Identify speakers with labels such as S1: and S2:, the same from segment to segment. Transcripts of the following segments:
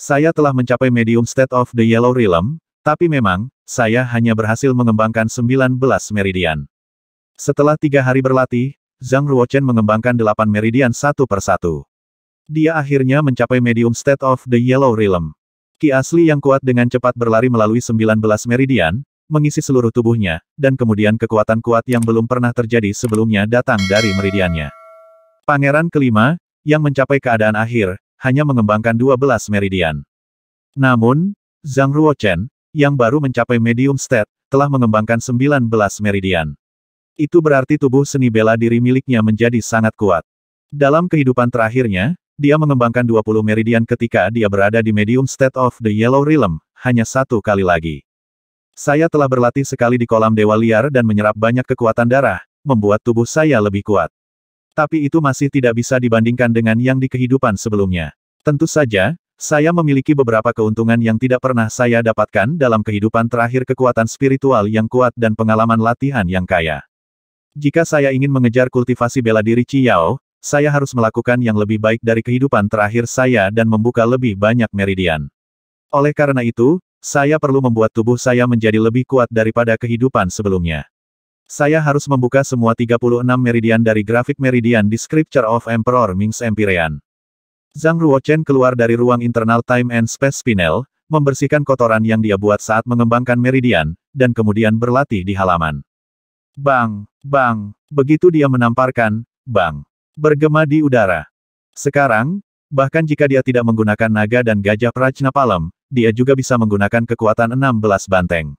S1: Saya telah mencapai medium state of the yellow realm, tapi memang, saya hanya berhasil mengembangkan 19 meridian. Setelah tiga hari berlatih, Zhang Ruochen mengembangkan delapan meridian satu per satu. Dia akhirnya mencapai medium state of the yellow realm. Ki asli yang kuat dengan cepat berlari melalui 19 meridian, mengisi seluruh tubuhnya, dan kemudian kekuatan kuat yang belum pernah terjadi sebelumnya datang dari meridiannya. Pangeran kelima, yang mencapai keadaan akhir, hanya mengembangkan 12 meridian. Namun, Zhang Ruochen, yang baru mencapai medium state, telah mengembangkan 19 meridian. Itu berarti tubuh seni bela diri miliknya menjadi sangat kuat. Dalam kehidupan terakhirnya, dia mengembangkan 20 meridian ketika dia berada di medium state of the yellow realm, hanya satu kali lagi. Saya telah berlatih sekali di kolam dewa liar dan menyerap banyak kekuatan darah, membuat tubuh saya lebih kuat. Tapi itu masih tidak bisa dibandingkan dengan yang di kehidupan sebelumnya. Tentu saja, saya memiliki beberapa keuntungan yang tidak pernah saya dapatkan dalam kehidupan terakhir kekuatan spiritual yang kuat dan pengalaman latihan yang kaya. Jika saya ingin mengejar kultivasi bela diri Ciao, saya harus melakukan yang lebih baik dari kehidupan terakhir saya dan membuka lebih banyak meridian. Oleh karena itu, saya perlu membuat tubuh saya menjadi lebih kuat daripada kehidupan sebelumnya. Saya harus membuka semua 36 meridian dari grafik meridian di Scripture of Emperor Ming's Empyrean. Zhang Ruochen keluar dari ruang internal Time and Space Spinel, membersihkan kotoran yang dia buat saat mengembangkan meridian, dan kemudian berlatih di halaman. Bang, bang, begitu dia menamparkan, bang, bergema di udara. Sekarang, bahkan jika dia tidak menggunakan naga dan gajah Palem, dia juga bisa menggunakan kekuatan 16 banteng.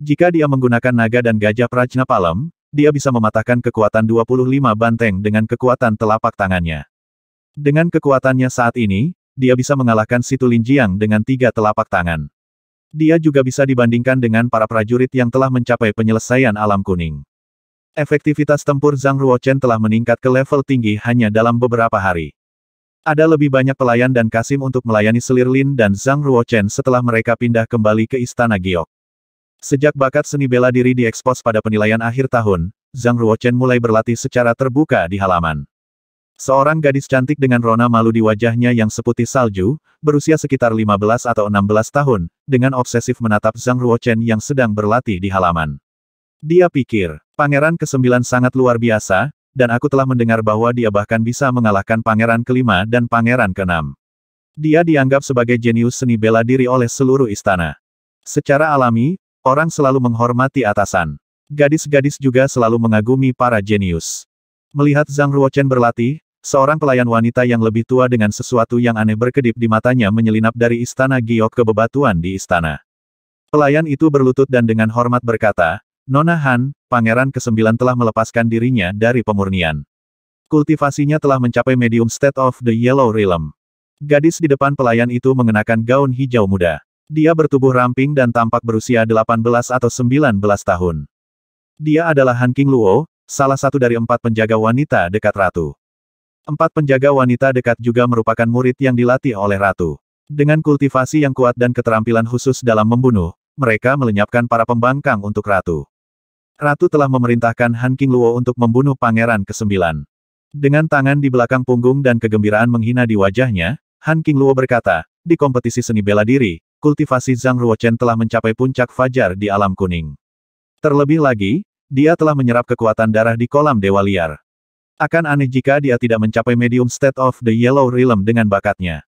S1: Jika dia menggunakan naga dan gajah Prajna Palem, dia bisa mematahkan kekuatan 25 banteng dengan kekuatan telapak tangannya. Dengan kekuatannya saat ini, dia bisa mengalahkan Situ Linjiang dengan tiga telapak tangan. Dia juga bisa dibandingkan dengan para prajurit yang telah mencapai penyelesaian alam kuning. Efektivitas tempur Zhang Ruochen telah meningkat ke level tinggi hanya dalam beberapa hari. Ada lebih banyak pelayan dan kasim untuk melayani Selir Lin dan Zhang Ruochen setelah mereka pindah kembali ke Istana Giok. Sejak bakat seni bela diri diekspos pada penilaian akhir tahun, Zhang Ruochen mulai berlatih secara terbuka di halaman. Seorang gadis cantik dengan rona malu di wajahnya yang seputih salju, berusia sekitar 15 atau 16 tahun, dengan obsesif menatap Zhang Ruochen yang sedang berlatih di halaman. Dia pikir, pangeran ke-9 sangat luar biasa, dan aku telah mendengar bahwa dia bahkan bisa mengalahkan pangeran kelima dan pangeran keenam. Dia dianggap sebagai jenius seni bela diri oleh seluruh istana. Secara alami, Orang selalu menghormati atasan. Gadis-gadis juga selalu mengagumi para jenius. Melihat Zhang Ruochen berlatih, seorang pelayan wanita yang lebih tua dengan sesuatu yang aneh berkedip di matanya menyelinap dari istana Giok ke bebatuan di istana. Pelayan itu berlutut dan dengan hormat berkata, Nona Han, Pangeran ke-9 telah melepaskan dirinya dari pemurnian. Kultivasinya telah mencapai medium state of the yellow realm. Gadis di depan pelayan itu mengenakan gaun hijau muda. Dia bertubuh ramping dan tampak berusia 18 atau 19 tahun. Dia adalah Han King Luo, salah satu dari empat penjaga wanita dekat ratu. Empat penjaga wanita dekat juga merupakan murid yang dilatih oleh ratu. Dengan kultivasi yang kuat dan keterampilan khusus dalam membunuh, mereka melenyapkan para pembangkang untuk ratu. Ratu telah memerintahkan Han King Luo untuk membunuh pangeran ke-9. Dengan tangan di belakang punggung dan kegembiraan menghina di wajahnya, Han King Luo berkata, di kompetisi seni bela diri, kultivasi Zhang Ruochen telah mencapai puncak fajar di alam kuning. Terlebih lagi, dia telah menyerap kekuatan darah di kolam dewa liar. Akan aneh jika dia tidak mencapai medium state of the yellow realm dengan bakatnya.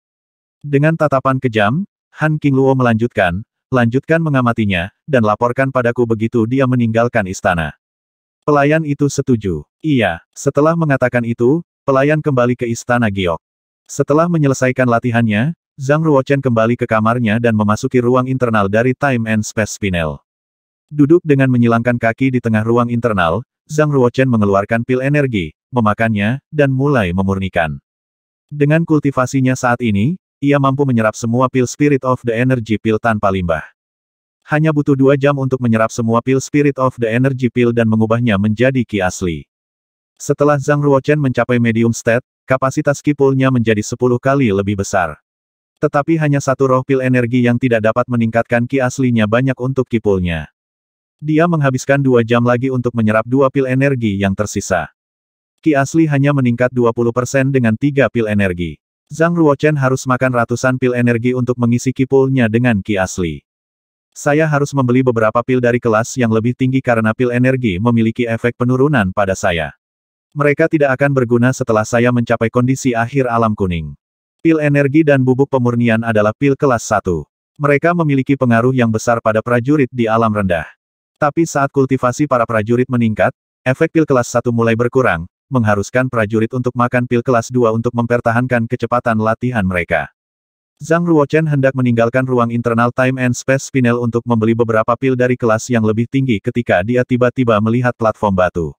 S1: Dengan tatapan kejam, Han King Luo melanjutkan, lanjutkan mengamatinya, dan laporkan padaku begitu dia meninggalkan istana. Pelayan itu setuju. Iya, setelah mengatakan itu, pelayan kembali ke istana Giok. Setelah menyelesaikan latihannya, Zhang Ruochen kembali ke kamarnya dan memasuki ruang internal dari Time and Space Spinel. Duduk dengan menyilangkan kaki di tengah ruang internal, Zhang Ruochen mengeluarkan pil energi, memakannya, dan mulai memurnikan. Dengan kultivasinya saat ini, ia mampu menyerap semua pil Spirit of the Energy pil tanpa limbah. Hanya butuh dua jam untuk menyerap semua pil Spirit of the Energy pil dan mengubahnya menjadi ki asli. Setelah Zhang Ruochen mencapai medium state, kapasitas kipulnya menjadi 10 kali lebih besar. Tetapi hanya satu roh pil energi yang tidak dapat meningkatkan ki aslinya banyak untuk kipulnya. Dia menghabiskan dua jam lagi untuk menyerap dua pil energi yang tersisa. Ki asli hanya meningkat 20% dengan tiga pil energi. Zhang Ruochen harus makan ratusan pil energi untuk mengisi kipulnya dengan ki asli. Saya harus membeli beberapa pil dari kelas yang lebih tinggi karena pil energi memiliki efek penurunan pada saya. Mereka tidak akan berguna setelah saya mencapai kondisi akhir alam kuning. Pil energi dan bubuk pemurnian adalah pil kelas 1. Mereka memiliki pengaruh yang besar pada prajurit di alam rendah. Tapi saat kultivasi para prajurit meningkat, efek pil kelas 1 mulai berkurang, mengharuskan prajurit untuk makan pil kelas 2 untuk mempertahankan kecepatan latihan mereka. Zhang Ruochen hendak meninggalkan ruang internal Time and Space Spinel untuk membeli beberapa pil dari kelas yang lebih tinggi ketika dia tiba-tiba melihat platform batu.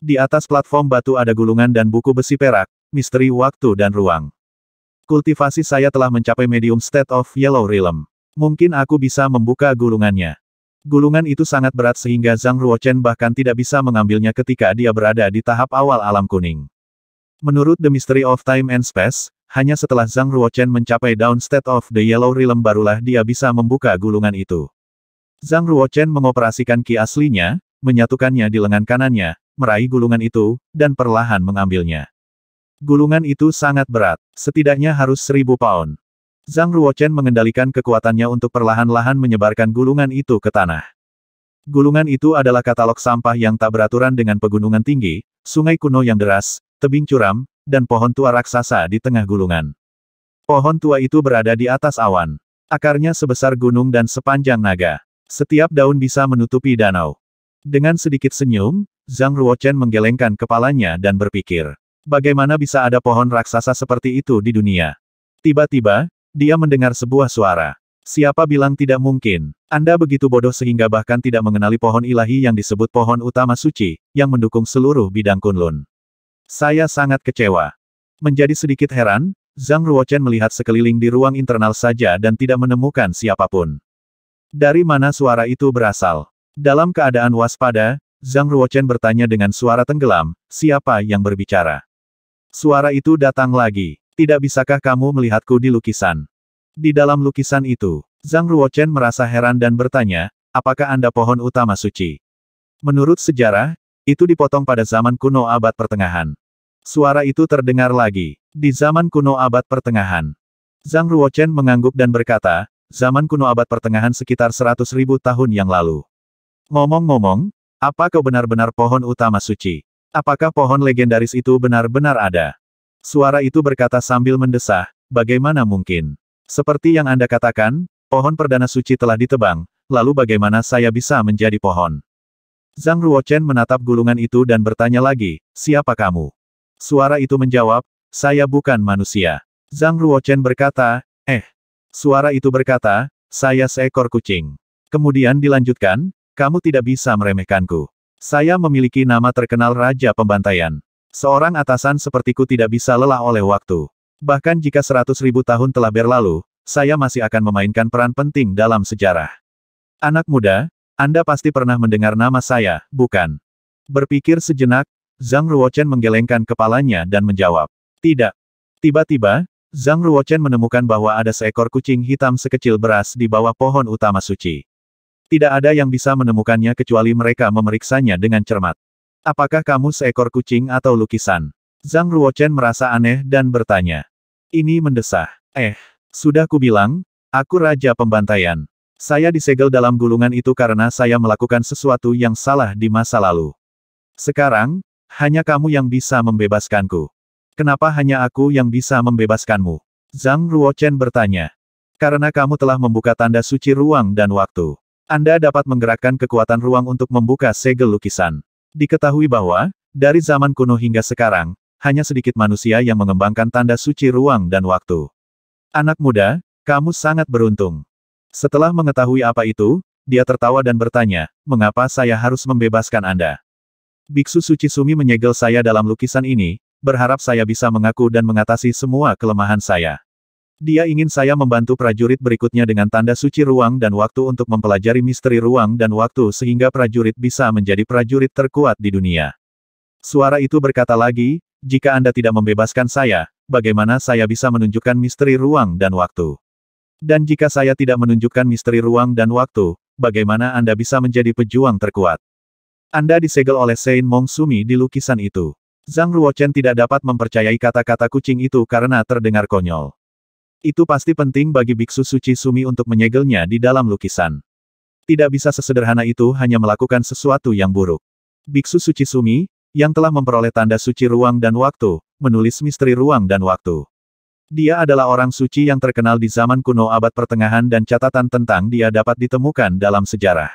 S1: Di atas platform batu ada gulungan dan buku besi perak, misteri waktu dan ruang. Kultivasi saya telah mencapai medium state of yellow realm. Mungkin aku bisa membuka gulungannya. Gulungan itu sangat berat sehingga Zhang Ruochen bahkan tidak bisa mengambilnya ketika dia berada di tahap awal alam kuning. Menurut The Mystery of Time and Space, hanya setelah Zhang Ruochen mencapai down state of the yellow realm barulah dia bisa membuka gulungan itu. Zhang Ruochen mengoperasikan ki aslinya, menyatukannya di lengan kanannya, meraih gulungan itu, dan perlahan mengambilnya. Gulungan itu sangat berat, setidaknya harus seribu pound. Zhang Ruochen mengendalikan kekuatannya untuk perlahan-lahan menyebarkan gulungan itu ke tanah. Gulungan itu adalah katalog sampah yang tak beraturan dengan pegunungan tinggi, sungai kuno yang deras, tebing curam, dan pohon tua raksasa di tengah gulungan. Pohon tua itu berada di atas awan. Akarnya sebesar gunung dan sepanjang naga. Setiap daun bisa menutupi danau. Dengan sedikit senyum, Zhang Ruochen menggelengkan kepalanya dan berpikir. Bagaimana bisa ada pohon raksasa seperti itu di dunia? Tiba-tiba, dia mendengar sebuah suara. Siapa bilang tidak mungkin? Anda begitu bodoh sehingga bahkan tidak mengenali pohon ilahi yang disebut pohon utama suci, yang mendukung seluruh bidang kunlun. Saya sangat kecewa. Menjadi sedikit heran, Zhang Ruochen melihat sekeliling di ruang internal saja dan tidak menemukan siapapun. Dari mana suara itu berasal? Dalam keadaan waspada, Zhang Ruochen bertanya dengan suara tenggelam, siapa yang berbicara? Suara itu datang lagi. Tidak bisakah kamu melihatku di lukisan? Di dalam lukisan itu, Zhang Ruochen merasa heran dan bertanya, apakah Anda pohon utama suci? Menurut sejarah, itu dipotong pada zaman kuno abad pertengahan. Suara itu terdengar lagi. Di zaman kuno abad pertengahan. Zhang Ruochen mengangguk dan berkata, zaman kuno abad pertengahan sekitar 100.000 tahun yang lalu. Ngomong-ngomong, apa kau benar-benar pohon utama suci? Apakah pohon legendaris itu benar-benar ada? Suara itu berkata sambil mendesah, bagaimana mungkin? Seperti yang Anda katakan, pohon perdana suci telah ditebang, lalu bagaimana saya bisa menjadi pohon? Zhang Ruochen menatap gulungan itu dan bertanya lagi, siapa kamu? Suara itu menjawab, saya bukan manusia. Zhang Ruochen berkata, eh. Suara itu berkata, saya seekor kucing. Kemudian dilanjutkan, kamu tidak bisa meremehkanku. Saya memiliki nama terkenal Raja Pembantaian. Seorang atasan sepertiku tidak bisa lelah oleh waktu. Bahkan jika seratus ribu tahun telah berlalu, saya masih akan memainkan peran penting dalam sejarah. Anak muda, Anda pasti pernah mendengar nama saya, bukan? Berpikir sejenak, Zhang Ruochen menggelengkan kepalanya dan menjawab. Tidak. Tiba-tiba, Zhang Ruochen menemukan bahwa ada seekor kucing hitam sekecil beras di bawah pohon utama suci. Tidak ada yang bisa menemukannya kecuali mereka memeriksanya dengan cermat. Apakah kamu seekor kucing atau lukisan? Zhang Ruochen merasa aneh dan bertanya. Ini mendesah. Eh, sudah kubilang, aku raja pembantaian. Saya disegel dalam gulungan itu karena saya melakukan sesuatu yang salah di masa lalu. Sekarang, hanya kamu yang bisa membebaskanku. Kenapa hanya aku yang bisa membebaskanmu? Zhang Ruochen bertanya. Karena kamu telah membuka tanda suci ruang dan waktu. Anda dapat menggerakkan kekuatan ruang untuk membuka segel lukisan. Diketahui bahwa, dari zaman kuno hingga sekarang, hanya sedikit manusia yang mengembangkan tanda suci ruang dan waktu. Anak muda, kamu sangat beruntung. Setelah mengetahui apa itu, dia tertawa dan bertanya, mengapa saya harus membebaskan Anda? Biksu Suci Sumi menyegel saya dalam lukisan ini, berharap saya bisa mengaku dan mengatasi semua kelemahan saya. Dia ingin saya membantu prajurit berikutnya dengan tanda suci ruang dan waktu untuk mempelajari misteri ruang dan waktu sehingga prajurit bisa menjadi prajurit terkuat di dunia. Suara itu berkata lagi, jika Anda tidak membebaskan saya, bagaimana saya bisa menunjukkan misteri ruang dan waktu? Dan jika saya tidak menunjukkan misteri ruang dan waktu, bagaimana Anda bisa menjadi pejuang terkuat? Anda disegel oleh Sein Mong Sumi di lukisan itu. Zhang Ruochen tidak dapat mempercayai kata-kata kucing itu karena terdengar konyol. Itu pasti penting bagi biksu suci Sumi untuk menyegelnya di dalam lukisan. Tidak bisa sesederhana itu hanya melakukan sesuatu yang buruk. Biksu suci Sumi, yang telah memperoleh tanda suci ruang dan waktu, menulis misteri ruang dan waktu. Dia adalah orang suci yang terkenal di zaman kuno abad pertengahan dan catatan tentang dia dapat ditemukan dalam sejarah.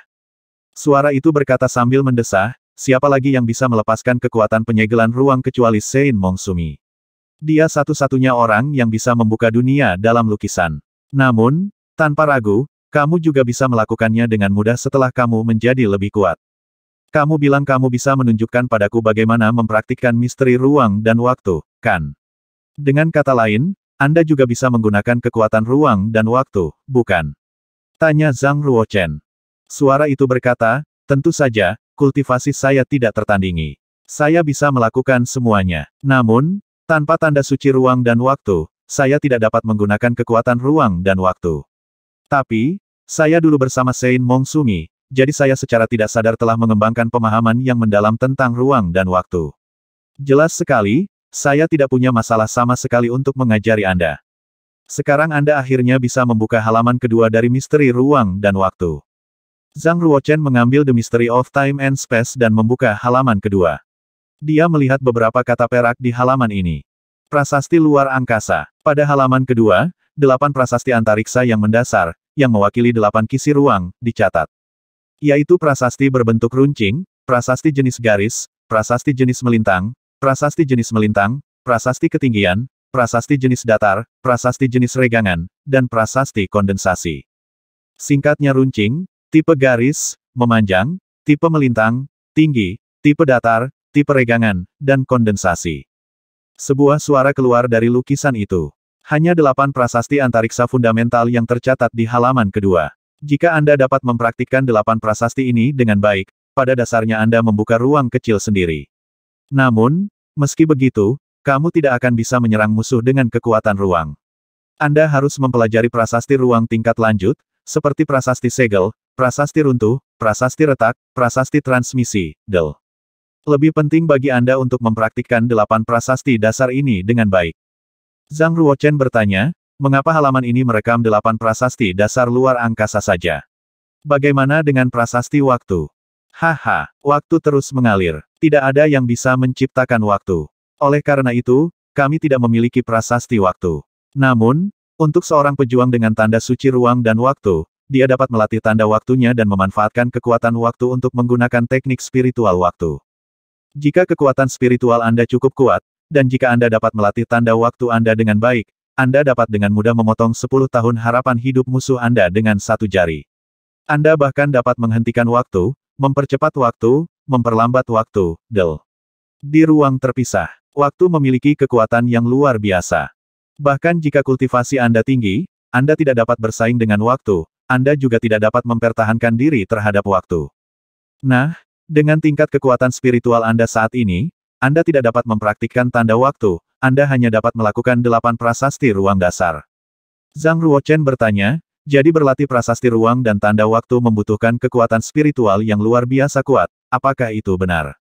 S1: Suara itu berkata sambil mendesah, siapa lagi yang bisa melepaskan kekuatan penyegelan ruang kecuali Sein Mong Sumi? Dia satu-satunya orang yang bisa membuka dunia dalam lukisan. Namun, tanpa ragu, kamu juga bisa melakukannya dengan mudah setelah kamu menjadi lebih kuat. Kamu bilang kamu bisa menunjukkan padaku bagaimana mempraktikkan misteri ruang dan waktu, kan? Dengan kata lain, Anda juga bisa menggunakan kekuatan ruang dan waktu, bukan? Tanya Zhang Ruochen. Suara itu berkata, tentu saja, kultivasi saya tidak tertandingi. Saya bisa melakukan semuanya. Namun, tanpa tanda suci ruang dan waktu, saya tidak dapat menggunakan kekuatan ruang dan waktu. Tapi, saya dulu bersama Sein Mong Sumi, jadi saya secara tidak sadar telah mengembangkan pemahaman yang mendalam tentang ruang dan waktu. Jelas sekali, saya tidak punya masalah sama sekali untuk mengajari Anda. Sekarang Anda akhirnya bisa membuka halaman kedua dari misteri ruang dan waktu. Zhang Ruochen mengambil The Mystery of Time and Space dan membuka halaman kedua. Dia melihat beberapa kata perak di halaman ini. Prasasti luar angkasa. Pada halaman kedua, delapan prasasti antariksa yang mendasar, yang mewakili delapan kisi ruang, dicatat. Yaitu prasasti berbentuk runcing, prasasti jenis garis, prasasti jenis melintang, prasasti jenis melintang, prasasti ketinggian, prasasti jenis datar, prasasti jenis regangan, dan prasasti kondensasi. Singkatnya runcing, tipe garis, memanjang, tipe melintang, tinggi, tipe datar, tipe regangan, dan kondensasi. Sebuah suara keluar dari lukisan itu. Hanya delapan prasasti antariksa fundamental yang tercatat di halaman kedua. Jika Anda dapat mempraktikkan delapan prasasti ini dengan baik, pada dasarnya Anda membuka ruang kecil sendiri. Namun, meski begitu, kamu tidak akan bisa menyerang musuh dengan kekuatan ruang. Anda harus mempelajari prasasti ruang tingkat lanjut, seperti prasasti segel, prasasti runtuh, prasasti retak, prasasti transmisi, del. Lebih penting bagi Anda untuk mempraktikkan delapan prasasti dasar ini dengan baik. Zhang Ruochen bertanya, mengapa halaman ini merekam delapan prasasti dasar luar angkasa saja? Bagaimana dengan prasasti waktu? Haha, waktu terus mengalir. Tidak ada yang bisa menciptakan waktu. Oleh karena itu, kami tidak memiliki prasasti waktu. Namun, untuk seorang pejuang dengan tanda suci ruang dan waktu, dia dapat melatih tanda waktunya dan memanfaatkan kekuatan waktu untuk menggunakan teknik spiritual waktu. Jika kekuatan spiritual Anda cukup kuat, dan jika Anda dapat melatih tanda waktu Anda dengan baik, Anda dapat dengan mudah memotong 10 tahun harapan hidup musuh Anda dengan satu jari. Anda bahkan dapat menghentikan waktu, mempercepat waktu, memperlambat waktu, del. Di ruang terpisah, waktu memiliki kekuatan yang luar biasa. Bahkan jika kultivasi Anda tinggi, Anda tidak dapat bersaing dengan waktu, Anda juga tidak dapat mempertahankan diri terhadap waktu. Nah, dengan tingkat kekuatan spiritual Anda saat ini, Anda tidak dapat mempraktikkan tanda waktu, Anda hanya dapat melakukan delapan prasasti ruang dasar. Zhang Ruochen bertanya, jadi berlatih prasasti ruang dan tanda waktu membutuhkan kekuatan spiritual yang luar biasa kuat, apakah itu benar?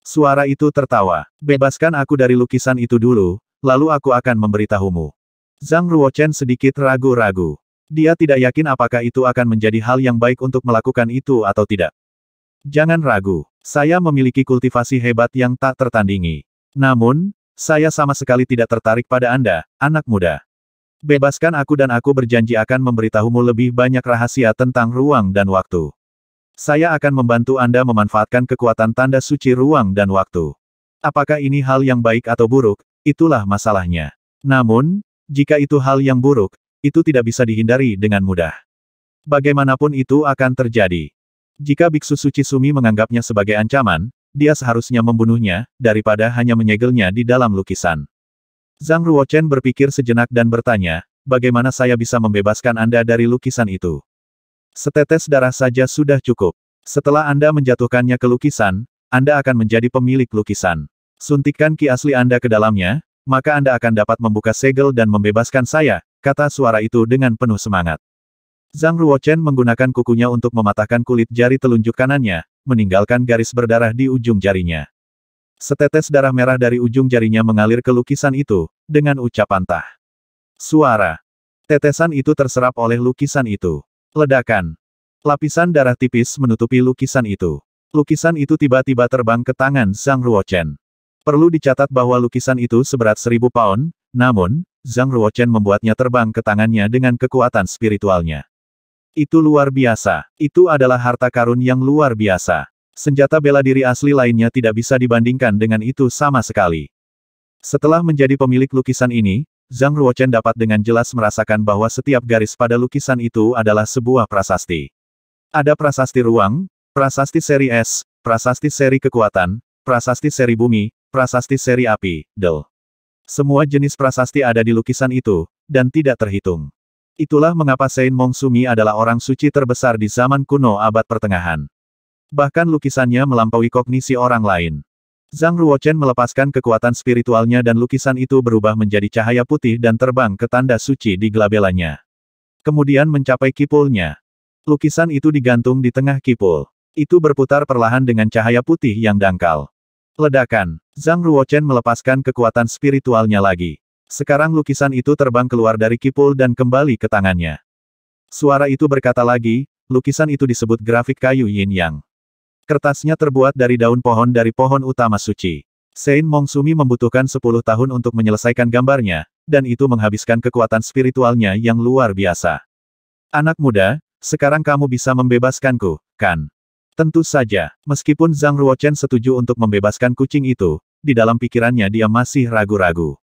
S1: Suara itu tertawa. Bebaskan aku dari lukisan itu dulu, lalu aku akan memberitahumu. Zhang Ruochen sedikit ragu-ragu. Dia tidak yakin apakah itu akan menjadi hal yang baik untuk melakukan itu atau tidak. Jangan ragu, saya memiliki kultivasi hebat yang tak tertandingi. Namun, saya sama sekali tidak tertarik pada Anda, anak muda. Bebaskan aku dan aku berjanji akan memberitahumu lebih banyak rahasia tentang ruang dan waktu. Saya akan membantu Anda memanfaatkan kekuatan tanda suci ruang dan waktu. Apakah ini hal yang baik atau buruk, itulah masalahnya. Namun, jika itu hal yang buruk, itu tidak bisa dihindari dengan mudah. Bagaimanapun itu akan terjadi. Jika Biksu Suci Sumi menganggapnya sebagai ancaman, dia seharusnya membunuhnya, daripada hanya menyegelnya di dalam lukisan. Zhang Ruochen berpikir sejenak dan bertanya, bagaimana saya bisa membebaskan Anda dari lukisan itu? Setetes darah saja sudah cukup. Setelah Anda menjatuhkannya ke lukisan, Anda akan menjadi pemilik lukisan. Suntikan ki asli Anda ke dalamnya, maka Anda akan dapat membuka segel dan membebaskan saya, kata suara itu dengan penuh semangat. Zhang Ruochen menggunakan kukunya untuk mematahkan kulit jari telunjuk kanannya, meninggalkan garis berdarah di ujung jarinya. Setetes darah merah dari ujung jarinya mengalir ke lukisan itu, dengan ucapan tah. Suara. Tetesan itu terserap oleh lukisan itu. Ledakan. Lapisan darah tipis menutupi lukisan itu. Lukisan itu tiba-tiba terbang ke tangan Zhang Ruochen. Perlu dicatat bahwa lukisan itu seberat seribu pound, namun, Zhang Ruochen membuatnya terbang ke tangannya dengan kekuatan spiritualnya. Itu luar biasa. Itu adalah harta karun yang luar biasa. Senjata bela diri asli lainnya tidak bisa dibandingkan dengan itu sama sekali. Setelah menjadi pemilik lukisan ini, Zhang Ruochen dapat dengan jelas merasakan bahwa setiap garis pada lukisan itu adalah sebuah prasasti. Ada prasasti ruang, prasasti seri es, prasasti seri kekuatan, prasasti seri bumi, prasasti seri api, del. Semua jenis prasasti ada di lukisan itu, dan tidak terhitung. Itulah mengapa Saint Sumi adalah orang suci terbesar di zaman kuno abad pertengahan. Bahkan lukisannya melampaui kognisi orang lain. Zhang Ruochen melepaskan kekuatan spiritualnya dan lukisan itu berubah menjadi cahaya putih dan terbang ke tanda suci di gelabelanya. Kemudian mencapai kipulnya. Lukisan itu digantung di tengah kipul. Itu berputar perlahan dengan cahaya putih yang dangkal. Ledakan. Zhang Ruochen melepaskan kekuatan spiritualnya lagi. Sekarang lukisan itu terbang keluar dari kipul dan kembali ke tangannya. Suara itu berkata lagi, lukisan itu disebut grafik kayu yin yang. Kertasnya terbuat dari daun pohon dari pohon utama suci. Saint Mongsumi membutuhkan 10 tahun untuk menyelesaikan gambarnya, dan itu menghabiskan kekuatan spiritualnya yang luar biasa. Anak muda, sekarang kamu bisa membebaskanku, kan? Tentu saja, meskipun Zhang Ruochen setuju untuk membebaskan kucing itu, di dalam pikirannya dia masih ragu-ragu.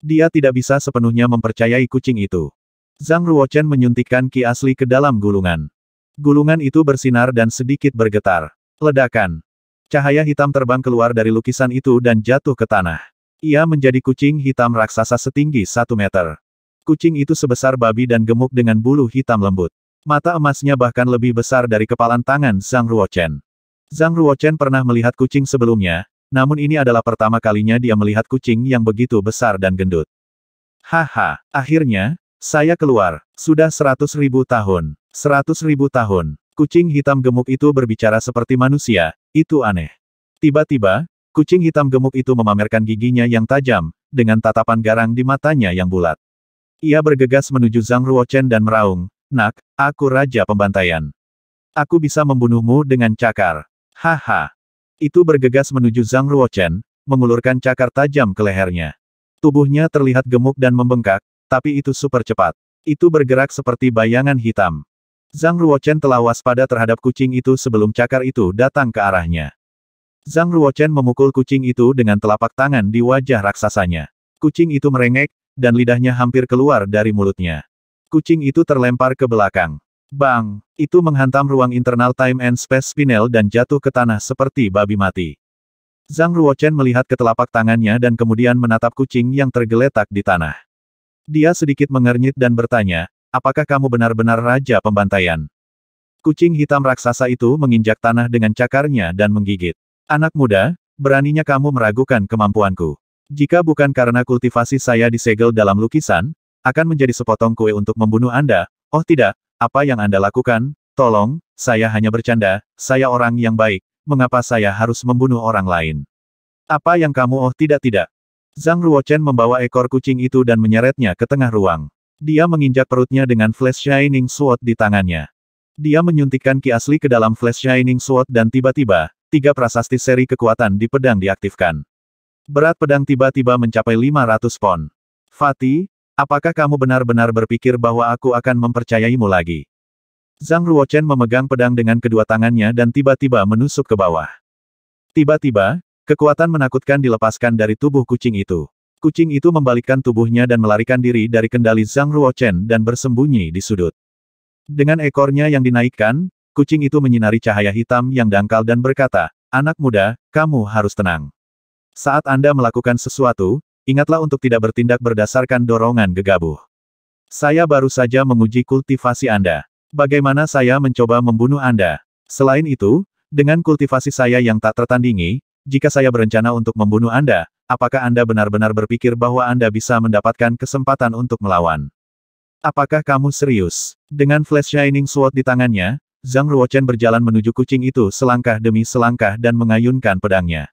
S1: Dia tidak bisa sepenuhnya mempercayai kucing itu. Zhang Ruochen menyuntikkan ki asli ke dalam gulungan. Gulungan itu bersinar dan sedikit bergetar. Ledakan. Cahaya hitam terbang keluar dari lukisan itu dan jatuh ke tanah. Ia menjadi kucing hitam raksasa setinggi satu meter. Kucing itu sebesar babi dan gemuk dengan bulu hitam lembut. Mata emasnya bahkan lebih besar dari kepalan tangan Zhang Ruochen. Zhang Ruochen pernah melihat kucing sebelumnya, namun ini adalah pertama kalinya dia melihat kucing yang begitu besar dan gendut. Haha, akhirnya, saya keluar. Sudah seratus ribu tahun. Seratus ribu tahun. Kucing hitam gemuk itu berbicara seperti manusia, itu aneh. Tiba-tiba, kucing hitam gemuk itu memamerkan giginya yang tajam, dengan tatapan garang di matanya yang bulat. Ia bergegas menuju Zhang Ruochen dan meraung, Nak, aku raja pembantaian. Aku bisa membunuhmu dengan cakar. Haha, itu bergegas menuju Zhang Ruochen, mengulurkan cakar tajam ke lehernya. Tubuhnya terlihat gemuk dan membengkak, tapi itu super cepat. Itu bergerak seperti bayangan hitam. Zhang Ruochen telah waspada terhadap kucing itu sebelum cakar itu datang ke arahnya. Zhang Ruochen memukul kucing itu dengan telapak tangan di wajah raksasanya. Kucing itu merengek, dan lidahnya hampir keluar dari mulutnya. Kucing itu terlempar ke belakang. Bang! Itu menghantam ruang internal time and space spinel dan jatuh ke tanah seperti babi mati. Zhang Ruochen melihat ke telapak tangannya dan kemudian menatap kucing yang tergeletak di tanah. Dia sedikit mengernyit dan bertanya, apakah kamu benar-benar raja pembantaian? Kucing hitam raksasa itu menginjak tanah dengan cakarnya dan menggigit. Anak muda, beraninya kamu meragukan kemampuanku. Jika bukan karena kultivasi saya disegel dalam lukisan, akan menjadi sepotong kue untuk membunuh Anda, oh tidak, apa yang Anda lakukan? Tolong, saya hanya bercanda, saya orang yang baik, mengapa saya harus membunuh orang lain? Apa yang kamu oh tidak-tidak? Zhang Ruochen membawa ekor kucing itu dan menyeretnya ke tengah ruang. Dia menginjak perutnya dengan flash shining sword di tangannya. Dia menyuntikkan ki asli ke dalam flash shining sword dan tiba-tiba, tiga prasasti seri kekuatan di pedang diaktifkan. Berat pedang tiba-tiba mencapai 500 pon. Fatih, Apakah kamu benar-benar berpikir bahwa aku akan mempercayaimu lagi? Zhang Ruochen memegang pedang dengan kedua tangannya dan tiba-tiba menusuk ke bawah. Tiba-tiba, kekuatan menakutkan dilepaskan dari tubuh kucing itu. Kucing itu membalikkan tubuhnya dan melarikan diri dari kendali Zhang Ruochen dan bersembunyi di sudut. Dengan ekornya yang dinaikkan, kucing itu menyinari cahaya hitam yang dangkal dan berkata, Anak muda, kamu harus tenang. Saat Anda melakukan sesuatu, ingatlah untuk tidak bertindak berdasarkan dorongan gegabah. Saya baru saja menguji kultivasi Anda. Bagaimana saya mencoba membunuh Anda? Selain itu, dengan kultivasi saya yang tak tertandingi, jika saya berencana untuk membunuh Anda, apakah Anda benar-benar berpikir bahwa Anda bisa mendapatkan kesempatan untuk melawan? Apakah kamu serius? Dengan flash shining sword di tangannya, Zhang Ruochen berjalan menuju kucing itu selangkah demi selangkah dan mengayunkan pedangnya.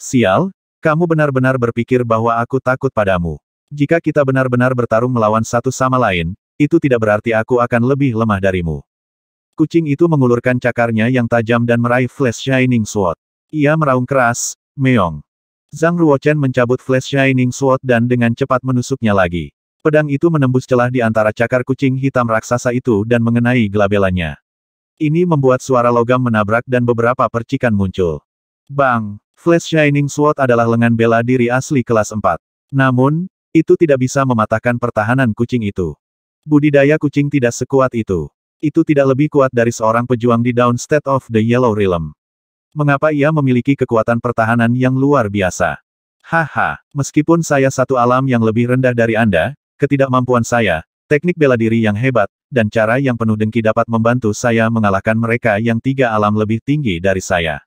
S1: Sial, kamu benar-benar berpikir bahwa aku takut padamu. Jika kita benar-benar bertarung melawan satu sama lain, itu tidak berarti aku akan lebih lemah darimu. Kucing itu mengulurkan cakarnya yang tajam dan meraih flash shining sword. Ia meraung keras, meong. Zhang Ruochen mencabut flash shining sword dan dengan cepat menusuknya lagi. Pedang itu menembus celah di antara cakar kucing hitam raksasa itu dan mengenai gelabelannya. Ini membuat suara logam menabrak dan beberapa percikan muncul. Bang! Flash Shining Sword adalah lengan bela diri asli kelas 4. Namun, itu tidak bisa mematahkan pertahanan kucing itu. Budidaya kucing tidak sekuat itu. Itu tidak lebih kuat dari seorang pejuang di Down State of the Yellow Realm. Mengapa ia memiliki kekuatan pertahanan yang luar biasa? Haha, meskipun saya satu alam yang lebih rendah dari Anda, ketidakmampuan saya, teknik bela diri yang hebat, dan cara yang penuh dengki dapat membantu saya mengalahkan mereka yang tiga alam lebih tinggi dari saya.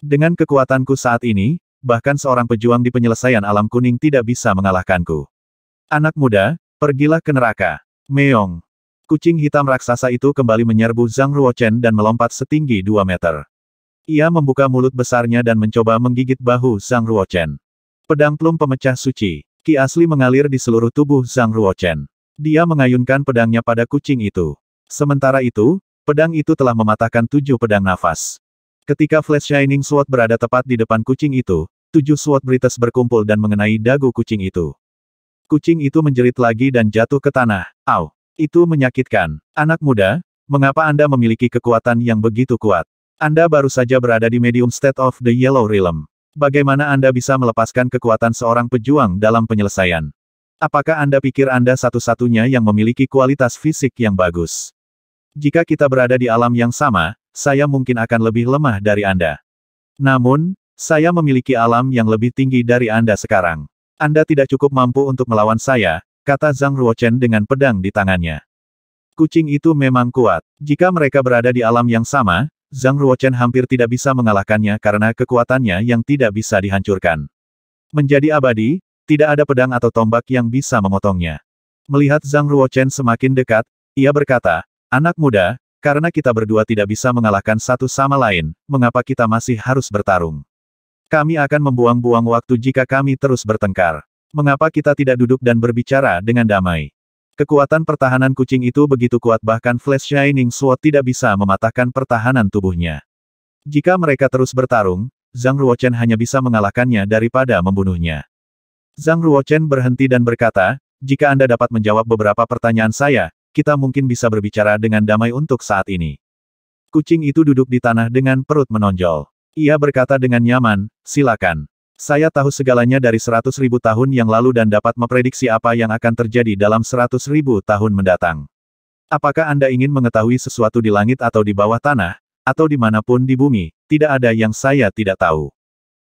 S1: Dengan kekuatanku saat ini, bahkan seorang pejuang di penyelesaian alam kuning tidak bisa mengalahkanku. Anak muda, pergilah ke neraka. Meong. Kucing hitam raksasa itu kembali menyerbu Zhang Ruochen dan melompat setinggi 2 meter. Ia membuka mulut besarnya dan mencoba menggigit bahu Zhang Ruochen. Pedang plum pemecah suci. Ki asli mengalir di seluruh tubuh Zhang Ruochen. Dia mengayunkan pedangnya pada kucing itu. Sementara itu, pedang itu telah mematahkan tujuh pedang nafas. Ketika flash Shining Sword berada tepat di depan kucing itu, tujuh Sword Brites berkumpul dan mengenai dagu kucing itu. Kucing itu menjerit lagi dan jatuh ke tanah. Au! Itu menyakitkan. Anak muda, mengapa Anda memiliki kekuatan yang begitu kuat? Anda baru saja berada di medium state of the Yellow Realm. Bagaimana Anda bisa melepaskan kekuatan seorang pejuang dalam penyelesaian? Apakah Anda pikir Anda satu-satunya yang memiliki kualitas fisik yang bagus? Jika kita berada di alam yang sama, saya mungkin akan lebih lemah dari Anda. Namun, saya memiliki alam yang lebih tinggi dari Anda sekarang. Anda tidak cukup mampu untuk melawan saya, kata Zhang Ruochen dengan pedang di tangannya. Kucing itu memang kuat. Jika mereka berada di alam yang sama, Zhang Ruochen hampir tidak bisa mengalahkannya karena kekuatannya yang tidak bisa dihancurkan. Menjadi abadi, tidak ada pedang atau tombak yang bisa memotongnya. Melihat Zhang Ruochen semakin dekat, ia berkata, Anak muda, karena kita berdua tidak bisa mengalahkan satu sama lain, mengapa kita masih harus bertarung? Kami akan membuang-buang waktu jika kami terus bertengkar. Mengapa kita tidak duduk dan berbicara dengan damai? Kekuatan pertahanan kucing itu begitu kuat bahkan Flash Shining Sword tidak bisa mematahkan pertahanan tubuhnya. Jika mereka terus bertarung, Zhang Ruochen hanya bisa mengalahkannya daripada membunuhnya. Zhang Ruochen berhenti dan berkata, jika Anda dapat menjawab beberapa pertanyaan saya, kita mungkin bisa berbicara dengan damai untuk saat ini. Kucing itu duduk di tanah dengan perut menonjol. Ia berkata dengan nyaman, silakan. Saya tahu segalanya dari seratus ribu tahun yang lalu dan dapat memprediksi apa yang akan terjadi dalam seratus ribu tahun mendatang. Apakah Anda ingin mengetahui sesuatu di langit atau di bawah tanah, atau dimanapun di bumi, tidak ada yang saya tidak tahu.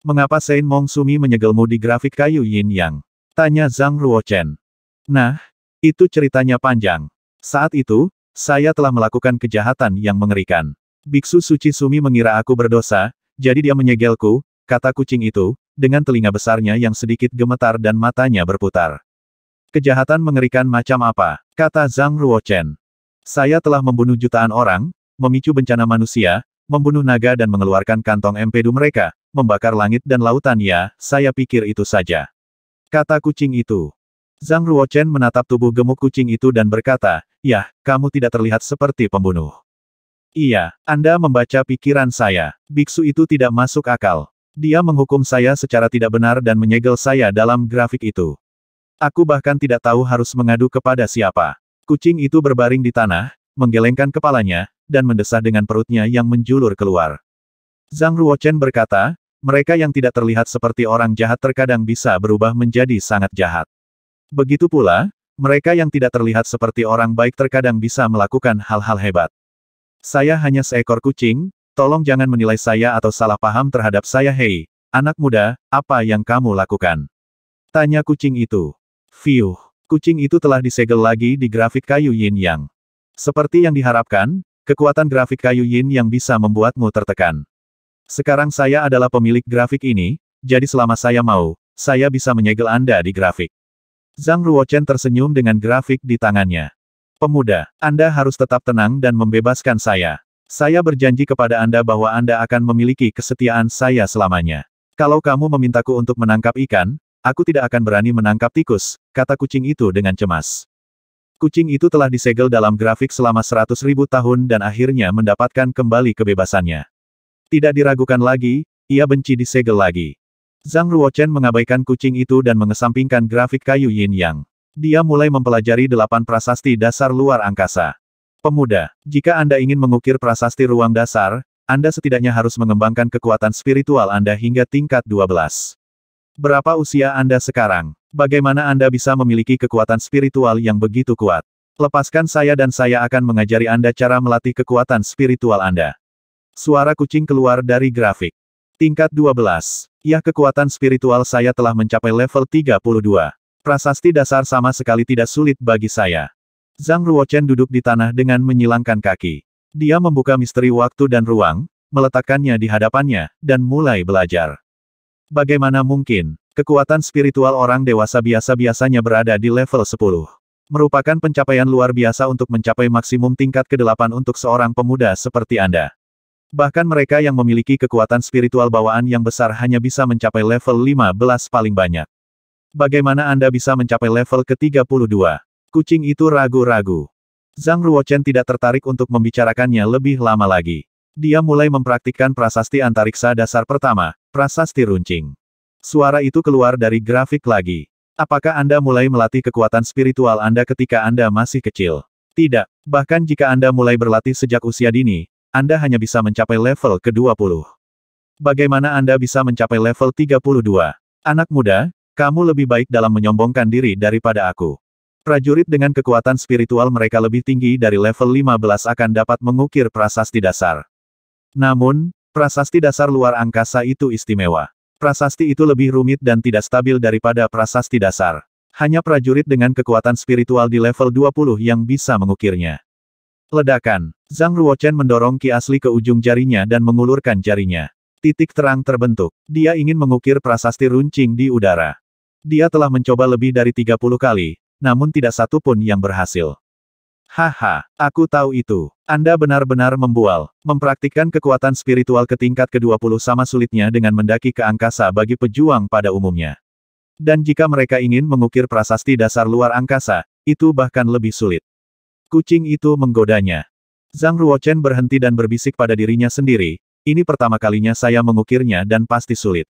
S1: Mengapa Saint Mong Sumi menyegelmu di grafik kayu yin yang? Tanya Zhang Ruochen. Nah, itu ceritanya panjang. Saat itu, saya telah melakukan kejahatan yang mengerikan. Biksu suci Sumi mengira aku berdosa, jadi dia menyegelku, kata kucing itu, dengan telinga besarnya yang sedikit gemetar dan matanya berputar. Kejahatan mengerikan macam apa? Kata Zhang Ruochen. Saya telah membunuh jutaan orang, memicu bencana manusia, membunuh naga dan mengeluarkan kantong empedu mereka, membakar langit dan lautan ya, saya pikir itu saja. Kata kucing itu. Zhang Ruochen menatap tubuh gemuk kucing itu dan berkata, Yah, kamu tidak terlihat seperti pembunuh. Iya, Anda membaca pikiran saya. Biksu itu tidak masuk akal. Dia menghukum saya secara tidak benar dan menyegel saya dalam grafik itu. Aku bahkan tidak tahu harus mengadu kepada siapa. Kucing itu berbaring di tanah, menggelengkan kepalanya, dan mendesah dengan perutnya yang menjulur keluar. Zhang Ruochen berkata, mereka yang tidak terlihat seperti orang jahat terkadang bisa berubah menjadi sangat jahat. Begitu pula, mereka yang tidak terlihat seperti orang baik terkadang bisa melakukan hal-hal hebat. Saya hanya seekor kucing, tolong jangan menilai saya atau salah paham terhadap saya hei, anak muda, apa yang kamu lakukan? Tanya kucing itu. Fiuh, kucing itu telah disegel lagi di grafik kayu yin yang. Seperti yang diharapkan, kekuatan grafik kayu yin yang bisa membuatmu tertekan. Sekarang saya adalah pemilik grafik ini, jadi selama saya mau, saya bisa menyegel Anda di grafik. Zhang Ruochen tersenyum dengan grafik di tangannya. Pemuda, Anda harus tetap tenang dan membebaskan saya. Saya berjanji kepada Anda bahwa Anda akan memiliki kesetiaan saya selamanya. Kalau kamu memintaku untuk menangkap ikan, aku tidak akan berani menangkap tikus, kata kucing itu dengan cemas. Kucing itu telah disegel dalam grafik selama seratus ribu tahun dan akhirnya mendapatkan kembali kebebasannya. Tidak diragukan lagi, ia benci disegel lagi. Zhang Ruochen mengabaikan kucing itu dan mengesampingkan grafik kayu yin yang. Dia mulai mempelajari delapan prasasti dasar luar angkasa. Pemuda, jika Anda ingin mengukir prasasti ruang dasar, Anda setidaknya harus mengembangkan kekuatan spiritual Anda hingga tingkat 12. Berapa usia Anda sekarang? Bagaimana Anda bisa memiliki kekuatan spiritual yang begitu kuat? Lepaskan saya dan saya akan mengajari Anda cara melatih kekuatan spiritual Anda. Suara kucing keluar dari grafik. Tingkat 12. Ya kekuatan spiritual saya telah mencapai level 32. Prasasti dasar sama sekali tidak sulit bagi saya. Zhang Ruochen duduk di tanah dengan menyilangkan kaki. Dia membuka misteri waktu dan ruang, meletakkannya di hadapannya, dan mulai belajar. Bagaimana mungkin, kekuatan spiritual orang dewasa biasa-biasanya berada di level 10 merupakan pencapaian luar biasa untuk mencapai maksimum tingkat ke-8 untuk seorang pemuda seperti Anda. Bahkan mereka yang memiliki kekuatan spiritual bawaan yang besar hanya bisa mencapai level 15 paling banyak. Bagaimana Anda bisa mencapai level ke-32? Kucing itu ragu-ragu. Zhang Ruochen tidak tertarik untuk membicarakannya lebih lama lagi. Dia mulai mempraktikkan prasasti antariksa dasar pertama, prasasti runcing. Suara itu keluar dari grafik lagi. Apakah Anda mulai melatih kekuatan spiritual Anda ketika Anda masih kecil? Tidak. Bahkan jika Anda mulai berlatih sejak usia dini, anda hanya bisa mencapai level ke-20. Bagaimana Anda bisa mencapai level 32? Anak muda, kamu lebih baik dalam menyombongkan diri daripada aku. Prajurit dengan kekuatan spiritual mereka lebih tinggi dari level 15 akan dapat mengukir prasasti dasar. Namun, prasasti dasar luar angkasa itu istimewa. Prasasti itu lebih rumit dan tidak stabil daripada prasasti dasar. Hanya prajurit dengan kekuatan spiritual di level 20 yang bisa mengukirnya. Ledakan. Zhang Ruochen mendorong Ki asli ke ujung jarinya dan mengulurkan jarinya. Titik terang terbentuk. Dia ingin mengukir prasasti runcing di udara. Dia telah mencoba lebih dari 30 kali, namun tidak satu pun yang berhasil. Haha, aku tahu itu. Anda benar-benar membual. Mempraktikkan kekuatan spiritual ke tingkat ke-20 sama sulitnya dengan mendaki ke angkasa bagi pejuang pada umumnya. Dan jika mereka ingin mengukir prasasti dasar luar angkasa, itu bahkan lebih sulit. Kucing itu menggodanya. Zhang Ruochen berhenti dan berbisik pada dirinya sendiri, ini pertama kalinya saya mengukirnya dan pasti sulit.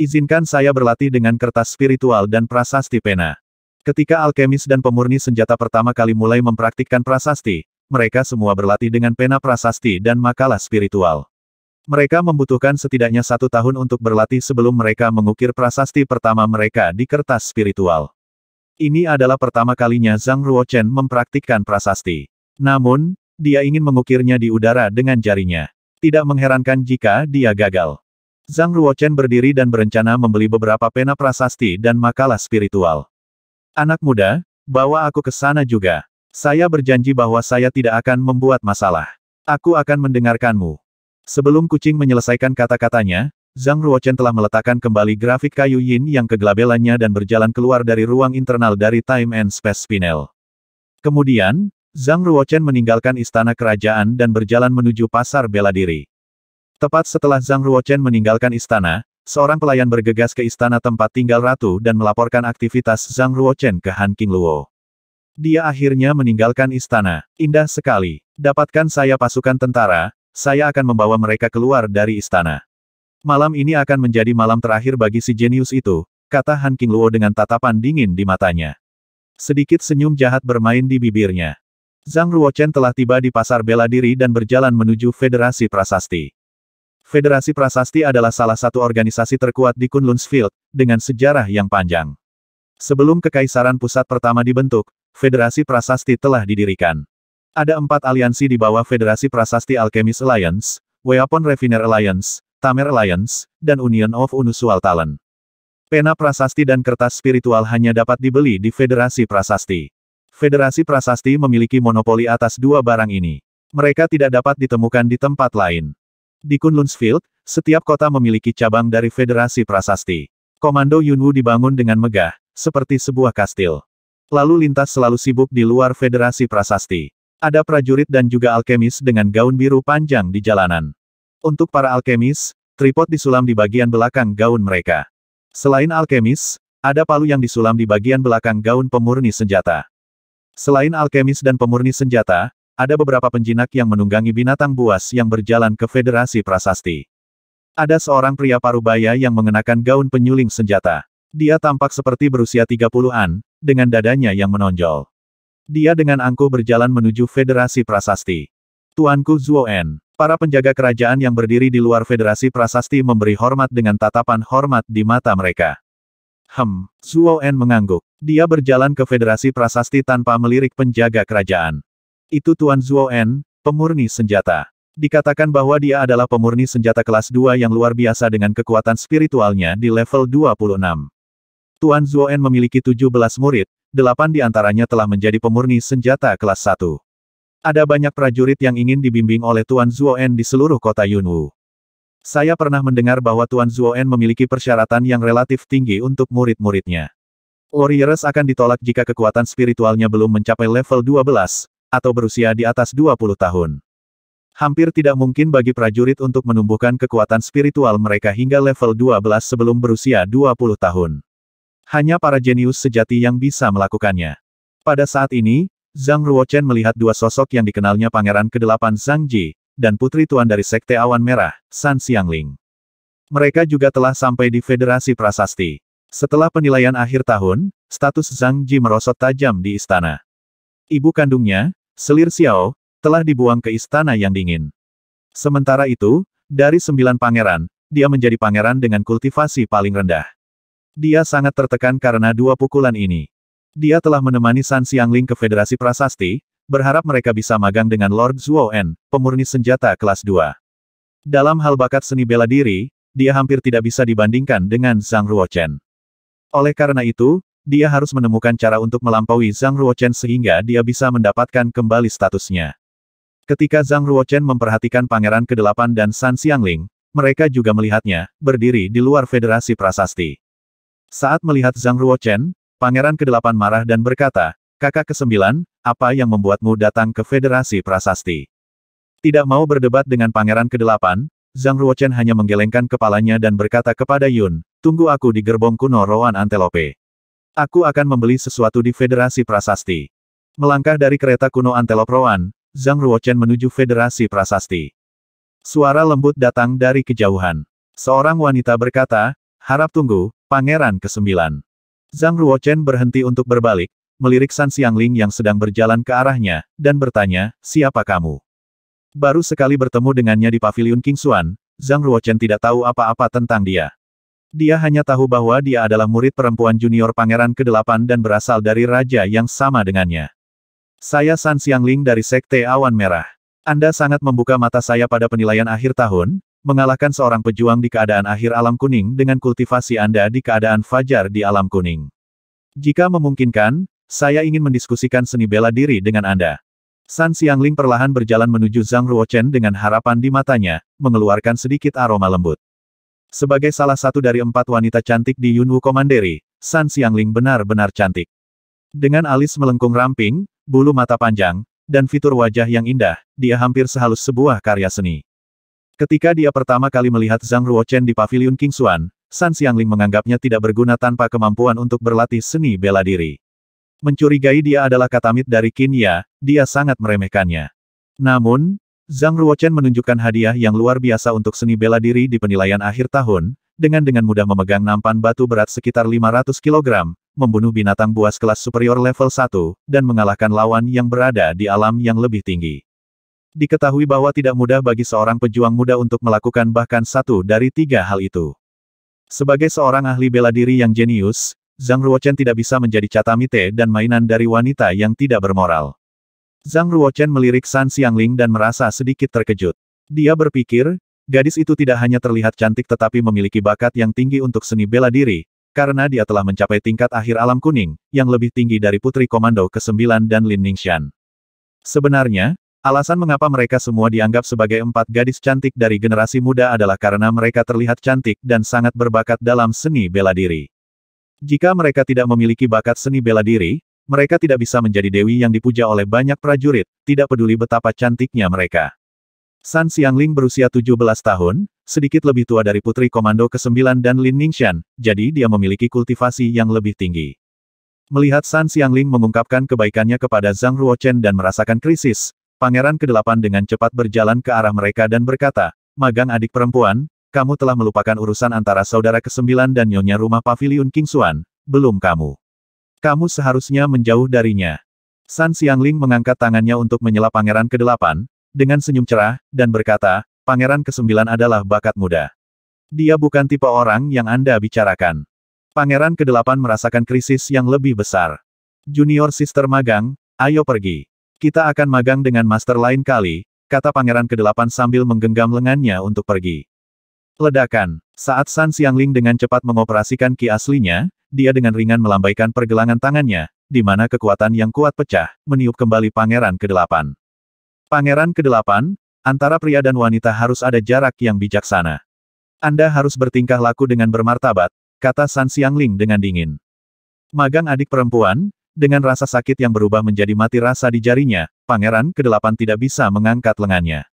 S1: Izinkan saya berlatih dengan kertas spiritual dan prasasti pena. Ketika alkemis dan pemurni senjata pertama kali mulai mempraktikkan prasasti, mereka semua berlatih dengan pena prasasti dan makalah spiritual. Mereka membutuhkan setidaknya satu tahun untuk berlatih sebelum mereka mengukir prasasti pertama mereka di kertas spiritual. Ini adalah pertama kalinya Zhang Ruochen mempraktikkan prasasti. Namun, dia ingin mengukirnya di udara dengan jarinya. Tidak mengherankan jika dia gagal. Zhang Ruochen berdiri dan berencana membeli beberapa pena prasasti dan makalah spiritual. Anak muda, bawa aku ke sana juga. Saya berjanji bahwa saya tidak akan membuat masalah. Aku akan mendengarkanmu. Sebelum kucing menyelesaikan kata-katanya, Zhang Ruochen telah meletakkan kembali grafik kayu yin yang kegelabelannya dan berjalan keluar dari ruang internal dari Time and Space Spinel. Kemudian, Zhang Ruochen meninggalkan istana kerajaan dan berjalan menuju pasar bela diri. Tepat setelah Zhang Ruochen meninggalkan istana, seorang pelayan bergegas ke istana tempat tinggal ratu dan melaporkan aktivitas Zhang Ruochen ke Han King Luo. Dia akhirnya meninggalkan istana. Indah sekali. Dapatkan saya pasukan tentara, saya akan membawa mereka keluar dari istana. Malam ini akan menjadi malam terakhir bagi si jenius itu, kata Han King Luo dengan tatapan dingin di matanya. Sedikit senyum jahat bermain di bibirnya. Zhang Ruochen telah tiba di pasar bela diri dan berjalan menuju Federasi Prasasti. Federasi Prasasti adalah salah satu organisasi terkuat di Kunlunsfield, dengan sejarah yang panjang. Sebelum kekaisaran pusat pertama dibentuk, Federasi Prasasti telah didirikan. Ada empat aliansi di bawah Federasi Prasasti Alchemist Alliance, Weapon Refiner Alliance, Tamer Alliance, dan Union of Unusual Talent. Pena prasasti dan kertas spiritual hanya dapat dibeli di Federasi Prasasti. Federasi Prasasti memiliki monopoli atas dua barang ini. Mereka tidak dapat ditemukan di tempat lain. Di Kunlunsfield, setiap kota memiliki cabang dari Federasi Prasasti. Komando Yunwu dibangun dengan megah, seperti sebuah kastil. Lalu lintas selalu sibuk di luar Federasi Prasasti. Ada prajurit dan juga alkemis dengan gaun biru panjang di jalanan. Untuk para alkemis, tripod disulam di bagian belakang gaun mereka. Selain alkemis, ada palu yang disulam di bagian belakang gaun pemurni senjata. Selain alkemis dan pemurni senjata, ada beberapa penjinak yang menunggangi binatang buas yang berjalan ke Federasi Prasasti. Ada seorang pria parubaya yang mengenakan gaun penyuling senjata. Dia tampak seperti berusia 30-an, dengan dadanya yang menonjol. Dia dengan angkuh berjalan menuju Federasi Prasasti. Tuanku Zuoen, para penjaga kerajaan yang berdiri di luar Federasi Prasasti memberi hormat dengan tatapan hormat di mata mereka. Hem, Zuo En mengangguk. Dia berjalan ke Federasi Prasasti tanpa melirik penjaga kerajaan. Itu Tuan Zuo En, pemurni senjata. Dikatakan bahwa dia adalah pemurni senjata kelas 2 yang luar biasa dengan kekuatan spiritualnya di level 26. Tuan Zuo En memiliki 17 murid, 8 di antaranya telah menjadi pemurni senjata kelas 1. Ada banyak prajurit yang ingin dibimbing oleh Tuan Zuo En di seluruh kota Yunwu. Saya pernah mendengar bahwa Tuan Zuoen memiliki persyaratan yang relatif tinggi untuk murid-muridnya. Warriors akan ditolak jika kekuatan spiritualnya belum mencapai level 12, atau berusia di atas 20 tahun. Hampir tidak mungkin bagi prajurit untuk menumbuhkan kekuatan spiritual mereka hingga level 12 sebelum berusia 20 tahun. Hanya para jenius sejati yang bisa melakukannya. Pada saat ini, Zhang Ruochen melihat dua sosok yang dikenalnya Pangeran Kedelapan Zhang Ji, dan putri tuan dari Sekte Awan Merah, San Xiangling. Mereka juga telah sampai di Federasi Prasasti. Setelah penilaian akhir tahun, status Zhang Ji merosot tajam di istana. Ibu kandungnya, Selir Xiao, telah dibuang ke istana yang dingin. Sementara itu, dari sembilan pangeran, dia menjadi pangeran dengan kultivasi paling rendah. Dia sangat tertekan karena dua pukulan ini. Dia telah menemani San Xiangling ke Federasi Prasasti, berharap mereka bisa magang dengan Lord En, pemurni senjata kelas 2. Dalam hal bakat seni bela diri, dia hampir tidak bisa dibandingkan dengan Zhang Ruochen. Oleh karena itu, dia harus menemukan cara untuk melampaui Zhang Ruochen sehingga dia bisa mendapatkan kembali statusnya. Ketika Zhang Ruochen memperhatikan Pangeran ke-8 dan San Xiangling, mereka juga melihatnya, berdiri di luar Federasi Prasasti. Saat melihat Zhang Ruochen, Pangeran ke-8 marah dan berkata, Kakak kesembilan, apa yang membuatmu datang ke Federasi Prasasti? Tidak mau berdebat dengan pangeran kedelapan, Zhang Ruochen hanya menggelengkan kepalanya dan berkata kepada Yun, tunggu aku di gerbong kuno Rowan Antelope. Aku akan membeli sesuatu di Federasi Prasasti. Melangkah dari kereta kuno Antelope Rowan, Zhang Ruochen menuju Federasi Prasasti. Suara lembut datang dari kejauhan. Seorang wanita berkata, harap tunggu, Pangeran ke-9. Zhang Ruochen berhenti untuk berbalik, melirik San Xiangling yang sedang berjalan ke arahnya, dan bertanya, siapa kamu? Baru sekali bertemu dengannya di pavilion Xuan, Zhang Ruochen tidak tahu apa-apa tentang dia. Dia hanya tahu bahwa dia adalah murid perempuan junior pangeran ke-8 dan berasal dari raja yang sama dengannya. Saya San Xiangling dari Sekte Awan Merah. Anda sangat membuka mata saya pada penilaian akhir tahun, mengalahkan seorang pejuang di keadaan akhir alam kuning dengan kultivasi Anda di keadaan fajar di alam kuning. Jika memungkinkan, saya ingin mendiskusikan seni bela diri dengan Anda. San Xiangling perlahan berjalan menuju Zhang Ruochen dengan harapan di matanya, mengeluarkan sedikit aroma lembut. Sebagai salah satu dari empat wanita cantik di Yunwu Komanderi, San Xiangling benar-benar cantik. Dengan alis melengkung ramping, bulu mata panjang, dan fitur wajah yang indah, dia hampir sehalus sebuah karya seni. Ketika dia pertama kali melihat Zhang Ruochen di Paviliun Kingsuan, San Xiangling menganggapnya tidak berguna tanpa kemampuan untuk berlatih seni bela diri. Mencurigai dia adalah katamit dari Kinya, dia sangat meremehkannya. Namun, Zhang Ruochen menunjukkan hadiah yang luar biasa untuk seni bela diri di penilaian akhir tahun, dengan dengan mudah memegang nampan batu berat sekitar 500 kg, membunuh binatang buas kelas superior level 1, dan mengalahkan lawan yang berada di alam yang lebih tinggi. Diketahui bahwa tidak mudah bagi seorang pejuang muda untuk melakukan bahkan satu dari tiga hal itu. Sebagai seorang ahli bela diri yang jenius, Zhang Ruochen tidak bisa menjadi catamite dan mainan dari wanita yang tidak bermoral. Zhang Ruochen melirik San Xiangling dan merasa sedikit terkejut. Dia berpikir, gadis itu tidak hanya terlihat cantik tetapi memiliki bakat yang tinggi untuk seni bela diri, karena dia telah mencapai tingkat akhir alam kuning, yang lebih tinggi dari Putri Komando ke-9 dan Lin Ningxian. Sebenarnya, alasan mengapa mereka semua dianggap sebagai empat gadis cantik dari generasi muda adalah karena mereka terlihat cantik dan sangat berbakat dalam seni bela diri. Jika mereka tidak memiliki bakat seni bela diri, mereka tidak bisa menjadi dewi yang dipuja oleh banyak prajurit, tidak peduli betapa cantiknya mereka. San Xiangling berusia 17 tahun, sedikit lebih tua dari putri komando ke-9 dan Lin Ningxian, jadi dia memiliki kultivasi yang lebih tinggi. Melihat San Xiangling mengungkapkan kebaikannya kepada Zhang Ruochen dan merasakan krisis, Pangeran ke-8 dengan cepat berjalan ke arah mereka dan berkata, Magang adik perempuan, kamu telah melupakan urusan antara saudara kesembilan dan nyonya rumah Paviliun King Suan, belum kamu. Kamu seharusnya menjauh darinya. San Xiangling mengangkat tangannya untuk menyela pangeran ke-8, dengan senyum cerah, dan berkata, pangeran ke-9 adalah bakat muda. Dia bukan tipe orang yang Anda bicarakan. Pangeran ke-8 merasakan krisis yang lebih besar. Junior Sister magang, ayo pergi. Kita akan magang dengan master lain kali, kata pangeran ke-8 sambil menggenggam lengannya untuk pergi. Ledakan. Saat San Xiangling dengan cepat mengoperasikan ki aslinya, dia dengan ringan melambaikan pergelangan tangannya, di mana kekuatan yang kuat pecah, meniup kembali Pangeran ke-8. Pangeran ke-8, antara pria dan wanita harus ada jarak yang bijaksana. Anda harus bertingkah laku dengan bermartabat, kata San Xiangling dengan dingin. Magang adik perempuan, dengan rasa sakit yang berubah menjadi mati rasa di jarinya, Pangeran ke-8 tidak bisa mengangkat lengannya.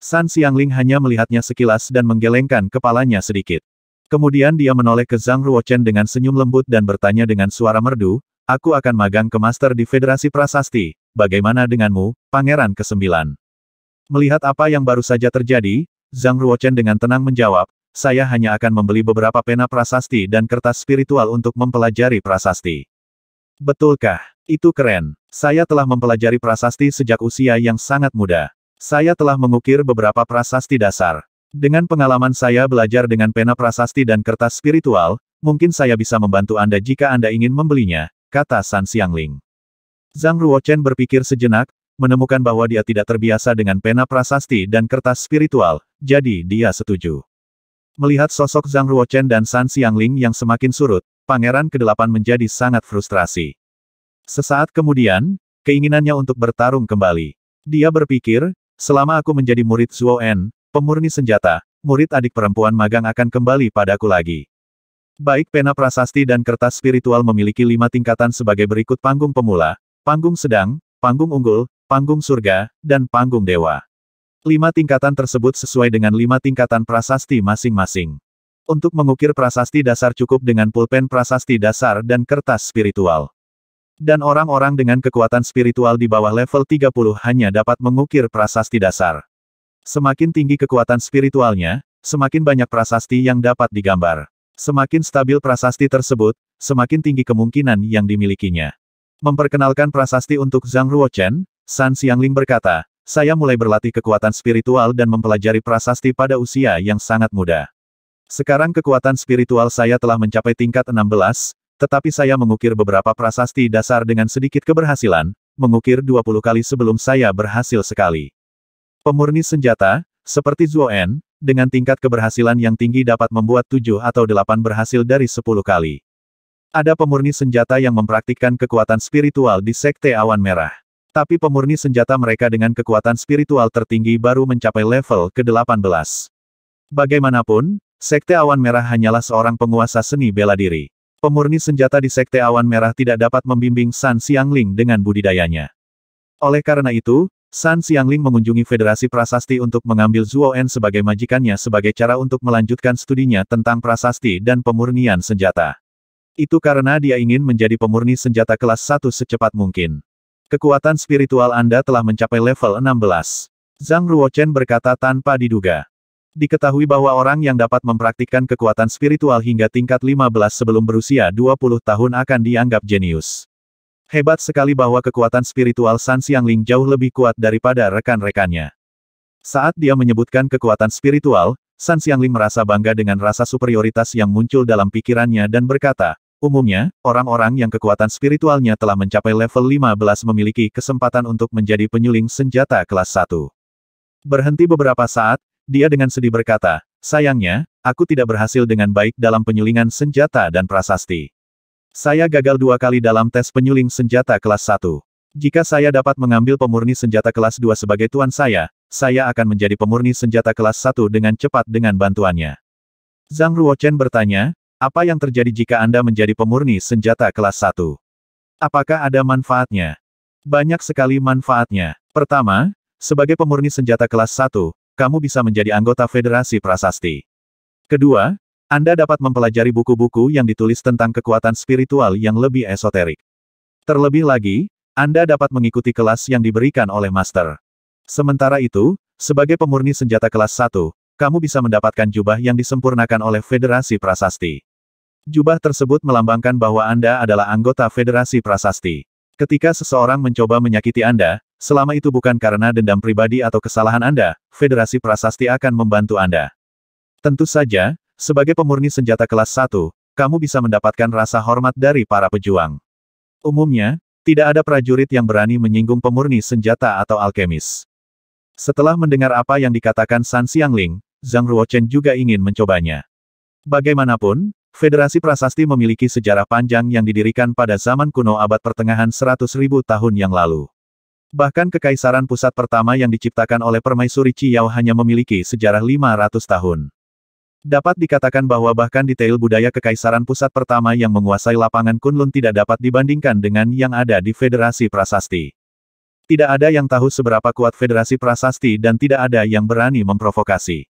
S1: San Xiangling hanya melihatnya sekilas dan menggelengkan kepalanya sedikit. Kemudian dia menoleh ke Zhang Ruochen dengan senyum lembut dan bertanya dengan suara merdu, aku akan magang ke master di Federasi Prasasti, bagaimana denganmu, Pangeran ke-9? Melihat apa yang baru saja terjadi, Zhang Ruochen dengan tenang menjawab, saya hanya akan membeli beberapa pena prasasti dan kertas spiritual untuk mempelajari prasasti. Betulkah? Itu keren. Saya telah mempelajari prasasti sejak usia yang sangat muda. Saya telah mengukir beberapa prasasti dasar. Dengan pengalaman saya belajar dengan pena prasasti dan kertas spiritual, mungkin saya bisa membantu Anda jika Anda ingin membelinya, kata San Xiangling. Zhang Ruochen berpikir sejenak, menemukan bahwa dia tidak terbiasa dengan pena prasasti dan kertas spiritual, jadi dia setuju. Melihat sosok Zhang Ruochen dan San Xiangling yang semakin surut, Pangeran Kedelapan menjadi sangat frustrasi. Sesaat kemudian, keinginannya untuk bertarung kembali. Dia berpikir, Selama aku menjadi murid En, pemurni senjata, murid adik perempuan magang akan kembali padaku lagi. Baik pena prasasti dan kertas spiritual memiliki lima tingkatan sebagai berikut panggung pemula, panggung sedang, panggung unggul, panggung surga, dan panggung dewa. Lima tingkatan tersebut sesuai dengan lima tingkatan prasasti masing-masing. Untuk mengukir prasasti dasar cukup dengan pulpen prasasti dasar dan kertas spiritual dan orang-orang dengan kekuatan spiritual di bawah level 30 hanya dapat mengukir prasasti dasar. Semakin tinggi kekuatan spiritualnya, semakin banyak prasasti yang dapat digambar. Semakin stabil prasasti tersebut, semakin tinggi kemungkinan yang dimilikinya. Memperkenalkan prasasti untuk Zhang Ruochen, San Xiangling berkata, saya mulai berlatih kekuatan spiritual dan mempelajari prasasti pada usia yang sangat muda. Sekarang kekuatan spiritual saya telah mencapai tingkat 16, tetapi saya mengukir beberapa prasasti dasar dengan sedikit keberhasilan, mengukir 20 kali sebelum saya berhasil sekali. Pemurni senjata, seperti Zuoen, dengan tingkat keberhasilan yang tinggi dapat membuat 7 atau 8 berhasil dari 10 kali. Ada pemurni senjata yang mempraktikkan kekuatan spiritual di Sekte Awan Merah. Tapi pemurni senjata mereka dengan kekuatan spiritual tertinggi baru mencapai level ke-18. Bagaimanapun, Sekte Awan Merah hanyalah seorang penguasa seni bela diri. Pemurni senjata di Sekte Awan Merah tidak dapat membimbing San Xiangling dengan budidayanya. Oleh karena itu, San Xiangling mengunjungi Federasi Prasasti untuk mengambil En sebagai majikannya sebagai cara untuk melanjutkan studinya tentang prasasti dan pemurnian senjata. Itu karena dia ingin menjadi pemurni senjata kelas 1 secepat mungkin. Kekuatan spiritual Anda telah mencapai level 16. Zhang Ruochen berkata tanpa diduga. Diketahui bahwa orang yang dapat mempraktikkan kekuatan spiritual hingga tingkat 15 sebelum berusia 20 tahun akan dianggap jenius. Hebat sekali bahwa kekuatan spiritual San Xiangling jauh lebih kuat daripada rekan-rekannya. Saat dia menyebutkan kekuatan spiritual, San Xiangling merasa bangga dengan rasa superioritas yang muncul dalam pikirannya dan berkata, umumnya, orang-orang yang kekuatan spiritualnya telah mencapai level 15 memiliki kesempatan untuk menjadi penyuling senjata kelas 1. Berhenti beberapa saat, dia dengan sedih berkata, sayangnya, aku tidak berhasil dengan baik dalam penyulingan senjata dan prasasti. Saya gagal dua kali dalam tes penyuling senjata kelas 1. Jika saya dapat mengambil pemurni senjata kelas 2 sebagai tuan saya, saya akan menjadi pemurni senjata kelas 1 dengan cepat dengan bantuannya. Zhang Ruochen bertanya, apa yang terjadi jika Anda menjadi pemurni senjata kelas 1? Apakah ada manfaatnya? Banyak sekali manfaatnya. Pertama, sebagai pemurni senjata kelas 1, kamu bisa menjadi anggota Federasi Prasasti. Kedua, Anda dapat mempelajari buku-buku yang ditulis tentang kekuatan spiritual yang lebih esoterik. Terlebih lagi, Anda dapat mengikuti kelas yang diberikan oleh Master. Sementara itu, sebagai pemurni senjata kelas 1, kamu bisa mendapatkan jubah yang disempurnakan oleh Federasi Prasasti. Jubah tersebut melambangkan bahwa Anda adalah anggota Federasi Prasasti. Ketika seseorang mencoba menyakiti Anda, selama itu bukan karena dendam pribadi atau kesalahan Anda, Federasi Prasasti akan membantu Anda. Tentu saja, sebagai pemurni senjata kelas 1, kamu bisa mendapatkan rasa hormat dari para pejuang. Umumnya, tidak ada prajurit yang berani menyinggung pemurni senjata atau alkemis. Setelah mendengar apa yang dikatakan San Xiangling, Zhang Ruochen juga ingin mencobanya. Bagaimanapun, Federasi Prasasti memiliki sejarah panjang yang didirikan pada zaman kuno abad pertengahan 100.000 tahun yang lalu. Bahkan kekaisaran pusat pertama yang diciptakan oleh Permaisuri Chiyao hanya memiliki sejarah 500 tahun. Dapat dikatakan bahwa bahkan detail budaya kekaisaran pusat pertama yang menguasai lapangan Kunlun tidak dapat dibandingkan dengan yang ada di Federasi Prasasti. Tidak ada yang tahu seberapa kuat Federasi Prasasti dan tidak ada yang berani memprovokasi.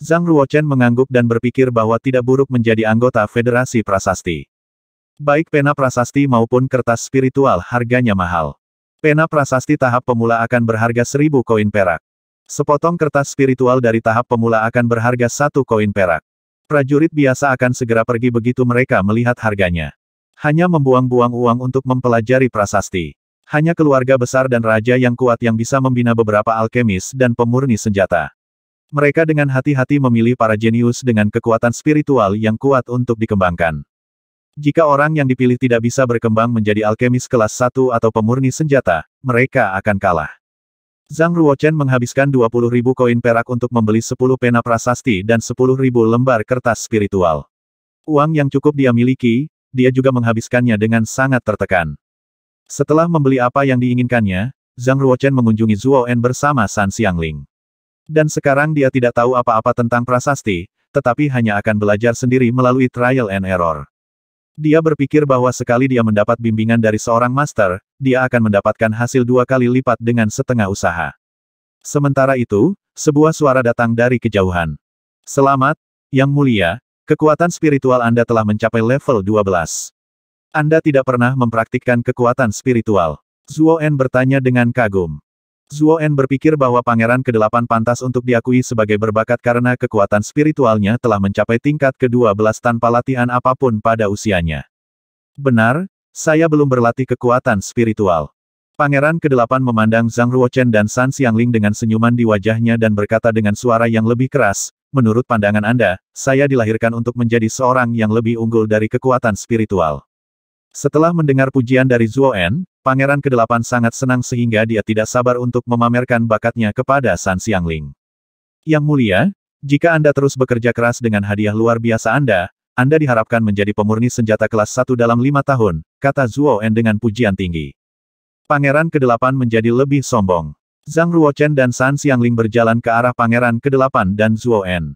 S1: Zhang Ruochen mengangguk dan berpikir bahwa tidak buruk menjadi anggota Federasi Prasasti. Baik pena prasasti maupun kertas spiritual harganya mahal. Pena prasasti tahap pemula akan berharga seribu koin perak. Sepotong kertas spiritual dari tahap pemula akan berharga satu koin perak. Prajurit biasa akan segera pergi begitu mereka melihat harganya. Hanya membuang-buang uang untuk mempelajari prasasti. Hanya keluarga besar dan raja yang kuat yang bisa membina beberapa alkemis dan pemurni senjata. Mereka dengan hati-hati memilih para jenius dengan kekuatan spiritual yang kuat untuk dikembangkan. Jika orang yang dipilih tidak bisa berkembang menjadi alkemis kelas 1 atau pemurni senjata, mereka akan kalah. Zhang Ruochen menghabiskan ribu koin perak untuk membeli 10 pena prasasti dan 10.000 lembar kertas spiritual. Uang yang cukup dia miliki, dia juga menghabiskannya dengan sangat tertekan. Setelah membeli apa yang diinginkannya, Zhang Ruochen mengunjungi Zhuo En bersama San Xiangling. Dan sekarang dia tidak tahu apa-apa tentang prasasti, tetapi hanya akan belajar sendiri melalui trial and error. Dia berpikir bahwa sekali dia mendapat bimbingan dari seorang master, dia akan mendapatkan hasil dua kali lipat dengan setengah usaha. Sementara itu, sebuah suara datang dari kejauhan. Selamat, Yang Mulia, kekuatan spiritual Anda telah mencapai level 12. Anda tidak pernah mempraktikkan kekuatan spiritual. Zuo En bertanya dengan kagum. Zuo En berpikir bahwa pangeran kedelapan pantas untuk diakui sebagai berbakat karena kekuatan spiritualnya telah mencapai tingkat ke-12 tanpa latihan apapun pada usianya. Benar, saya belum berlatih kekuatan spiritual. Pangeran kedelapan memandang Zhang Ruochen dan San Xiangling dengan senyuman di wajahnya dan berkata dengan suara yang lebih keras, menurut pandangan Anda, saya dilahirkan untuk menjadi seorang yang lebih unggul dari kekuatan spiritual. Setelah mendengar pujian dari Zuoen, Pangeran Kedelapan sangat senang sehingga dia tidak sabar untuk memamerkan bakatnya kepada San Xiangling. Yang mulia, jika Anda terus bekerja keras dengan hadiah luar biasa Anda, Anda diharapkan menjadi pemurni senjata kelas 1 dalam lima tahun, kata Zuoen dengan pujian tinggi. Pangeran Kedelapan menjadi lebih sombong. Zhang Ruochen dan San Xiangling berjalan ke arah Pangeran Kedelapan dan Zuoen.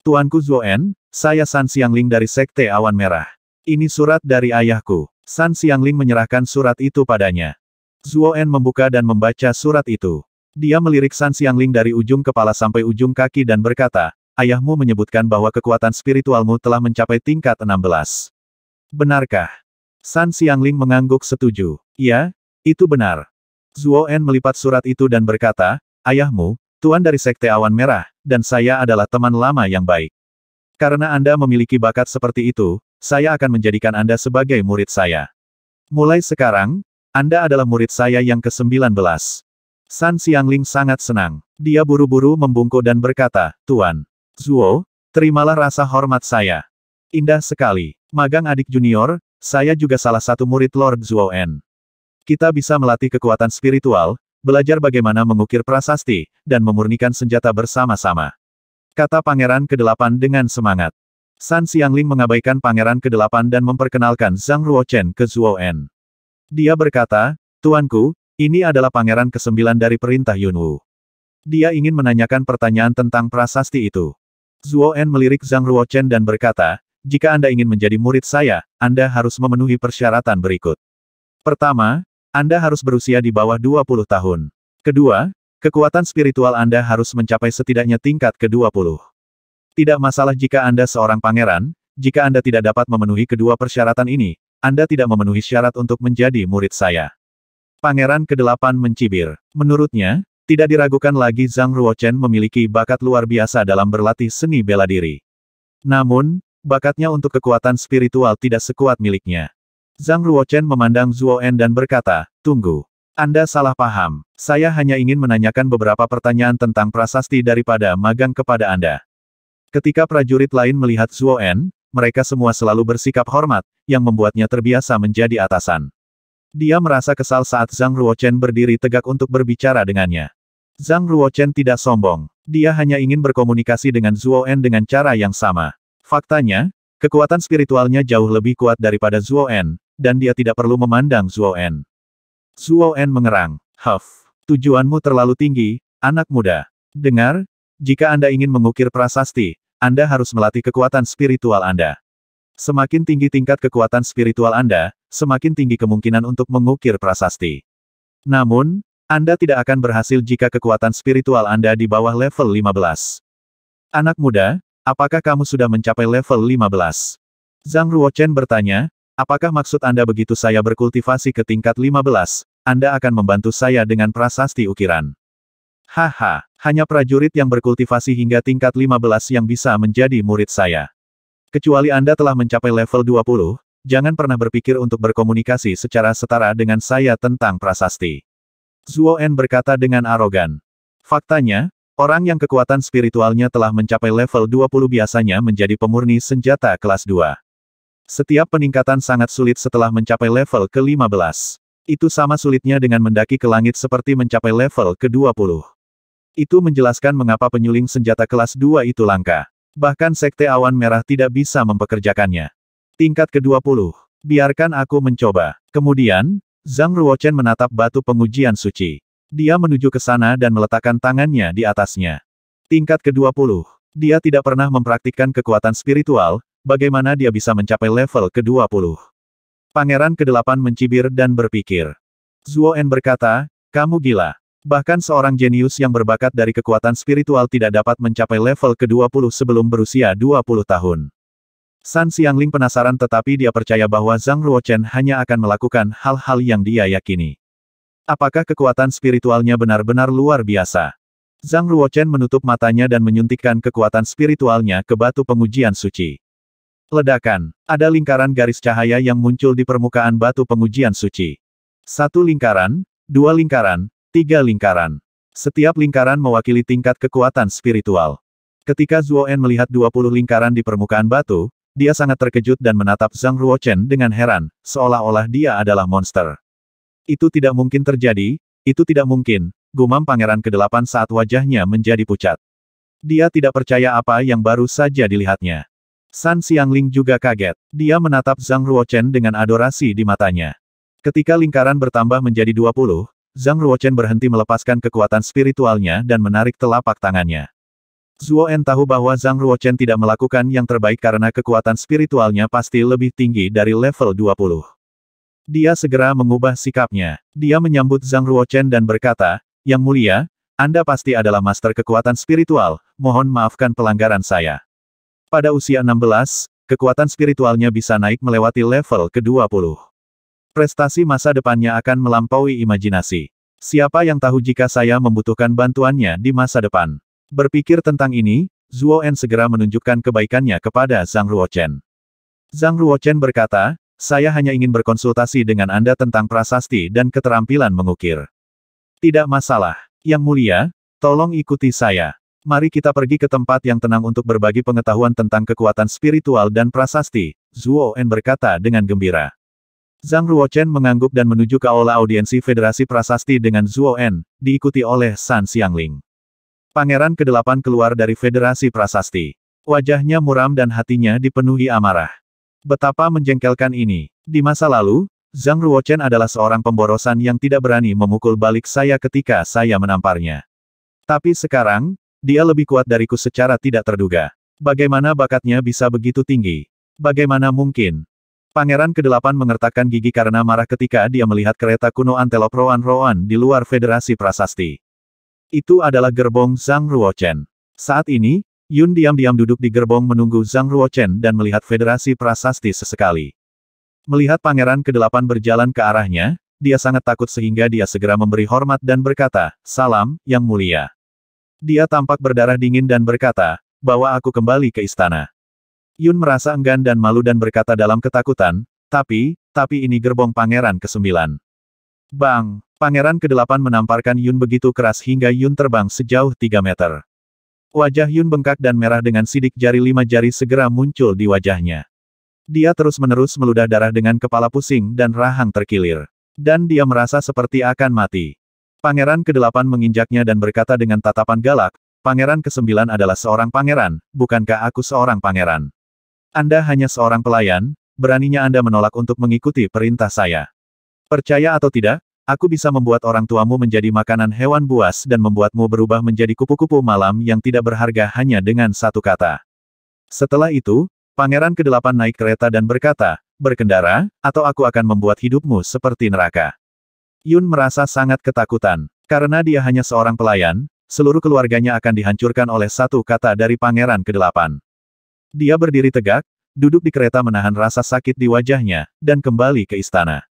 S1: Tuanku Zuoen, saya San Xiangling dari Sekte Awan Merah. Ini surat dari ayahku. San Xiangling menyerahkan surat itu padanya. Zhuo En membuka dan membaca surat itu. Dia melirik San Xiangling dari ujung kepala sampai ujung kaki dan berkata, ayahmu menyebutkan bahwa kekuatan spiritualmu telah mencapai tingkat 16. Benarkah? San Xiangling mengangguk setuju. Ya, itu benar. Zhuo En melipat surat itu dan berkata, ayahmu, tuan dari Sekte Awan Merah, dan saya adalah teman lama yang baik. Karena Anda memiliki bakat seperti itu, saya akan menjadikan Anda sebagai murid saya. Mulai sekarang, Anda adalah murid saya yang ke-19. San Xiangling sangat senang. Dia buru-buru membungkuk dan berkata, Tuan, Zuo, terimalah rasa hormat saya. Indah sekali. Magang adik junior, saya juga salah satu murid Lord Zuo En. Kita bisa melatih kekuatan spiritual, belajar bagaimana mengukir prasasti, dan memurnikan senjata bersama-sama. Kata Pangeran ke-8 dengan semangat. San Xiangling mengabaikan pangeran ke-8 dan memperkenalkan Zhang Ruochen ke Zhuo En. Dia berkata, Tuanku, ini adalah pangeran ke-9 dari perintah Yunwu. Dia ingin menanyakan pertanyaan tentang prasasti itu. Zhuo En melirik Zhang Ruochen dan berkata, jika Anda ingin menjadi murid saya, Anda harus memenuhi persyaratan berikut. Pertama, Anda harus berusia di bawah 20 tahun. Kedua, kekuatan spiritual Anda harus mencapai setidaknya tingkat ke-20. Tidak masalah jika Anda seorang pangeran, jika Anda tidak dapat memenuhi kedua persyaratan ini, Anda tidak memenuhi syarat untuk menjadi murid saya. Pangeran ke-8 mencibir. Menurutnya, tidak diragukan lagi Zhang Ruochen memiliki bakat luar biasa dalam berlatih seni bela diri. Namun, bakatnya untuk kekuatan spiritual tidak sekuat miliknya. Zhang Ruochen memandang Zhuo En dan berkata, Tunggu. Anda salah paham. Saya hanya ingin menanyakan beberapa pertanyaan tentang prasasti daripada magang kepada Anda. Ketika prajurit lain melihat Zuo En, mereka semua selalu bersikap hormat, yang membuatnya terbiasa menjadi atasan. Dia merasa kesal saat Zhang Ruochen berdiri tegak untuk berbicara dengannya. Zhang Ruochen tidak sombong. Dia hanya ingin berkomunikasi dengan Zuo En dengan cara yang sama. Faktanya, kekuatan spiritualnya jauh lebih kuat daripada Zuo En, dan dia tidak perlu memandang Zuo En. Zuo En mengerang. Huff, tujuanmu terlalu tinggi, anak muda. Dengar, jika Anda ingin mengukir prasasti, anda harus melatih kekuatan spiritual Anda. Semakin tinggi tingkat kekuatan spiritual Anda, semakin tinggi kemungkinan untuk mengukir prasasti. Namun, Anda tidak akan berhasil jika kekuatan spiritual Anda di bawah level 15. Anak muda, apakah kamu sudah mencapai level 15? Zhang Ruochen bertanya, apakah maksud Anda begitu saya berkultivasi ke tingkat 15, Anda akan membantu saya dengan prasasti ukiran? Haha, hanya prajurit yang berkultivasi hingga tingkat 15 yang bisa menjadi murid saya. Kecuali Anda telah mencapai level 20, jangan pernah berpikir untuk berkomunikasi secara setara dengan saya tentang prasasti. Zuo En berkata dengan arogan. Faktanya, orang yang kekuatan spiritualnya telah mencapai level 20 biasanya menjadi pemurni senjata kelas 2. Setiap peningkatan sangat sulit setelah mencapai level ke-15. Itu sama sulitnya dengan mendaki ke langit seperti mencapai level ke-20. Itu menjelaskan mengapa penyuling senjata kelas 2 itu langka. Bahkan Sekte Awan Merah tidak bisa mempekerjakannya. Tingkat ke-20. Biarkan aku mencoba. Kemudian, Zhang Ruochen menatap batu pengujian suci. Dia menuju ke sana dan meletakkan tangannya di atasnya. Tingkat ke-20. Dia tidak pernah mempraktikkan kekuatan spiritual, bagaimana dia bisa mencapai level ke-20. Pangeran kedelapan mencibir dan berpikir. Zuo En berkata, kamu gila. Bahkan seorang jenius yang berbakat dari kekuatan spiritual tidak dapat mencapai level ke-20 sebelum berusia 20 tahun. San Xiangling penasaran tetapi dia percaya bahwa Zhang Ruochen hanya akan melakukan hal-hal yang dia yakini. Apakah kekuatan spiritualnya benar-benar luar biasa? Zhang Ruochen menutup matanya dan menyuntikkan kekuatan spiritualnya ke batu pengujian suci. Ledakan. Ada lingkaran garis cahaya yang muncul di permukaan batu pengujian suci. Satu lingkaran, dua lingkaran, tiga lingkaran. Setiap lingkaran mewakili tingkat kekuatan spiritual. Ketika En melihat 20 lingkaran di permukaan batu, dia sangat terkejut dan menatap Zhang Ruochen dengan heran, seolah-olah dia adalah monster. Itu tidak mungkin terjadi, itu tidak mungkin, gumam pangeran kedelapan saat wajahnya menjadi pucat. Dia tidak percaya apa yang baru saja dilihatnya. San Xiangling juga kaget. Dia menatap Zhang Ruochen dengan adorasi di matanya. Ketika lingkaran bertambah menjadi 20, Zhang Ruochen berhenti melepaskan kekuatan spiritualnya dan menarik telapak tangannya. Zuo En tahu bahwa Zhang Ruochen tidak melakukan yang terbaik karena kekuatan spiritualnya pasti lebih tinggi dari level 20. Dia segera mengubah sikapnya. Dia menyambut Zhang Ruochen dan berkata, Yang mulia, Anda pasti adalah master kekuatan spiritual, mohon maafkan pelanggaran saya. Pada usia 16, kekuatan spiritualnya bisa naik melewati level ke-20. Prestasi masa depannya akan melampaui imajinasi. Siapa yang tahu jika saya membutuhkan bantuannya di masa depan? Berpikir tentang ini, Zhuo En segera menunjukkan kebaikannya kepada Zhang Ruochen. Zhang Ruochen berkata, saya hanya ingin berkonsultasi dengan Anda tentang prasasti dan keterampilan mengukir. Tidak masalah. Yang mulia, tolong ikuti saya. Mari kita pergi ke tempat yang tenang untuk berbagi pengetahuan tentang kekuatan spiritual dan prasasti, Zuo En berkata dengan gembira. Zhang Ruochen mengangguk dan menuju ke aula audiensi Federasi Prasasti dengan Zuo En, diikuti oleh San Xiangling. Pangeran ke-8 keluar dari Federasi Prasasti. Wajahnya muram dan hatinya dipenuhi amarah. Betapa menjengkelkan ini. Di masa lalu, Zhang Ruochen adalah seorang pemborosan yang tidak berani memukul balik saya ketika saya menamparnya. Tapi sekarang, dia lebih kuat dariku secara tidak terduga. Bagaimana bakatnya bisa begitu tinggi? Bagaimana mungkin? Pangeran Kedelapan mengertakkan gigi karena marah ketika dia melihat kereta kuno antelop roan-roan di luar Federasi Prasasti. Itu adalah gerbong Zhang Ruochen. Saat ini, Yun diam-diam duduk di gerbong menunggu Zhang Ruochen dan melihat Federasi Prasasti sesekali. Melihat Pangeran Kedelapan berjalan ke arahnya, dia sangat takut sehingga dia segera memberi hormat dan berkata, Salam, Yang Mulia. Dia tampak berdarah dingin dan berkata, bawa aku kembali ke istana. Yun merasa enggan dan malu dan berkata dalam ketakutan, tapi, tapi ini gerbong pangeran ke-9. Bang, pangeran ke-8 menamparkan Yun begitu keras hingga Yun terbang sejauh 3 meter. Wajah Yun bengkak dan merah dengan sidik jari lima jari segera muncul di wajahnya. Dia terus-menerus meludah darah dengan kepala pusing dan rahang terkilir. Dan dia merasa seperti akan mati. Pangeran ke-8 menginjaknya dan berkata dengan tatapan galak, Pangeran ke-9 adalah seorang pangeran, bukankah aku seorang pangeran? Anda hanya seorang pelayan, beraninya Anda menolak untuk mengikuti perintah saya. Percaya atau tidak, aku bisa membuat orang tuamu menjadi makanan hewan buas dan membuatmu berubah menjadi kupu-kupu malam yang tidak berharga hanya dengan satu kata. Setelah itu, Pangeran ke-8 naik kereta dan berkata, berkendara, atau aku akan membuat hidupmu seperti neraka. Yun merasa sangat ketakutan. Karena dia hanya seorang pelayan, seluruh keluarganya akan dihancurkan oleh satu kata dari Pangeran Kedelapan. Dia berdiri tegak, duduk di kereta menahan rasa sakit di wajahnya, dan kembali ke istana.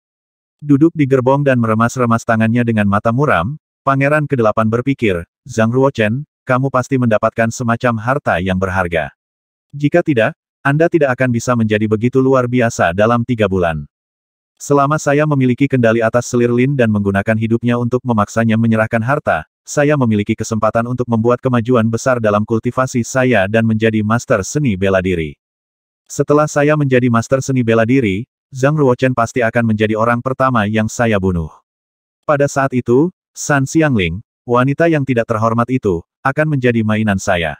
S1: Duduk di gerbong dan meremas-remas tangannya dengan mata muram, Pangeran Kedelapan berpikir, Zhang Ruochen, kamu pasti mendapatkan semacam harta yang berharga. Jika tidak, Anda tidak akan bisa menjadi begitu luar biasa dalam tiga bulan. Selama saya memiliki kendali atas selir Lin dan menggunakan hidupnya untuk memaksanya menyerahkan harta, saya memiliki kesempatan untuk membuat kemajuan besar dalam kultivasi saya dan menjadi master seni bela diri. Setelah saya menjadi master seni bela diri, Zhang Ruochen pasti akan menjadi orang pertama yang saya bunuh. Pada saat itu, San Xiangling, wanita yang tidak terhormat itu, akan menjadi mainan saya.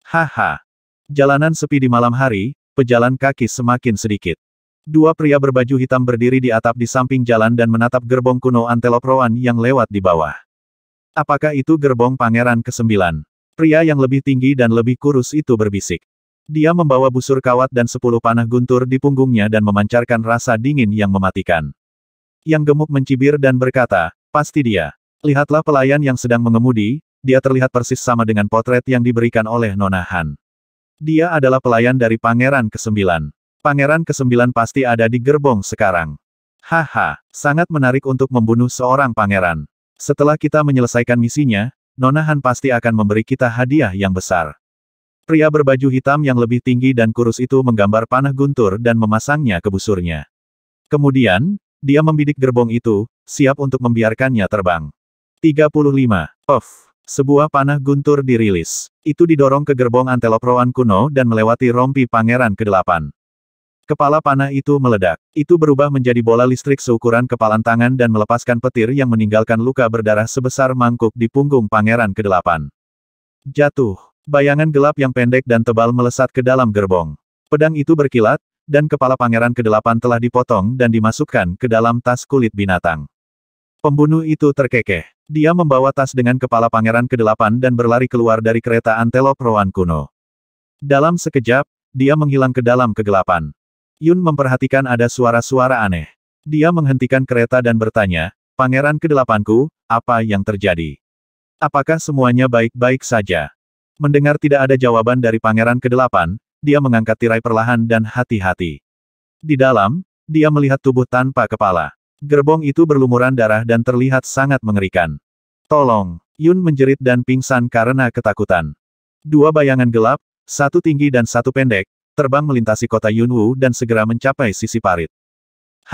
S1: Haha. Jalanan sepi di malam hari, pejalan kaki semakin sedikit. Dua pria berbaju hitam berdiri di atap di samping jalan dan menatap gerbong kuno antelop Rowan yang lewat di bawah. Apakah itu gerbong pangeran ke-9? Pria yang lebih tinggi dan lebih kurus itu berbisik. Dia membawa busur kawat dan sepuluh panah guntur di punggungnya dan memancarkan rasa dingin yang mematikan. Yang gemuk mencibir dan berkata, pasti dia. Lihatlah pelayan yang sedang mengemudi, dia terlihat persis sama dengan potret yang diberikan oleh Nona Han. Dia adalah pelayan dari Pangeran ke-9. Pangeran kesembilan pasti ada di gerbong sekarang. Haha, sangat menarik untuk membunuh seorang pangeran. Setelah kita menyelesaikan misinya, Nona Han pasti akan memberi kita hadiah yang besar. Pria berbaju hitam yang lebih tinggi dan kurus itu menggambar panah guntur dan memasangnya ke busurnya. Kemudian, dia membidik gerbong itu, siap untuk membiarkannya terbang. 35. Of. Sebuah panah guntur dirilis. Itu didorong ke gerbong antelop rowan kuno dan melewati rompi pangeran ke-8. Kepala panah itu meledak. Itu berubah menjadi bola listrik seukuran kepalan tangan dan melepaskan petir yang meninggalkan luka berdarah sebesar mangkuk di punggung pangeran kedelapan. Jatuh. Bayangan gelap yang pendek dan tebal melesat ke dalam gerbong. Pedang itu berkilat, dan kepala pangeran ke kedelapan telah dipotong dan dimasukkan ke dalam tas kulit binatang. Pembunuh itu terkekeh. Dia membawa tas dengan kepala pangeran ke kedelapan dan berlari keluar dari kereta antelop Roan kuno. Dalam sekejap, dia menghilang ke dalam kegelapan. Yun memperhatikan ada suara-suara aneh. Dia menghentikan kereta dan bertanya, Pangeran kedelapanku, apa yang terjadi? Apakah semuanya baik-baik saja? Mendengar tidak ada jawaban dari Pangeran kedelapan, dia mengangkat tirai perlahan dan hati-hati. Di dalam, dia melihat tubuh tanpa kepala. Gerbong itu berlumuran darah dan terlihat sangat mengerikan. Tolong, Yun menjerit dan pingsan karena ketakutan. Dua bayangan gelap, satu tinggi dan satu pendek, terbang melintasi kota Yunwu dan segera mencapai sisi parit.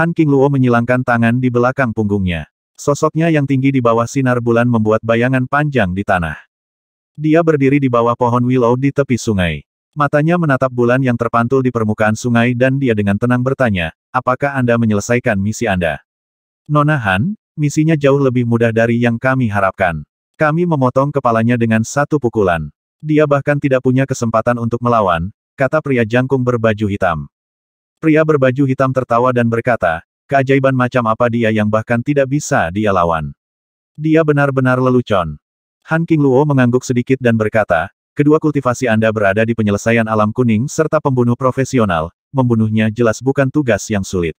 S1: Han Luo menyilangkan tangan di belakang punggungnya. Sosoknya yang tinggi di bawah sinar bulan membuat bayangan panjang di tanah. Dia berdiri di bawah pohon willow di tepi sungai. Matanya menatap bulan yang terpantul di permukaan sungai dan dia dengan tenang bertanya, apakah Anda menyelesaikan misi Anda? Nona Han, misinya jauh lebih mudah dari yang kami harapkan. Kami memotong kepalanya dengan satu pukulan. Dia bahkan tidak punya kesempatan untuk melawan, kata pria jangkung berbaju hitam. Pria berbaju hitam tertawa dan berkata, keajaiban macam apa dia yang bahkan tidak bisa dia lawan. Dia benar-benar lelucon. Han King Luo mengangguk sedikit dan berkata, kedua kultivasi Anda berada di penyelesaian alam kuning serta pembunuh profesional, membunuhnya jelas bukan tugas yang sulit.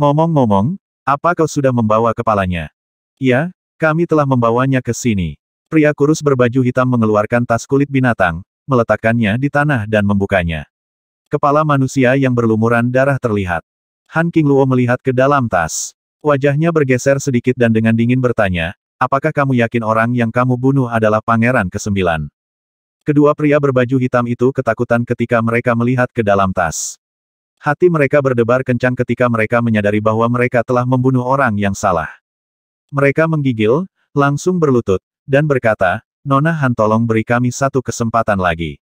S1: Ngomong-ngomong, apa kau sudah membawa kepalanya? Ya, kami telah membawanya ke sini. Pria kurus berbaju hitam mengeluarkan tas kulit binatang, meletakkannya di tanah dan membukanya. Kepala manusia yang berlumuran darah terlihat. Han King Luo melihat ke dalam tas. Wajahnya bergeser sedikit dan dengan dingin bertanya, apakah kamu yakin orang yang kamu bunuh adalah pangeran ke kesembilan? Kedua pria berbaju hitam itu ketakutan ketika mereka melihat ke dalam tas. Hati mereka berdebar kencang ketika mereka menyadari bahwa mereka telah membunuh orang yang salah. Mereka menggigil, langsung berlutut, dan berkata, Nona Han tolong beri kami satu kesempatan lagi.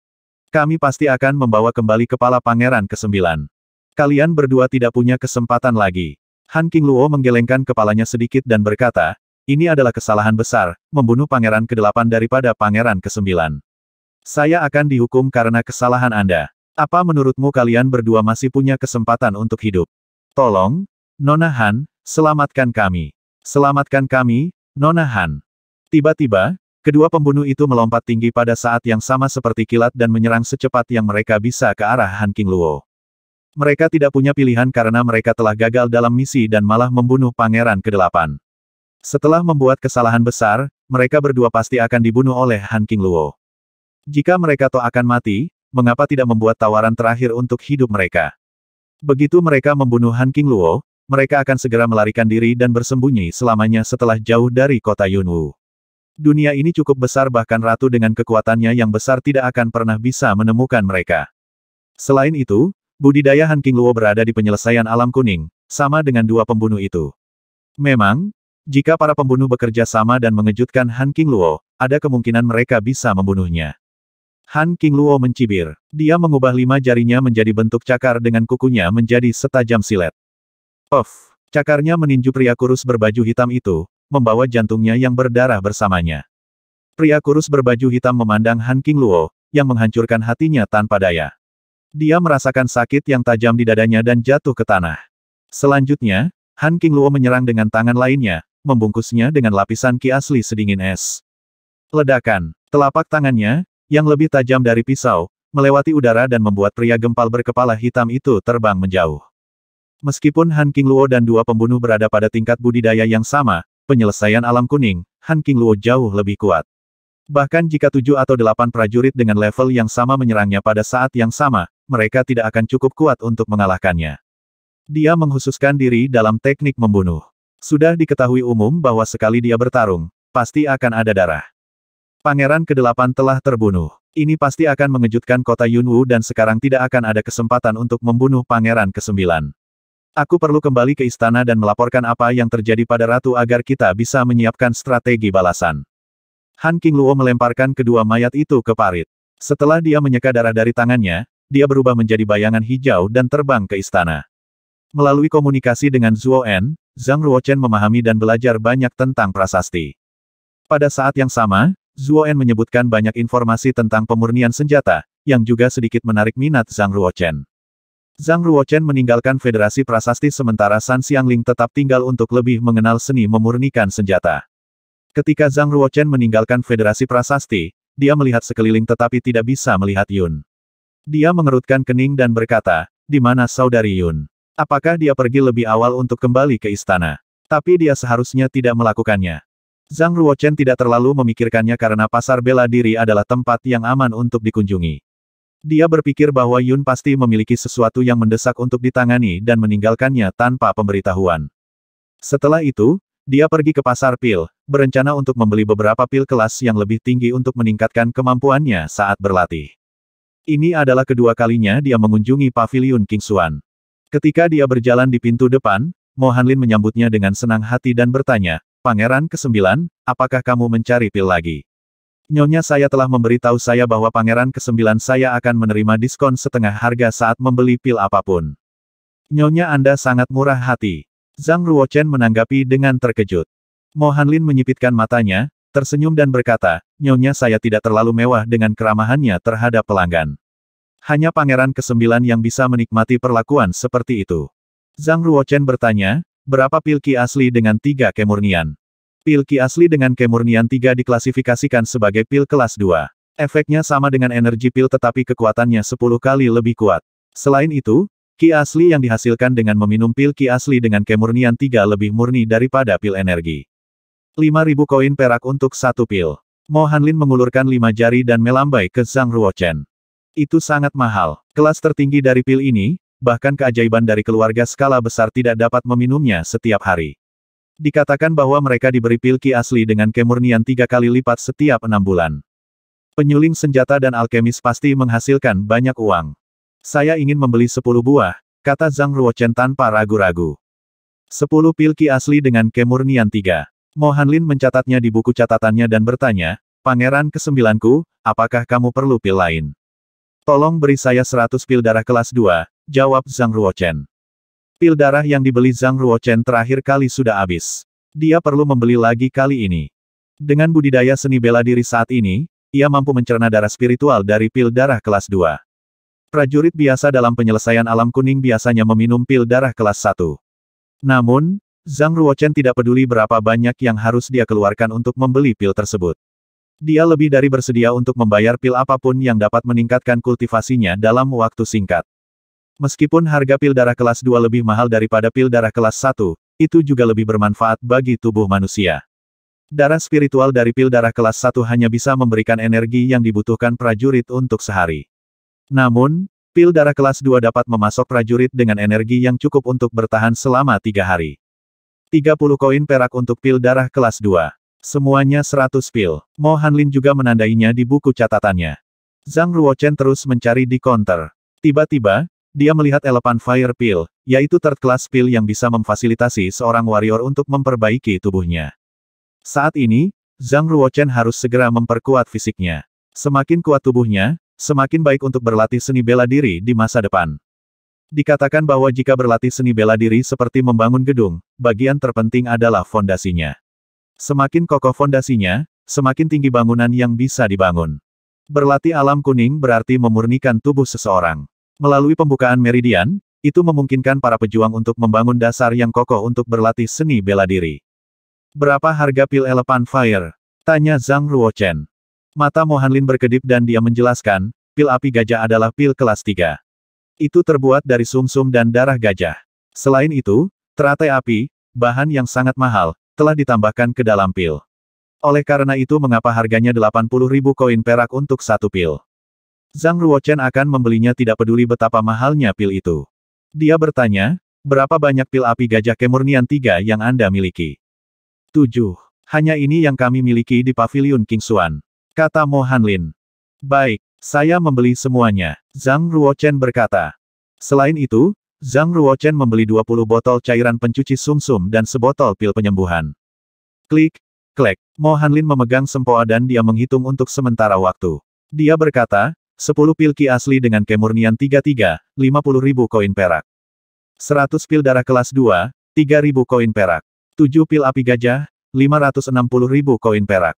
S1: Kami pasti akan membawa kembali kepala pangeran ke-9. Kalian berdua tidak punya kesempatan lagi. Han King Luo menggelengkan kepalanya sedikit dan berkata, ini adalah kesalahan besar, membunuh pangeran ke-8 daripada pangeran ke-9. Saya akan dihukum karena kesalahan Anda. Apa menurutmu kalian berdua masih punya kesempatan untuk hidup? Tolong, Nona Han, selamatkan kami. Selamatkan kami, Nona Han. Tiba-tiba, Kedua pembunuh itu melompat tinggi pada saat yang sama seperti kilat dan menyerang secepat yang mereka bisa ke arah Han King Luo. Mereka tidak punya pilihan karena mereka telah gagal dalam misi dan malah membunuh Pangeran Kedelapan. Setelah membuat kesalahan besar, mereka berdua pasti akan dibunuh oleh Han King Luo. Jika mereka toh akan mati, mengapa tidak membuat tawaran terakhir untuk hidup mereka? Begitu mereka membunuh Han King Luo, mereka akan segera melarikan diri dan bersembunyi selamanya setelah jauh dari kota Yunwu. Dunia ini cukup besar bahkan ratu dengan kekuatannya yang besar tidak akan pernah bisa menemukan mereka. Selain itu, budidaya Han King Luo berada di penyelesaian alam kuning, sama dengan dua pembunuh itu. Memang, jika para pembunuh bekerja sama dan mengejutkan Han King Luo, ada kemungkinan mereka bisa membunuhnya. Han King Luo mencibir. Dia mengubah lima jarinya menjadi bentuk cakar dengan kukunya menjadi setajam silet. Of, Cakarnya meninju pria kurus berbaju hitam itu, membawa jantungnya yang berdarah bersamanya. Pria kurus berbaju hitam memandang Han King Luo, yang menghancurkan hatinya tanpa daya. Dia merasakan sakit yang tajam di dadanya dan jatuh ke tanah. Selanjutnya, Han King Luo menyerang dengan tangan lainnya, membungkusnya dengan lapisan ki asli sedingin es. Ledakan, telapak tangannya, yang lebih tajam dari pisau, melewati udara dan membuat pria gempal berkepala hitam itu terbang menjauh. Meskipun Han King Luo dan dua pembunuh berada pada tingkat budidaya yang sama, penyelesaian alam kuning, Han King Luo jauh lebih kuat. Bahkan jika tujuh atau delapan prajurit dengan level yang sama menyerangnya pada saat yang sama, mereka tidak akan cukup kuat untuk mengalahkannya. Dia menghususkan diri dalam teknik membunuh. Sudah diketahui umum bahwa sekali dia bertarung, pasti akan ada darah. Pangeran ke-8 telah terbunuh. Ini pasti akan mengejutkan kota Yunwu dan sekarang tidak akan ada kesempatan untuk membunuh pangeran ke-9. Aku perlu kembali ke istana dan melaporkan apa yang terjadi pada ratu agar kita bisa menyiapkan strategi balasan. Han King Luo melemparkan kedua mayat itu ke parit. Setelah dia menyeka darah dari tangannya, dia berubah menjadi bayangan hijau dan terbang ke istana. Melalui komunikasi dengan Zhuo En, Zhang Ruochen memahami dan belajar banyak tentang prasasti. Pada saat yang sama, Zhuo En menyebutkan banyak informasi tentang pemurnian senjata, yang juga sedikit menarik minat Zhang Ruochen. Zhang Ruochen meninggalkan Federasi Prasasti sementara San Xiangling tetap tinggal untuk lebih mengenal seni memurnikan senjata. Ketika Zhang Ruochen meninggalkan Federasi Prasasti, dia melihat sekeliling tetapi tidak bisa melihat Yun. Dia mengerutkan kening dan berkata, di mana saudari Yun? Apakah dia pergi lebih awal untuk kembali ke istana? Tapi dia seharusnya tidak melakukannya. Zhang Ruochen tidak terlalu memikirkannya karena pasar bela diri adalah tempat yang aman untuk dikunjungi. Dia berpikir bahwa Yun pasti memiliki sesuatu yang mendesak untuk ditangani dan meninggalkannya tanpa pemberitahuan. Setelah itu, dia pergi ke pasar pil, berencana untuk membeli beberapa pil kelas yang lebih tinggi untuk meningkatkan kemampuannya saat berlatih. Ini adalah kedua kalinya dia mengunjungi pavilion Kingsuan. Ketika dia berjalan di pintu depan, Mohanlin menyambutnya dengan senang hati dan bertanya, Pangeran ke-9, apakah kamu mencari pil lagi? Nyonya saya telah memberitahu saya bahwa pangeran kesembilan saya akan menerima diskon setengah harga saat membeli pil apapun. Nyonya Anda sangat murah hati. Zhang Ruochen menanggapi dengan terkejut. Mohanlin menyipitkan matanya, tersenyum dan berkata, Nyonya saya tidak terlalu mewah dengan keramahannya terhadap pelanggan. Hanya pangeran kesembilan yang bisa menikmati perlakuan seperti itu. Zhang Ruochen bertanya, berapa pil ki asli dengan tiga kemurnian? Pil Ki asli dengan kemurnian 3 diklasifikasikan sebagai pil kelas 2. Efeknya sama dengan energi pil tetapi kekuatannya 10 kali lebih kuat. Selain itu, Ki asli yang dihasilkan dengan meminum pil Ki asli dengan kemurnian 3 lebih murni daripada pil energi. 5000 koin perak untuk satu pil. Mo Hanlin mengulurkan lima jari dan melambai ke Zhang Ruochen. Itu sangat mahal. Kelas tertinggi dari pil ini, bahkan keajaiban dari keluarga skala besar tidak dapat meminumnya setiap hari. Dikatakan bahwa mereka diberi pilki asli dengan kemurnian tiga kali lipat setiap enam bulan. Penyuling senjata dan alkemis pasti menghasilkan banyak uang. Saya ingin membeli sepuluh buah, kata Zhang Ruochen tanpa ragu-ragu. Sepuluh pilki asli dengan kemurnian tiga. Mohanlin mencatatnya di buku catatannya dan bertanya, Pangeran kesembilanku, apakah kamu perlu pil lain? Tolong beri saya seratus pil darah kelas dua jawab Zhang Ruochen. Pil darah yang dibeli Zhang Ruochen terakhir kali sudah habis. Dia perlu membeli lagi kali ini. Dengan budidaya seni bela diri saat ini, ia mampu mencerna darah spiritual dari pil darah kelas 2. Prajurit biasa dalam penyelesaian alam kuning biasanya meminum pil darah kelas 1. Namun, Zhang Ruochen tidak peduli berapa banyak yang harus dia keluarkan untuk membeli pil tersebut. Dia lebih dari bersedia untuk membayar pil apapun yang dapat meningkatkan kultivasinya dalam waktu singkat. Meskipun harga pil darah kelas 2 lebih mahal daripada pil darah kelas 1, itu juga lebih bermanfaat bagi tubuh manusia. Darah spiritual dari pil darah kelas 1 hanya bisa memberikan energi yang dibutuhkan prajurit untuk sehari. Namun, pil darah kelas 2 dapat memasok prajurit dengan energi yang cukup untuk bertahan selama tiga hari. 30 koin perak untuk pil darah kelas 2. Semuanya 100 pil. Mo Hanlin juga menandainya di buku catatannya. Zhang Ruochen terus mencari di konter. Tiba-tiba, dia melihat elepan fire pill, yaitu third class pill yang bisa memfasilitasi seorang warrior untuk memperbaiki tubuhnya. Saat ini, Zhang Ruochen harus segera memperkuat fisiknya. Semakin kuat tubuhnya, semakin baik untuk berlatih seni bela diri di masa depan. Dikatakan bahwa jika berlatih seni bela diri seperti membangun gedung, bagian terpenting adalah fondasinya. Semakin kokoh fondasinya, semakin tinggi bangunan yang bisa dibangun. Berlatih alam kuning berarti memurnikan tubuh seseorang. Melalui pembukaan meridian, itu memungkinkan para pejuang untuk membangun dasar yang kokoh untuk berlatih seni bela diri. Berapa harga pil elepan fire? Tanya Zhang Ruochen. Mata Mohanlin berkedip dan dia menjelaskan, pil api gajah adalah pil kelas 3. Itu terbuat dari sumsum -sum dan darah gajah. Selain itu, teratai api, bahan yang sangat mahal, telah ditambahkan ke dalam pil. Oleh karena itu mengapa harganya 80.000 koin perak untuk satu pil. Zhang Ruochen akan membelinya tidak peduli betapa mahalnya pil itu. Dia bertanya, berapa banyak pil api gajah kemurnian tiga yang Anda miliki? Tujuh. Hanya ini yang kami miliki di pavilion Kingsuan. Kata Mo Hanlin. Baik, saya membeli semuanya. Zhang Ruochen berkata. Selain itu, Zhang Ruochen membeli 20 botol cairan pencuci sumsum -sum dan sebotol pil penyembuhan. Klik, klik, Mo Hanlin memegang sempoa dan dia menghitung untuk sementara waktu. Dia berkata, 10 pil ki asli dengan kemurnian 33, 50 ribu koin perak. 100 pil darah kelas 2, 3 ribu koin perak. 7 pil api gajah, 560 ribu koin perak.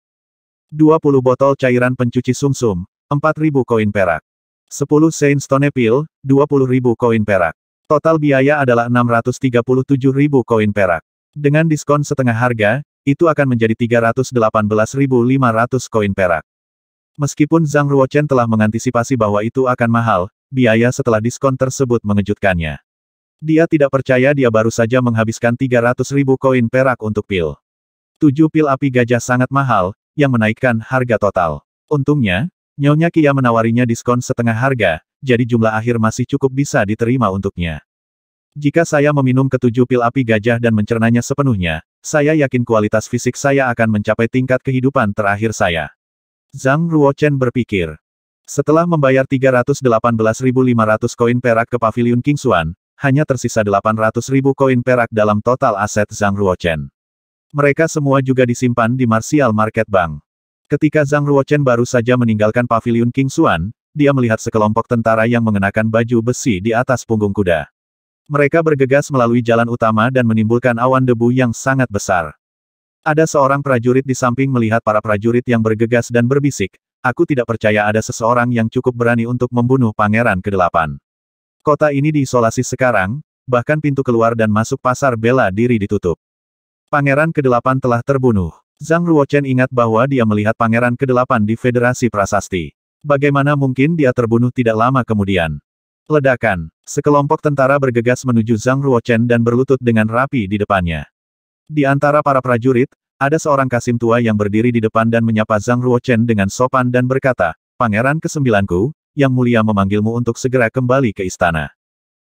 S1: 20 botol cairan pencuci sumsum, 4 ribu koin perak. 10 Saint Stone Pill, 20 ribu koin perak. Total biaya adalah 637 ribu koin perak. Dengan diskon setengah harga, itu akan menjadi 318.500 koin perak. Meskipun Zhang Ruochen telah mengantisipasi bahwa itu akan mahal, biaya setelah diskon tersebut mengejutkannya. Dia tidak percaya dia baru saja menghabiskan 300 ribu koin perak untuk pil. Tujuh pil api gajah sangat mahal, yang menaikkan harga total. Untungnya, Nyonya Kia menawarinya diskon setengah harga, jadi jumlah akhir masih cukup bisa diterima untuknya. Jika saya meminum ketujuh pil api gajah dan mencernanya sepenuhnya, saya yakin kualitas fisik saya akan mencapai tingkat kehidupan terakhir saya. Zhang Ruochen berpikir. Setelah membayar 318.500 koin perak ke Paviliun Kingsuan, hanya tersisa 800.000 koin perak dalam total aset Zhang Ruochen. Mereka semua juga disimpan di Martial Market Bank. Ketika Zhang Ruochen baru saja meninggalkan Paviliun Kingsuan, dia melihat sekelompok tentara yang mengenakan baju besi di atas punggung kuda. Mereka bergegas melalui jalan utama dan menimbulkan awan debu yang sangat besar. Ada seorang prajurit di samping melihat para prajurit yang bergegas dan berbisik, aku tidak percaya ada seseorang yang cukup berani untuk membunuh pangeran kedelapan. Kota ini diisolasi sekarang, bahkan pintu keluar dan masuk pasar bela diri ditutup. Pangeran kedelapan telah terbunuh. Zhang Ruochen ingat bahwa dia melihat pangeran kedelapan di Federasi Prasasti. Bagaimana mungkin dia terbunuh tidak lama kemudian? Ledakan. Sekelompok tentara bergegas menuju Zhang Ruochen dan berlutut dengan rapi di depannya. Di antara para prajurit, ada seorang kasim tua yang berdiri di depan dan menyapa Zhang Ruochen dengan sopan dan berkata, Pangeran kesembilanku, yang mulia memanggilmu untuk segera kembali ke istana.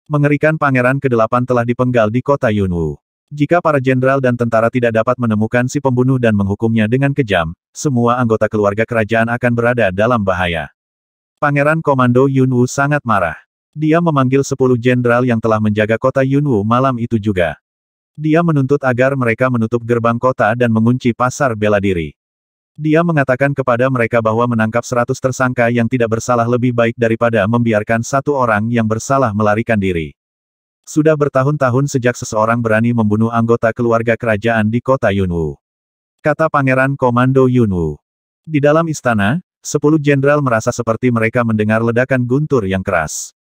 S1: Mengerikan pangeran ke-8 telah dipenggal di kota Yunwu. Jika para jenderal dan tentara tidak dapat menemukan si pembunuh dan menghukumnya dengan kejam, semua anggota keluarga kerajaan akan berada dalam bahaya. Pangeran Komando Yunwu sangat marah. Dia memanggil sepuluh jenderal yang telah menjaga kota Yunwu malam itu juga. Dia menuntut agar mereka menutup gerbang kota dan mengunci pasar bela diri. Dia mengatakan kepada mereka bahwa menangkap seratus tersangka yang tidak bersalah lebih baik daripada membiarkan satu orang yang bersalah melarikan diri. Sudah bertahun-tahun sejak seseorang berani membunuh anggota keluarga kerajaan di kota Yunwu. Kata Pangeran Komando Yunwu. Di dalam istana, sepuluh jenderal merasa seperti mereka mendengar ledakan guntur yang keras.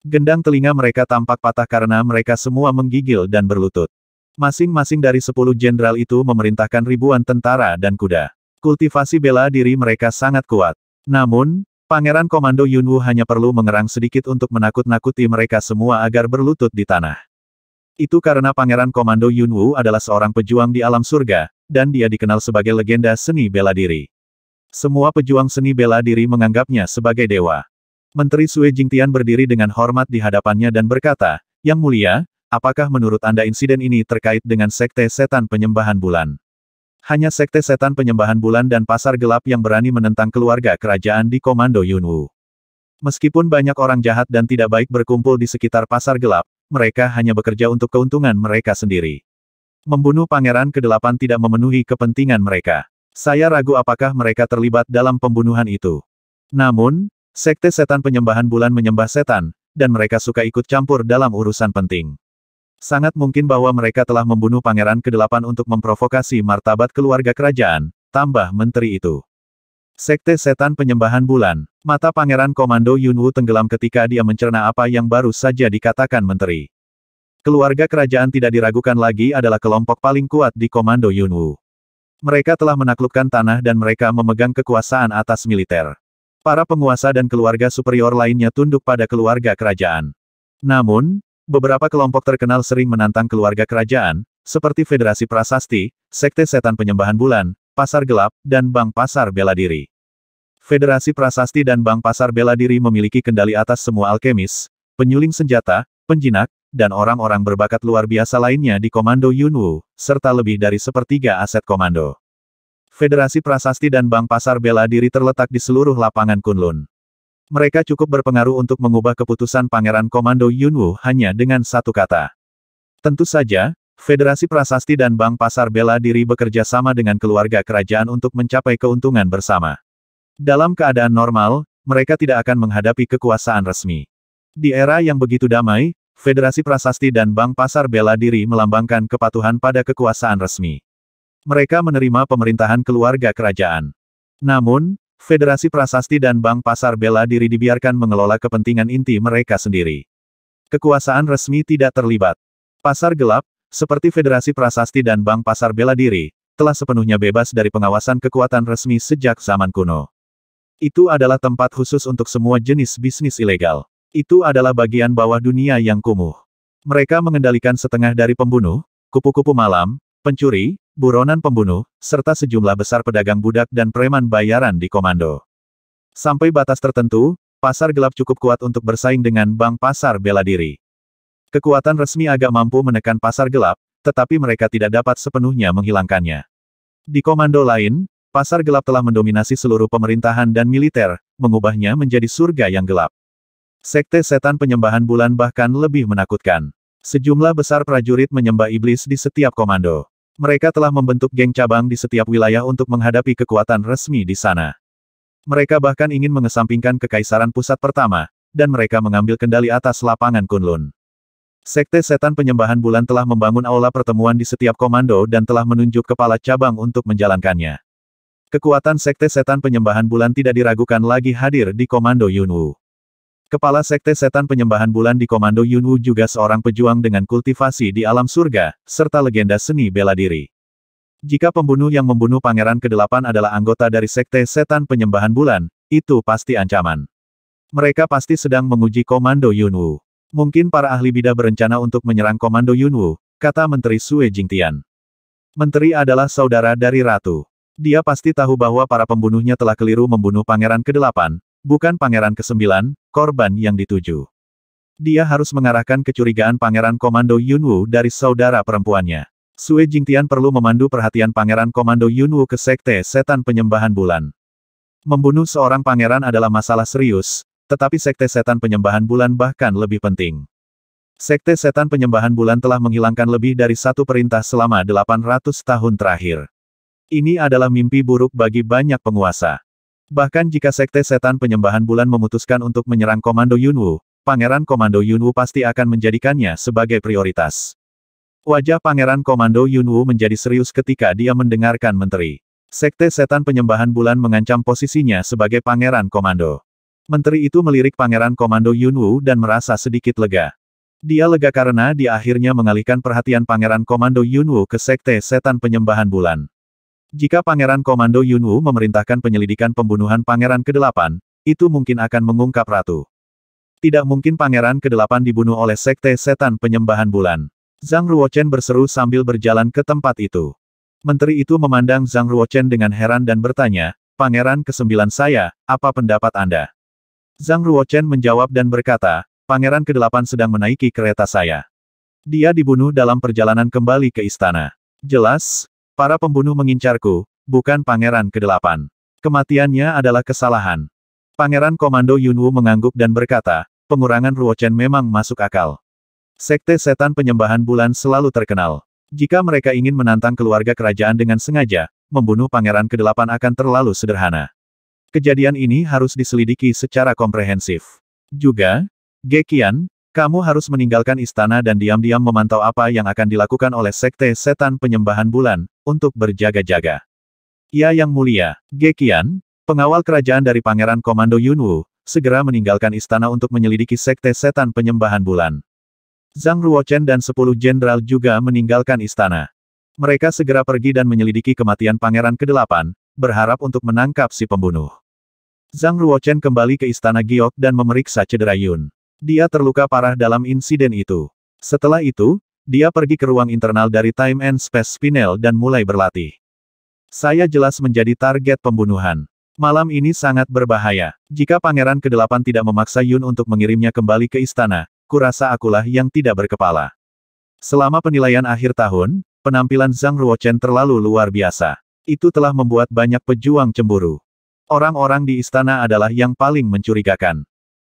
S1: Gendang telinga mereka tampak patah karena mereka semua menggigil dan berlutut. Masing-masing dari sepuluh jenderal itu memerintahkan ribuan tentara dan kuda. Kultivasi bela diri mereka sangat kuat. Namun, Pangeran Komando Yunwu hanya perlu mengerang sedikit untuk menakut-nakuti mereka semua agar berlutut di tanah. Itu karena Pangeran Komando Yunwu adalah seorang pejuang di alam surga, dan dia dikenal sebagai legenda seni bela diri. Semua pejuang seni bela diri menganggapnya sebagai dewa. Menteri Sui Jingtian berdiri dengan hormat di hadapannya dan berkata, Yang mulia, apakah menurut Anda insiden ini terkait dengan sekte setan penyembahan bulan? Hanya sekte setan penyembahan bulan dan pasar gelap yang berani menentang keluarga kerajaan di Komando Yunwu. Meskipun banyak orang jahat dan tidak baik berkumpul di sekitar pasar gelap, mereka hanya bekerja untuk keuntungan mereka sendiri. Membunuh Pangeran Kedelapan tidak memenuhi kepentingan mereka. Saya ragu apakah mereka terlibat dalam pembunuhan itu. Namun, sekte setan penyembahan bulan menyembah setan, dan mereka suka ikut campur dalam urusan penting. Sangat mungkin bahwa mereka telah membunuh Pangeran ke-8 untuk memprovokasi martabat keluarga kerajaan, tambah menteri itu. Sekte Setan Penyembahan Bulan, mata Pangeran Komando Yunwu tenggelam ketika dia mencerna apa yang baru saja dikatakan menteri. Keluarga kerajaan tidak diragukan lagi adalah kelompok paling kuat di Komando Yunwu. Mereka telah menaklukkan tanah dan mereka memegang kekuasaan atas militer. Para penguasa dan keluarga superior lainnya tunduk pada keluarga kerajaan. Namun, Beberapa kelompok terkenal sering menantang keluarga kerajaan, seperti Federasi Prasasti, Sekte Setan Penyembahan Bulan, Pasar Gelap, dan Bank Pasar Bela Diri. Federasi Prasasti dan Bank Pasar Bela Diri memiliki kendali atas semua alkemis, penyuling senjata, penjinak, dan orang-orang berbakat luar biasa lainnya di Komando Yunwu, serta lebih dari sepertiga aset komando. Federasi Prasasti dan Bank Pasar Bela Diri terletak di seluruh lapangan Kunlun. Mereka cukup berpengaruh untuk mengubah keputusan Pangeran Komando Yunwu hanya dengan satu kata. Tentu saja, Federasi Prasasti dan Bank Pasar Bela Diri bekerja sama dengan keluarga kerajaan untuk mencapai keuntungan bersama. Dalam keadaan normal, mereka tidak akan menghadapi kekuasaan resmi. Di era yang begitu damai, Federasi Prasasti dan Bank Pasar Bela Diri melambangkan kepatuhan pada kekuasaan resmi. Mereka menerima pemerintahan keluarga kerajaan. Namun, Federasi Prasasti dan Bank Pasar Bela Diri dibiarkan mengelola kepentingan inti mereka sendiri. Kekuasaan resmi tidak terlibat. Pasar gelap, seperti Federasi Prasasti dan Bank Pasar Bela Diri, telah sepenuhnya bebas dari pengawasan kekuatan resmi sejak zaman kuno. Itu adalah tempat khusus untuk semua jenis bisnis ilegal. Itu adalah bagian bawah dunia yang kumuh. Mereka mengendalikan setengah dari pembunuh, kupu-kupu malam, pencuri, buronan pembunuh, serta sejumlah besar pedagang budak dan preman bayaran di komando. Sampai batas tertentu, pasar gelap cukup kuat untuk bersaing dengan bank pasar bela diri. Kekuatan resmi agak mampu menekan pasar gelap, tetapi mereka tidak dapat sepenuhnya menghilangkannya. Di komando lain, pasar gelap telah mendominasi seluruh pemerintahan dan militer, mengubahnya menjadi surga yang gelap. Sekte setan penyembahan bulan bahkan lebih menakutkan. Sejumlah besar prajurit menyembah iblis di setiap komando. Mereka telah membentuk geng cabang di setiap wilayah untuk menghadapi kekuatan resmi di sana. Mereka bahkan ingin mengesampingkan kekaisaran pusat pertama, dan mereka mengambil kendali atas lapangan Kunlun. Sekte Setan Penyembahan Bulan telah membangun aula pertemuan di setiap komando dan telah menunjuk kepala cabang untuk menjalankannya. Kekuatan Sekte Setan Penyembahan Bulan tidak diragukan lagi hadir di Komando Yunwu. Kepala Sekte Setan Penyembahan Bulan di Komando Yunwu juga seorang pejuang dengan kultivasi di alam surga, serta legenda seni bela diri. Jika pembunuh yang membunuh Pangeran Kedelapan adalah anggota dari Sekte Setan Penyembahan Bulan, itu pasti ancaman. Mereka pasti sedang menguji Komando Yunwu. Mungkin para ahli bidah berencana untuk menyerang Komando Yunwu, kata Menteri Sue Jingtian. Menteri adalah saudara dari Ratu. Dia pasti tahu bahwa para pembunuhnya telah keliru membunuh Pangeran ke-8, bukan Pangeran ke-9, korban yang dituju. Dia harus mengarahkan kecurigaan Pangeran Komando Yunwu dari saudara perempuannya. Sue Jingtian perlu memandu perhatian Pangeran Komando Yunwu ke Sekte Setan Penyembahan Bulan. Membunuh seorang pangeran adalah masalah serius, tetapi Sekte Setan Penyembahan Bulan bahkan lebih penting. Sekte Setan Penyembahan Bulan telah menghilangkan lebih dari satu perintah selama 800 tahun terakhir. Ini adalah mimpi buruk bagi banyak penguasa. Bahkan jika sekte setan penyembahan bulan memutuskan untuk menyerang Komando Yunwu, Pangeran Komando Yunwu pasti akan menjadikannya sebagai prioritas. Wajah Pangeran Komando Yunwu menjadi serius ketika dia mendengarkan menteri. Sekte setan penyembahan bulan mengancam posisinya sebagai Pangeran Komando. Menteri itu melirik Pangeran Komando Yunwu dan merasa sedikit lega. Dia lega karena dia akhirnya mengalihkan perhatian Pangeran Komando Yunwu ke sekte setan penyembahan bulan. Jika Pangeran Komando Yunwu memerintahkan penyelidikan pembunuhan Pangeran ke-8, itu mungkin akan mengungkap Ratu. Tidak mungkin Pangeran ke-8 dibunuh oleh Sekte Setan Penyembahan Bulan. Zhang Ruochen berseru sambil berjalan ke tempat itu. Menteri itu memandang Zhang Ruochen dengan heran dan bertanya, Pangeran ke-9 saya, apa pendapat Anda? Zhang Ruochen menjawab dan berkata, Pangeran ke-8 sedang menaiki kereta saya. Dia dibunuh dalam perjalanan kembali ke istana. Jelas, Para pembunuh mengincarku, bukan pangeran Kedelapan. 8 Kematiannya adalah kesalahan. Pangeran Komando Yunwu mengangguk dan berkata, pengurangan Ruochen memang masuk akal. Sekte setan penyembahan bulan selalu terkenal. Jika mereka ingin menantang keluarga kerajaan dengan sengaja, membunuh pangeran Kedelapan akan terlalu sederhana. Kejadian ini harus diselidiki secara komprehensif. Juga, Gekian, kamu harus meninggalkan istana dan diam-diam memantau apa yang akan dilakukan oleh Sekte Setan Penyembahan Bulan, untuk berjaga-jaga. Ya Yang Mulia, Gekian, pengawal kerajaan dari Pangeran Komando Yunwu, segera meninggalkan istana untuk menyelidiki Sekte Setan Penyembahan Bulan. Zhang Ruochen dan sepuluh jenderal juga meninggalkan istana. Mereka segera pergi dan menyelidiki kematian Pangeran ke-8, berharap untuk menangkap si pembunuh. Zhang Ruochen kembali ke istana Giok dan memeriksa cedera Yun. Dia terluka parah dalam insiden itu. Setelah itu, dia pergi ke ruang internal dari Time and Space Spinel dan mulai berlatih. Saya jelas menjadi target pembunuhan. Malam ini sangat berbahaya. Jika Pangeran Kedelapan tidak memaksa Yun untuk mengirimnya kembali ke istana, kurasa akulah yang tidak berkepala. Selama penilaian akhir tahun, penampilan Zhang Ruochen terlalu luar biasa. Itu telah membuat banyak pejuang cemburu. Orang-orang di istana adalah yang paling mencurigakan.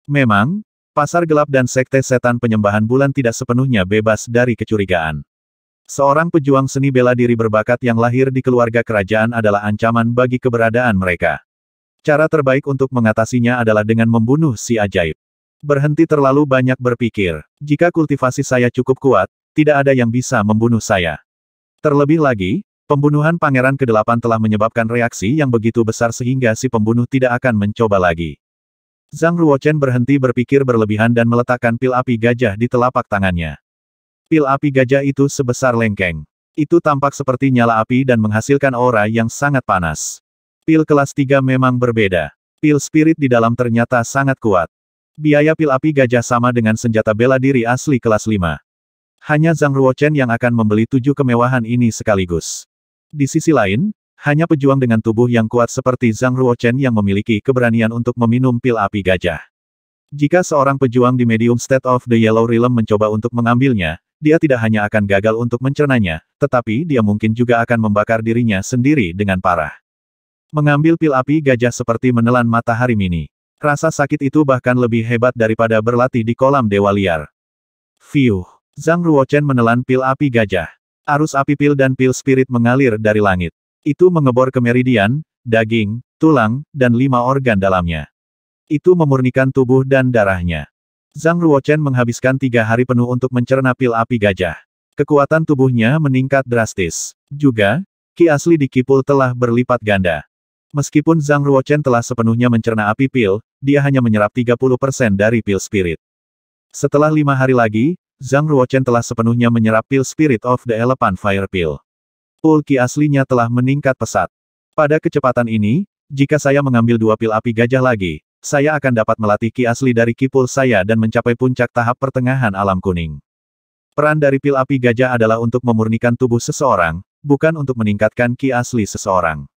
S1: Memang, Pasar gelap dan sekte setan penyembahan bulan tidak sepenuhnya bebas dari kecurigaan. Seorang pejuang seni bela diri berbakat yang lahir di keluarga kerajaan adalah ancaman bagi keberadaan mereka. Cara terbaik untuk mengatasinya adalah dengan membunuh si ajaib. Berhenti terlalu banyak berpikir. Jika kultivasi saya cukup kuat, tidak ada yang bisa membunuh saya. Terlebih lagi, pembunuhan Pangeran Kedelapan telah menyebabkan reaksi yang begitu besar sehingga si pembunuh tidak akan mencoba lagi. Zhang Ruochen berhenti berpikir berlebihan dan meletakkan pil api gajah di telapak tangannya. Pil api gajah itu sebesar lengkeng. Itu tampak seperti nyala api dan menghasilkan aura yang sangat panas. Pil kelas 3 memang berbeda. Pil spirit di dalam ternyata sangat kuat. Biaya pil api gajah sama dengan senjata bela diri asli kelas 5. Hanya Zhang Ruochen yang akan membeli tujuh kemewahan ini sekaligus. Di sisi lain, hanya pejuang dengan tubuh yang kuat seperti Zhang Ruochen yang memiliki keberanian untuk meminum pil api gajah. Jika seorang pejuang di medium state of the yellow realm mencoba untuk mengambilnya, dia tidak hanya akan gagal untuk mencernanya, tetapi dia mungkin juga akan membakar dirinya sendiri dengan parah. Mengambil pil api gajah seperti menelan matahari mini. Rasa sakit itu bahkan lebih hebat daripada berlatih di kolam dewa liar. Fiuh! Zhang Ruochen menelan pil api gajah. Arus api pil dan pil spirit mengalir dari langit. Itu mengebor ke meridian, daging, tulang, dan lima organ dalamnya. Itu memurnikan tubuh dan darahnya. Zhang Ruochen menghabiskan tiga hari penuh untuk mencerna pil api gajah. Kekuatan tubuhnya meningkat drastis. Juga, ki asli di Kipul telah berlipat ganda. Meskipun Zhang Ruochen telah sepenuhnya mencerna api pil, dia hanya menyerap 30% dari pil spirit. Setelah lima hari lagi, Zhang Ruochen telah sepenuhnya menyerap pil spirit of the elephant fire pill. Ulki aslinya telah meningkat pesat. Pada kecepatan ini, jika saya mengambil dua pil api gajah lagi, saya akan dapat melatih ki asli dari kipul saya dan mencapai puncak tahap pertengahan alam kuning. Peran dari pil api gajah adalah untuk memurnikan tubuh seseorang, bukan untuk meningkatkan ki asli seseorang.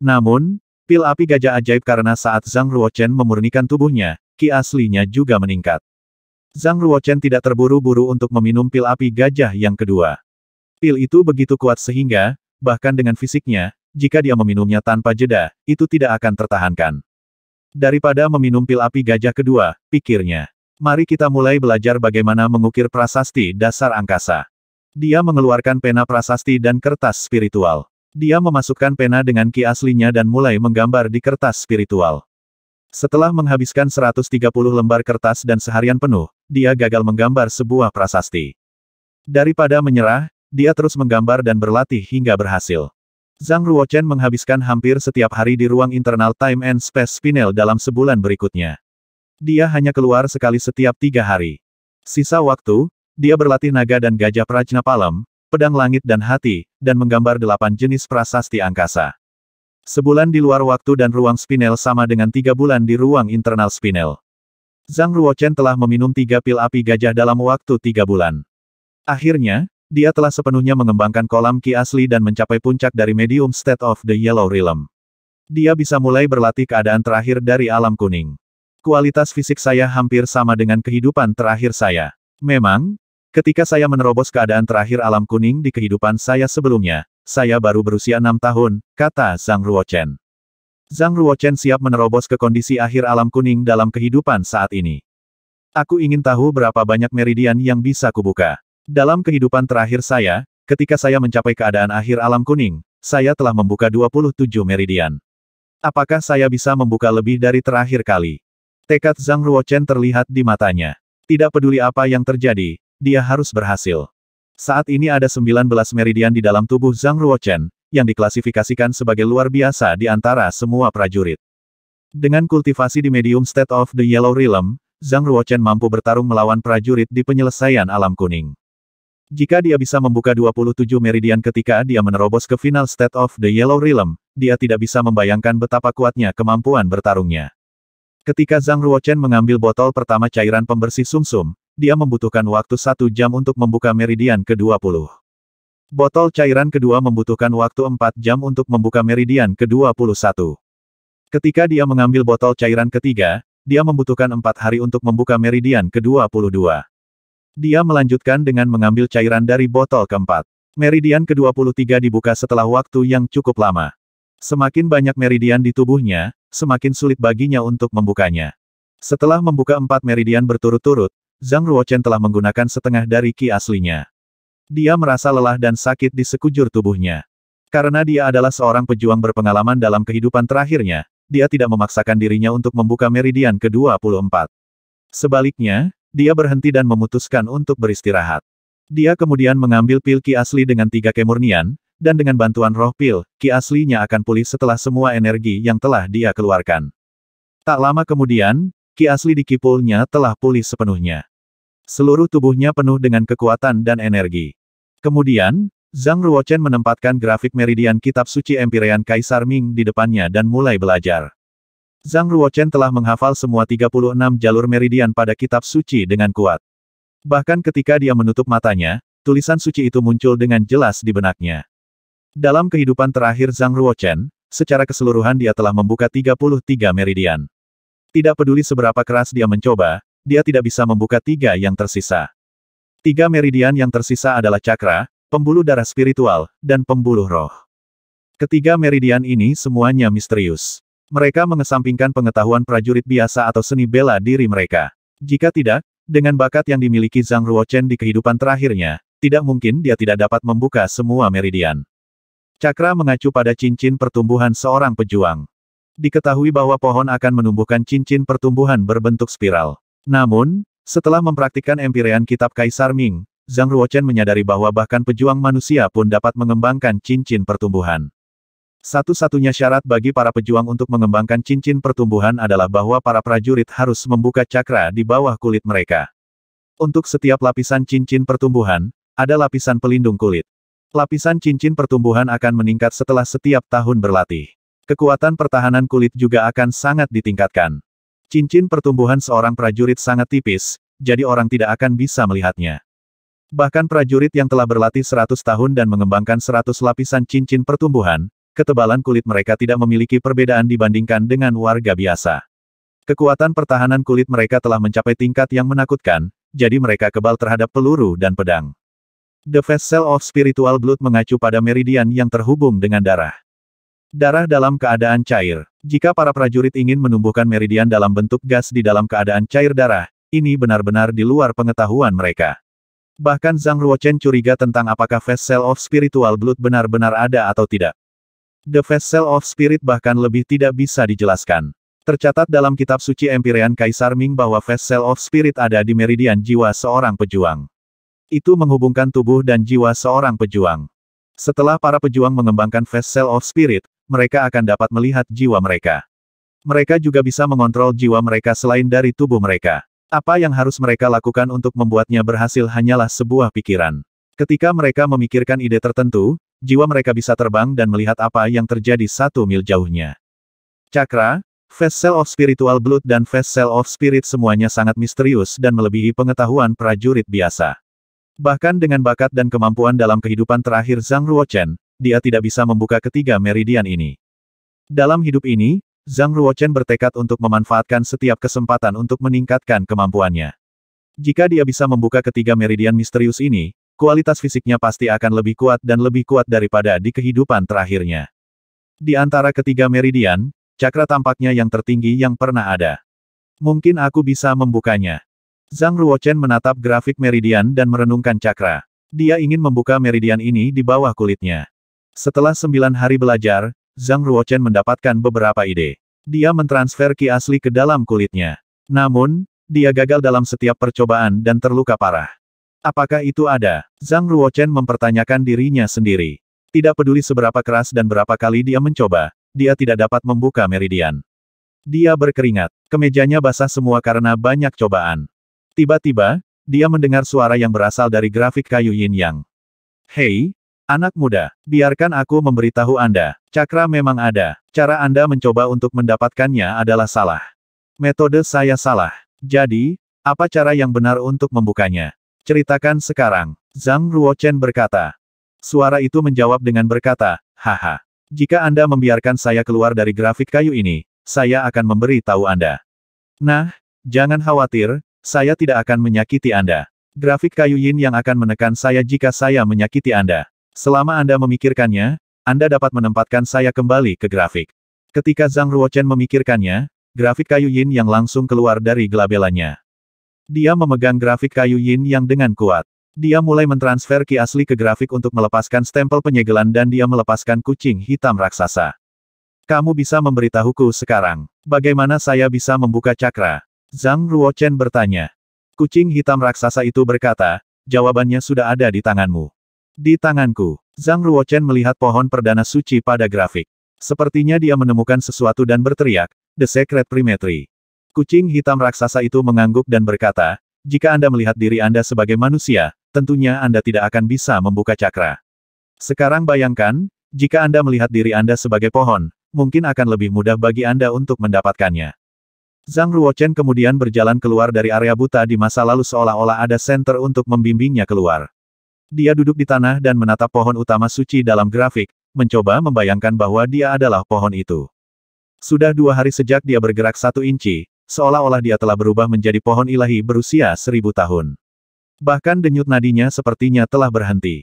S1: Namun, pil api gajah ajaib karena saat Zhang Ruochen memurnikan tubuhnya, ki aslinya juga meningkat. Zhang Ruochen tidak terburu-buru untuk meminum pil api gajah yang kedua. Pil itu begitu kuat sehingga, bahkan dengan fisiknya, jika dia meminumnya tanpa jeda, itu tidak akan tertahankan. Daripada meminum pil api gajah kedua, pikirnya. Mari kita mulai belajar bagaimana mengukir prasasti dasar angkasa. Dia mengeluarkan pena prasasti dan kertas spiritual. Dia memasukkan pena dengan ki aslinya dan mulai menggambar di kertas spiritual. Setelah menghabiskan 130 lembar kertas dan seharian penuh, dia gagal menggambar sebuah prasasti. Daripada menyerah, dia terus menggambar dan berlatih hingga berhasil. Zhang Ruochen menghabiskan hampir setiap hari di ruang internal Time and Space Spinel dalam sebulan berikutnya. Dia hanya keluar sekali setiap tiga hari. Sisa waktu, dia berlatih naga dan gajah prajna palem, pedang langit dan hati, dan menggambar delapan jenis prasasti angkasa. Sebulan di luar waktu dan ruang Spinel sama dengan tiga bulan di ruang internal Spinel. Zhang Ruochen telah meminum tiga pil api gajah dalam waktu tiga bulan. Akhirnya, dia telah sepenuhnya mengembangkan kolam ki asli dan mencapai puncak dari medium state of the yellow realm. Dia bisa mulai berlatih keadaan terakhir dari alam kuning. Kualitas fisik saya hampir sama dengan kehidupan terakhir saya. Memang, ketika saya menerobos keadaan terakhir alam kuning di kehidupan saya sebelumnya, saya baru berusia enam tahun, kata Zhang Ruochen. Zhang Ruochen siap menerobos ke kondisi akhir alam kuning dalam kehidupan saat ini. Aku ingin tahu berapa banyak meridian yang bisa kubuka. Dalam kehidupan terakhir saya, ketika saya mencapai keadaan akhir alam kuning, saya telah membuka 27 meridian. Apakah saya bisa membuka lebih dari terakhir kali? Tekad Zhang Ruochen terlihat di matanya. Tidak peduli apa yang terjadi, dia harus berhasil. Saat ini ada 19 meridian di dalam tubuh Zhang Ruochen, yang diklasifikasikan sebagai luar biasa di antara semua prajurit. Dengan kultivasi di medium state of the Yellow Realm, Zhang Ruochen mampu bertarung melawan prajurit di penyelesaian alam kuning. Jika dia bisa membuka 27 meridian ketika dia menerobos ke final State of the Yellow Realm, dia tidak bisa membayangkan betapa kuatnya kemampuan bertarungnya. Ketika Zhang Ruochen mengambil botol pertama cairan pembersih sumsum, -sum, dia membutuhkan waktu satu jam untuk membuka meridian ke-20. Botol cairan kedua membutuhkan waktu empat jam untuk membuka meridian ke-21. Ketika dia mengambil botol cairan ketiga, dia membutuhkan empat hari untuk membuka meridian ke-22. Dia melanjutkan dengan mengambil cairan dari botol keempat. Meridian ke-23 dibuka setelah waktu yang cukup lama. Semakin banyak meridian di tubuhnya, semakin sulit baginya untuk membukanya. Setelah membuka empat meridian berturut-turut, Zhang Ruochen telah menggunakan setengah dari ki aslinya. Dia merasa lelah dan sakit di sekujur tubuhnya. Karena dia adalah seorang pejuang berpengalaman dalam kehidupan terakhirnya, dia tidak memaksakan dirinya untuk membuka meridian ke-24. Sebaliknya, dia berhenti dan memutuskan untuk beristirahat. Dia kemudian mengambil pil ki asli dengan tiga kemurnian, dan dengan bantuan roh pil, ki aslinya akan pulih setelah semua energi yang telah dia keluarkan. Tak lama kemudian, ki asli di kipulnya telah pulih sepenuhnya. Seluruh tubuhnya penuh dengan kekuatan dan energi. Kemudian, Zhang Ruochen menempatkan grafik meridian kitab suci Empirean Kaisar Ming di depannya dan mulai belajar. Zhang Ruochen telah menghafal semua 36 jalur meridian pada kitab suci dengan kuat. Bahkan ketika dia menutup matanya, tulisan suci itu muncul dengan jelas di benaknya. Dalam kehidupan terakhir Zhang Ruochen, secara keseluruhan dia telah membuka 33 meridian. Tidak peduli seberapa keras dia mencoba, dia tidak bisa membuka tiga yang tersisa. Tiga meridian yang tersisa adalah cakra, pembuluh darah spiritual, dan pembuluh roh. Ketiga meridian ini semuanya misterius. Mereka mengesampingkan pengetahuan prajurit biasa atau seni bela diri mereka. Jika tidak, dengan bakat yang dimiliki Zhang Ruochen di kehidupan terakhirnya, tidak mungkin dia tidak dapat membuka semua meridian. Cakra mengacu pada cincin pertumbuhan seorang pejuang. Diketahui bahwa pohon akan menumbuhkan cincin pertumbuhan berbentuk spiral. Namun, setelah mempraktikkan empirean kitab Kaisar Ming, Zhang Ruochen menyadari bahwa bahkan pejuang manusia pun dapat mengembangkan cincin pertumbuhan. Satu-satunya syarat bagi para pejuang untuk mengembangkan cincin pertumbuhan adalah bahwa para prajurit harus membuka cakra di bawah kulit mereka. Untuk setiap lapisan cincin pertumbuhan, ada lapisan pelindung kulit. Lapisan cincin pertumbuhan akan meningkat setelah setiap tahun berlatih. Kekuatan pertahanan kulit juga akan sangat ditingkatkan. Cincin pertumbuhan seorang prajurit sangat tipis, jadi orang tidak akan bisa melihatnya. Bahkan prajurit yang telah berlatih 100 tahun dan mengembangkan 100 lapisan cincin pertumbuhan, ketebalan kulit mereka tidak memiliki perbedaan dibandingkan dengan warga biasa. Kekuatan pertahanan kulit mereka telah mencapai tingkat yang menakutkan, jadi mereka kebal terhadap peluru dan pedang. The Vessel of Spiritual Blood mengacu pada meridian yang terhubung dengan darah. Darah dalam keadaan cair. Jika para prajurit ingin menumbuhkan meridian dalam bentuk gas di dalam keadaan cair darah, ini benar-benar di luar pengetahuan mereka. Bahkan Zhang Ruochen curiga tentang apakah Vessel of Spiritual Blood benar-benar ada atau tidak. The Vessel of Spirit bahkan lebih tidak bisa dijelaskan. Tercatat dalam kitab suci Empyrean Kaisar Ming bahwa Vessel of Spirit ada di meridian jiwa seorang pejuang. Itu menghubungkan tubuh dan jiwa seorang pejuang. Setelah para pejuang mengembangkan Vessel of Spirit, mereka akan dapat melihat jiwa mereka. Mereka juga bisa mengontrol jiwa mereka selain dari tubuh mereka. Apa yang harus mereka lakukan untuk membuatnya berhasil hanyalah sebuah pikiran. Ketika mereka memikirkan ide tertentu, jiwa mereka bisa terbang dan melihat apa yang terjadi satu mil jauhnya. Cakra, Vessel of Spiritual Blood dan Vessel of Spirit semuanya sangat misterius dan melebihi pengetahuan prajurit biasa. Bahkan dengan bakat dan kemampuan dalam kehidupan terakhir Zhang Ruochen, dia tidak bisa membuka ketiga meridian ini. Dalam hidup ini, Zhang Ruochen bertekad untuk memanfaatkan setiap kesempatan untuk meningkatkan kemampuannya. Jika dia bisa membuka ketiga meridian misterius ini, kualitas fisiknya pasti akan lebih kuat dan lebih kuat daripada di kehidupan terakhirnya. Di antara ketiga meridian, cakra tampaknya yang tertinggi yang pernah ada. Mungkin aku bisa membukanya. Zhang Ruochen menatap grafik meridian dan merenungkan cakra. Dia ingin membuka meridian ini di bawah kulitnya. Setelah sembilan hari belajar, Zhang Ruochen mendapatkan beberapa ide. Dia mentransfer ki asli ke dalam kulitnya. Namun, dia gagal dalam setiap percobaan dan terluka parah. Apakah itu ada? Zhang Ruochen mempertanyakan dirinya sendiri. Tidak peduli seberapa keras dan berapa kali dia mencoba, dia tidak dapat membuka meridian. Dia berkeringat. Kemejanya basah semua karena banyak cobaan. Tiba-tiba, dia mendengar suara yang berasal dari grafik kayu yin yang. Hei, anak muda, biarkan aku memberitahu Anda. Cakra memang ada. Cara Anda mencoba untuk mendapatkannya adalah salah. Metode saya salah. Jadi, apa cara yang benar untuk membukanya? Ceritakan sekarang, Zhang Ruochen berkata. Suara itu menjawab dengan berkata, haha. Jika Anda membiarkan saya keluar dari grafik kayu ini, saya akan memberi tahu Anda. Nah, jangan khawatir, saya tidak akan menyakiti Anda. Grafik kayu yin yang akan menekan saya jika saya menyakiti Anda. Selama Anda memikirkannya, Anda dapat menempatkan saya kembali ke grafik. Ketika Zhang Ruochen memikirkannya, grafik kayu yin yang langsung keluar dari gelabelannya. Dia memegang grafik kayu yin yang dengan kuat. Dia mulai mentransfer ki asli ke grafik untuk melepaskan stempel penyegelan dan dia melepaskan kucing hitam raksasa. Kamu bisa memberitahuku sekarang, bagaimana saya bisa membuka cakra? Zhang Ruochen bertanya. Kucing hitam raksasa itu berkata, jawabannya sudah ada di tanganmu. Di tanganku, Zhang Ruochen melihat pohon perdana suci pada grafik. Sepertinya dia menemukan sesuatu dan berteriak, The Secret Primetry. Kucing hitam raksasa itu mengangguk dan berkata, jika Anda melihat diri Anda sebagai manusia, tentunya Anda tidak akan bisa membuka cakra. Sekarang bayangkan, jika Anda melihat diri Anda sebagai pohon, mungkin akan lebih mudah bagi Anda untuk mendapatkannya. Zhang Ruochen kemudian berjalan keluar dari area buta di masa lalu seolah-olah ada senter untuk membimbingnya keluar. Dia duduk di tanah dan menatap pohon utama suci dalam grafik, mencoba membayangkan bahwa dia adalah pohon itu. Sudah dua hari sejak dia bergerak satu inci, seolah-olah dia telah berubah menjadi pohon ilahi berusia seribu tahun. Bahkan denyut nadinya sepertinya telah berhenti.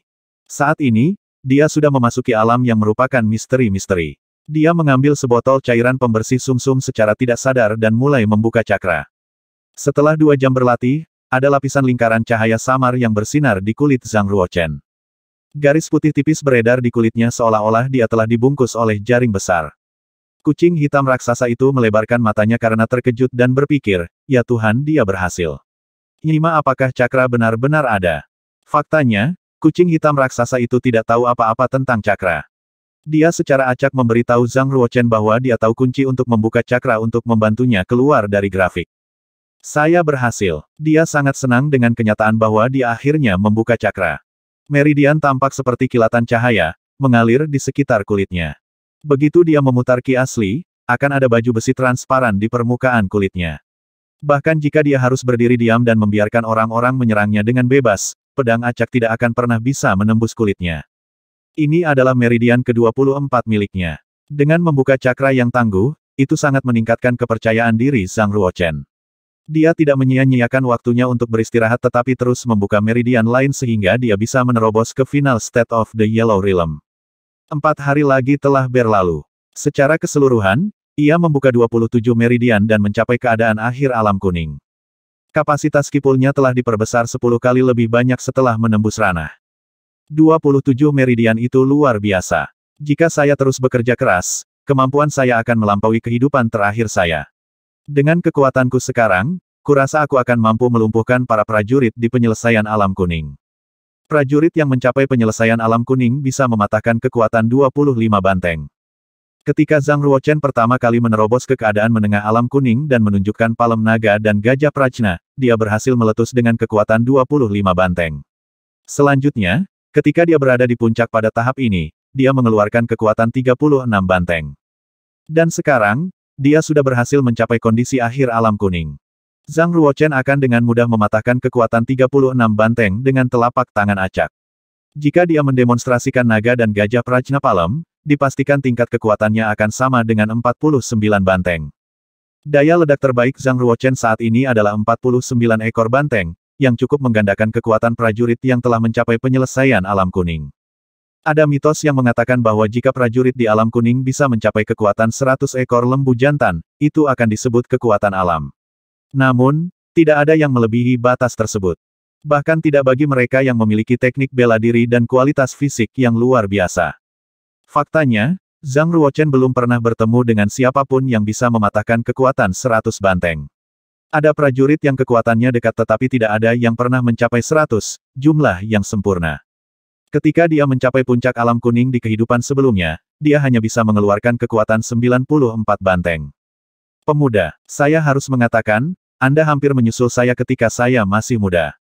S1: Saat ini, dia sudah memasuki alam yang merupakan misteri-misteri. Dia mengambil sebotol cairan pembersih sumsum -sum secara tidak sadar dan mulai membuka cakra. Setelah dua jam berlatih, ada lapisan lingkaran cahaya samar yang bersinar di kulit Zhang Ruochen. Garis putih tipis beredar di kulitnya seolah-olah dia telah dibungkus oleh jaring besar. Kucing hitam raksasa itu melebarkan matanya karena terkejut dan berpikir, ya Tuhan dia berhasil. Nyima apakah cakra benar-benar ada? Faktanya, kucing hitam raksasa itu tidak tahu apa-apa tentang cakra. Dia secara acak memberitahu Zhang Ruochen bahwa dia tahu kunci untuk membuka cakra untuk membantunya keluar dari grafik. Saya berhasil. Dia sangat senang dengan kenyataan bahwa dia akhirnya membuka cakra. Meridian tampak seperti kilatan cahaya, mengalir di sekitar kulitnya. Begitu dia memutar ki asli, akan ada baju besi transparan di permukaan kulitnya. Bahkan jika dia harus berdiri diam dan membiarkan orang-orang menyerangnya dengan bebas, pedang acak tidak akan pernah bisa menembus kulitnya. Ini adalah meridian ke-24 miliknya. Dengan membuka cakra yang tangguh, itu sangat meningkatkan kepercayaan diri sang Ruochen. Dia tidak menyia-nyiakan waktunya untuk beristirahat tetapi terus membuka meridian lain sehingga dia bisa menerobos ke final State of the Yellow Realm. Empat hari lagi telah berlalu. Secara keseluruhan, ia membuka 27 meridian dan mencapai keadaan akhir alam kuning. Kapasitas kipulnya telah diperbesar 10 kali lebih banyak setelah menembus ranah. 27 meridian itu luar biasa. Jika saya terus bekerja keras, kemampuan saya akan melampaui kehidupan terakhir saya. Dengan kekuatanku sekarang, kurasa aku akan mampu melumpuhkan para prajurit di penyelesaian alam kuning. Prajurit yang mencapai penyelesaian alam kuning bisa mematahkan kekuatan 25 banteng. Ketika Zhang Ruochen pertama kali menerobos ke keadaan menengah alam kuning dan menunjukkan palem naga dan gajah prajna, dia berhasil meletus dengan kekuatan 25 banteng. Selanjutnya, ketika dia berada di puncak pada tahap ini, dia mengeluarkan kekuatan 36 banteng. Dan sekarang, dia sudah berhasil mencapai kondisi akhir alam kuning. Zhang Ruochen akan dengan mudah mematahkan kekuatan 36 banteng dengan telapak tangan acak. Jika dia mendemonstrasikan naga dan gajah palem, dipastikan tingkat kekuatannya akan sama dengan 49 banteng. Daya ledak terbaik Zhang Ruochen saat ini adalah 49 ekor banteng, yang cukup menggandakan kekuatan prajurit yang telah mencapai penyelesaian alam kuning. Ada mitos yang mengatakan bahwa jika prajurit di alam kuning bisa mencapai kekuatan 100 ekor lembu jantan, itu akan disebut kekuatan alam. Namun, tidak ada yang melebihi batas tersebut. Bahkan tidak bagi mereka yang memiliki teknik bela diri dan kualitas fisik yang luar biasa. Faktanya, Zhang Ruochen belum pernah bertemu dengan siapapun yang bisa mematahkan kekuatan seratus banteng. Ada prajurit yang kekuatannya dekat tetapi tidak ada yang pernah mencapai seratus jumlah yang sempurna. Ketika dia mencapai puncak alam kuning di kehidupan sebelumnya, dia hanya bisa mengeluarkan kekuatan 94 banteng. Pemuda, saya harus mengatakan, anda hampir menyusul saya ketika saya masih muda.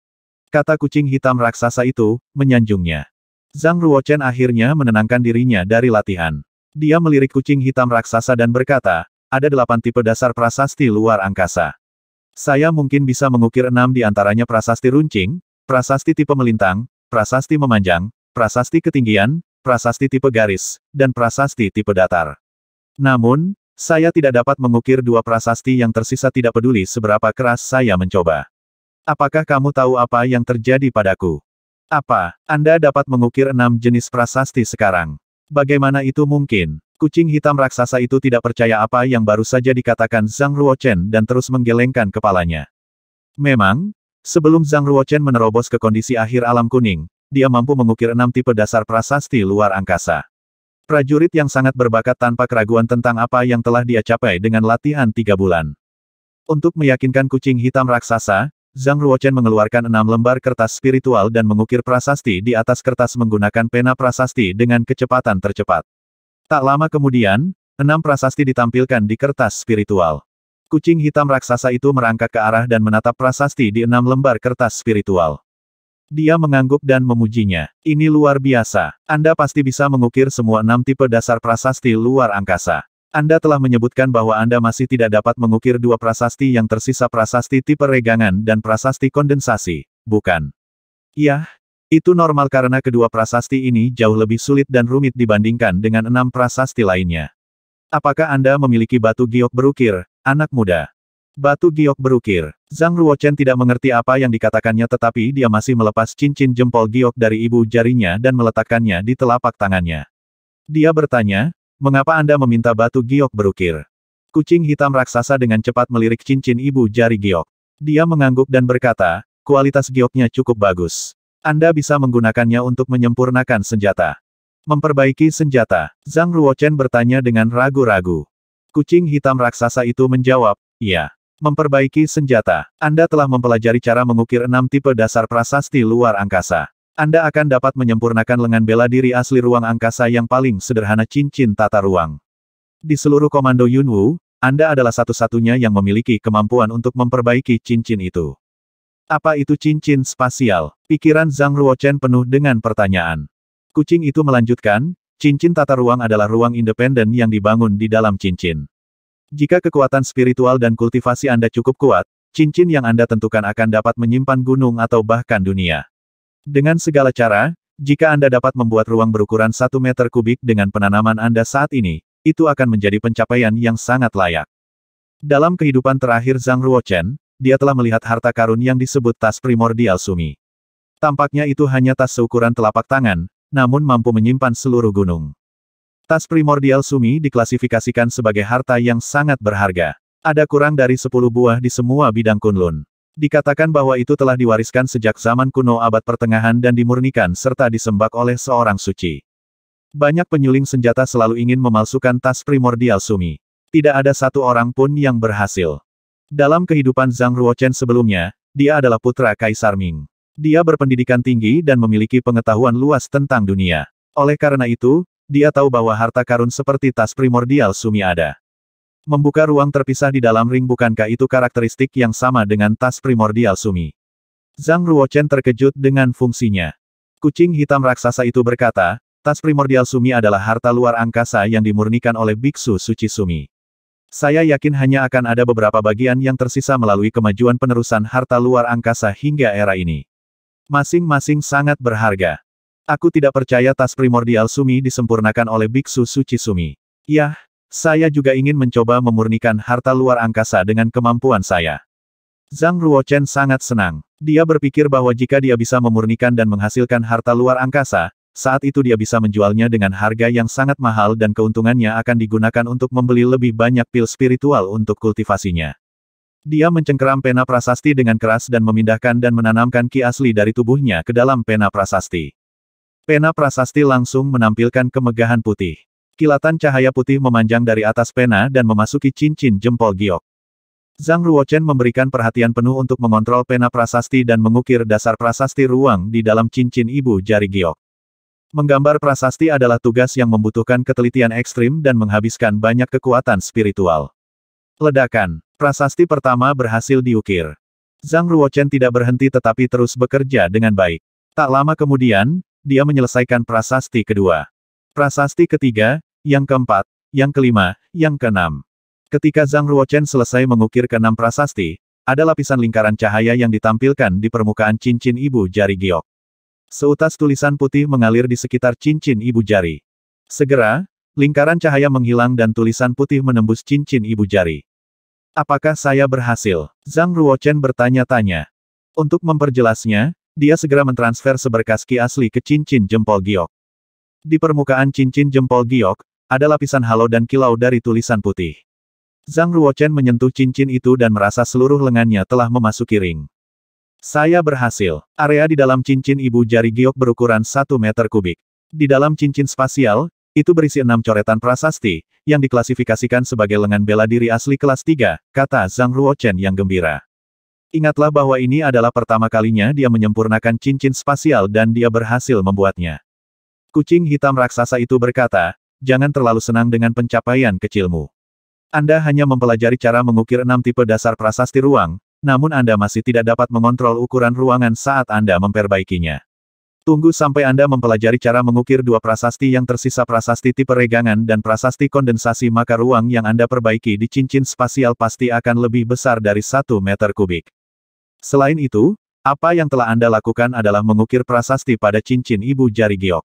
S1: Kata kucing hitam raksasa itu, menyanjungnya. Zhang Ruochen akhirnya menenangkan dirinya dari latihan. Dia melirik kucing hitam raksasa dan berkata, ada delapan tipe dasar prasasti luar angkasa. Saya mungkin bisa mengukir enam di antaranya prasasti runcing, prasasti tipe melintang, prasasti memanjang, prasasti ketinggian, prasasti tipe garis, dan prasasti tipe datar. Namun, saya tidak dapat mengukir dua prasasti yang tersisa tidak peduli seberapa keras saya mencoba. Apakah kamu tahu apa yang terjadi padaku? Apa, Anda dapat mengukir enam jenis prasasti sekarang? Bagaimana itu mungkin? Kucing hitam raksasa itu tidak percaya apa yang baru saja dikatakan Zhang Ruochen dan terus menggelengkan kepalanya. Memang, sebelum Zhang Ruochen menerobos ke kondisi akhir alam kuning, dia mampu mengukir enam tipe dasar prasasti luar angkasa. Prajurit yang sangat berbakat tanpa keraguan tentang apa yang telah dia capai dengan latihan tiga bulan. Untuk meyakinkan kucing hitam raksasa, Zhang Ruochen mengeluarkan enam lembar kertas spiritual dan mengukir prasasti di atas kertas menggunakan pena prasasti dengan kecepatan tercepat. Tak lama kemudian, enam prasasti ditampilkan di kertas spiritual. Kucing hitam raksasa itu merangkak ke arah dan menatap prasasti di enam lembar kertas spiritual. Dia mengangguk dan memujinya. Ini luar biasa. Anda pasti bisa mengukir semua enam tipe dasar prasasti luar angkasa. Anda telah menyebutkan bahwa Anda masih tidak dapat mengukir dua prasasti yang tersisa prasasti tipe regangan dan prasasti kondensasi, bukan? Yah, itu normal karena kedua prasasti ini jauh lebih sulit dan rumit dibandingkan dengan enam prasasti lainnya. Apakah Anda memiliki batu giok berukir, anak muda? Batu giok berukir. Zhang Ruochen tidak mengerti apa yang dikatakannya tetapi dia masih melepas cincin jempol giok dari ibu jarinya dan meletakkannya di telapak tangannya. Dia bertanya, mengapa Anda meminta batu giok berukir? Kucing hitam raksasa dengan cepat melirik cincin ibu jari giok. Dia mengangguk dan berkata, kualitas gioknya cukup bagus. Anda bisa menggunakannya untuk menyempurnakan senjata. Memperbaiki senjata, Zhang Ruochen bertanya dengan ragu-ragu. Kucing hitam raksasa itu menjawab, ya. Memperbaiki senjata. Anda telah mempelajari cara mengukir enam tipe dasar prasasti luar angkasa. Anda akan dapat menyempurnakan lengan bela diri asli ruang angkasa yang paling sederhana cincin tata ruang. Di seluruh komando Yunwu, Anda adalah satu-satunya yang memiliki kemampuan untuk memperbaiki cincin itu. Apa itu cincin spasial? Pikiran Zhang Ruochen penuh dengan pertanyaan. Kucing itu melanjutkan, cincin tata ruang adalah ruang independen yang dibangun di dalam cincin. Jika kekuatan spiritual dan kultivasi Anda cukup kuat, cincin yang Anda tentukan akan dapat menyimpan gunung atau bahkan dunia. Dengan segala cara, jika Anda dapat membuat ruang berukuran 1 meter kubik dengan penanaman Anda saat ini, itu akan menjadi pencapaian yang sangat layak. Dalam kehidupan terakhir Zhang Ruochen, dia telah melihat harta karun yang disebut tas primordial sumi. Tampaknya itu hanya tas seukuran telapak tangan, namun mampu menyimpan seluruh gunung. Tas primordial Sumi diklasifikasikan sebagai harta yang sangat berharga. Ada kurang dari 10 buah di semua bidang kunlun. Dikatakan bahwa itu telah diwariskan sejak zaman kuno abad pertengahan dan dimurnikan serta disembak oleh seorang suci. Banyak penyuling senjata selalu ingin memalsukan tas primordial Sumi. Tidak ada satu orang pun yang berhasil. Dalam kehidupan Zhang Ruochen sebelumnya, dia adalah putra Kaisar Ming. Dia berpendidikan tinggi dan memiliki pengetahuan luas tentang dunia. Oleh karena itu, dia tahu bahwa harta karun seperti tas primordial sumi ada. Membuka ruang terpisah di dalam ring bukankah itu karakteristik yang sama dengan tas primordial sumi? Zhang Ruochen terkejut dengan fungsinya. Kucing hitam raksasa itu berkata, tas primordial sumi adalah harta luar angkasa yang dimurnikan oleh biksu suci sumi. Saya yakin hanya akan ada beberapa bagian yang tersisa melalui kemajuan penerusan harta luar angkasa hingga era ini. Masing-masing sangat berharga. Aku tidak percaya tas primordial Sumi disempurnakan oleh biksu suci Sumi. Yah, saya juga ingin mencoba memurnikan harta luar angkasa dengan kemampuan saya. Zhang Ruochen sangat senang. Dia berpikir bahwa jika dia bisa memurnikan dan menghasilkan harta luar angkasa, saat itu dia bisa menjualnya dengan harga yang sangat mahal dan keuntungannya akan digunakan untuk membeli lebih banyak pil spiritual untuk kultivasinya. Dia mencengkeram pena prasasti dengan keras dan memindahkan dan menanamkan ki asli dari tubuhnya ke dalam pena prasasti. Pena prasasti langsung menampilkan kemegahan putih. Kilatan cahaya putih memanjang dari atas pena dan memasuki cincin jempol giok. Zhang Ruochen memberikan perhatian penuh untuk mengontrol pena prasasti dan mengukir dasar prasasti ruang di dalam cincin ibu jari giok. Menggambar prasasti adalah tugas yang membutuhkan ketelitian ekstrim dan menghabiskan banyak kekuatan spiritual. Ledakan, prasasti pertama berhasil diukir. Zhang Ruochen tidak berhenti tetapi terus bekerja dengan baik. Tak lama kemudian, dia menyelesaikan prasasti kedua. Prasasti ketiga, yang keempat, yang kelima, yang keenam. Ketika Zhang Ruochen selesai mengukir keenam prasasti, ada lapisan lingkaran cahaya yang ditampilkan di permukaan cincin ibu jari giok. Seutas tulisan putih mengalir di sekitar cincin ibu jari. Segera, lingkaran cahaya menghilang dan tulisan putih menembus cincin ibu jari. Apakah saya berhasil? Zhang Ruochen bertanya-tanya. Untuk memperjelasnya, dia segera mentransfer seberkas ki asli ke cincin jempol giok. Di permukaan cincin jempol giok, ada lapisan halo dan kilau dari tulisan putih. Zhang Ruochen menyentuh cincin itu dan merasa seluruh lengannya telah memasuki ring. Saya berhasil. Area di dalam cincin ibu jari giok berukuran 1 meter kubik. Di dalam cincin spasial, itu berisi enam coretan prasasti, yang diklasifikasikan sebagai lengan bela diri asli kelas 3, kata Zhang Ruochen yang gembira. Ingatlah bahwa ini adalah pertama kalinya dia menyempurnakan cincin spasial dan dia berhasil membuatnya. Kucing hitam raksasa itu berkata, jangan terlalu senang dengan pencapaian kecilmu. Anda hanya mempelajari cara mengukir enam tipe dasar prasasti ruang, namun Anda masih tidak dapat mengontrol ukuran ruangan saat Anda memperbaikinya. Tunggu sampai Anda mempelajari cara mengukir dua prasasti yang tersisa prasasti tipe regangan dan prasasti kondensasi maka ruang yang Anda perbaiki di cincin spasial pasti akan lebih besar dari satu meter kubik. Selain itu, apa yang telah Anda lakukan adalah mengukir prasasti pada cincin ibu jari giok.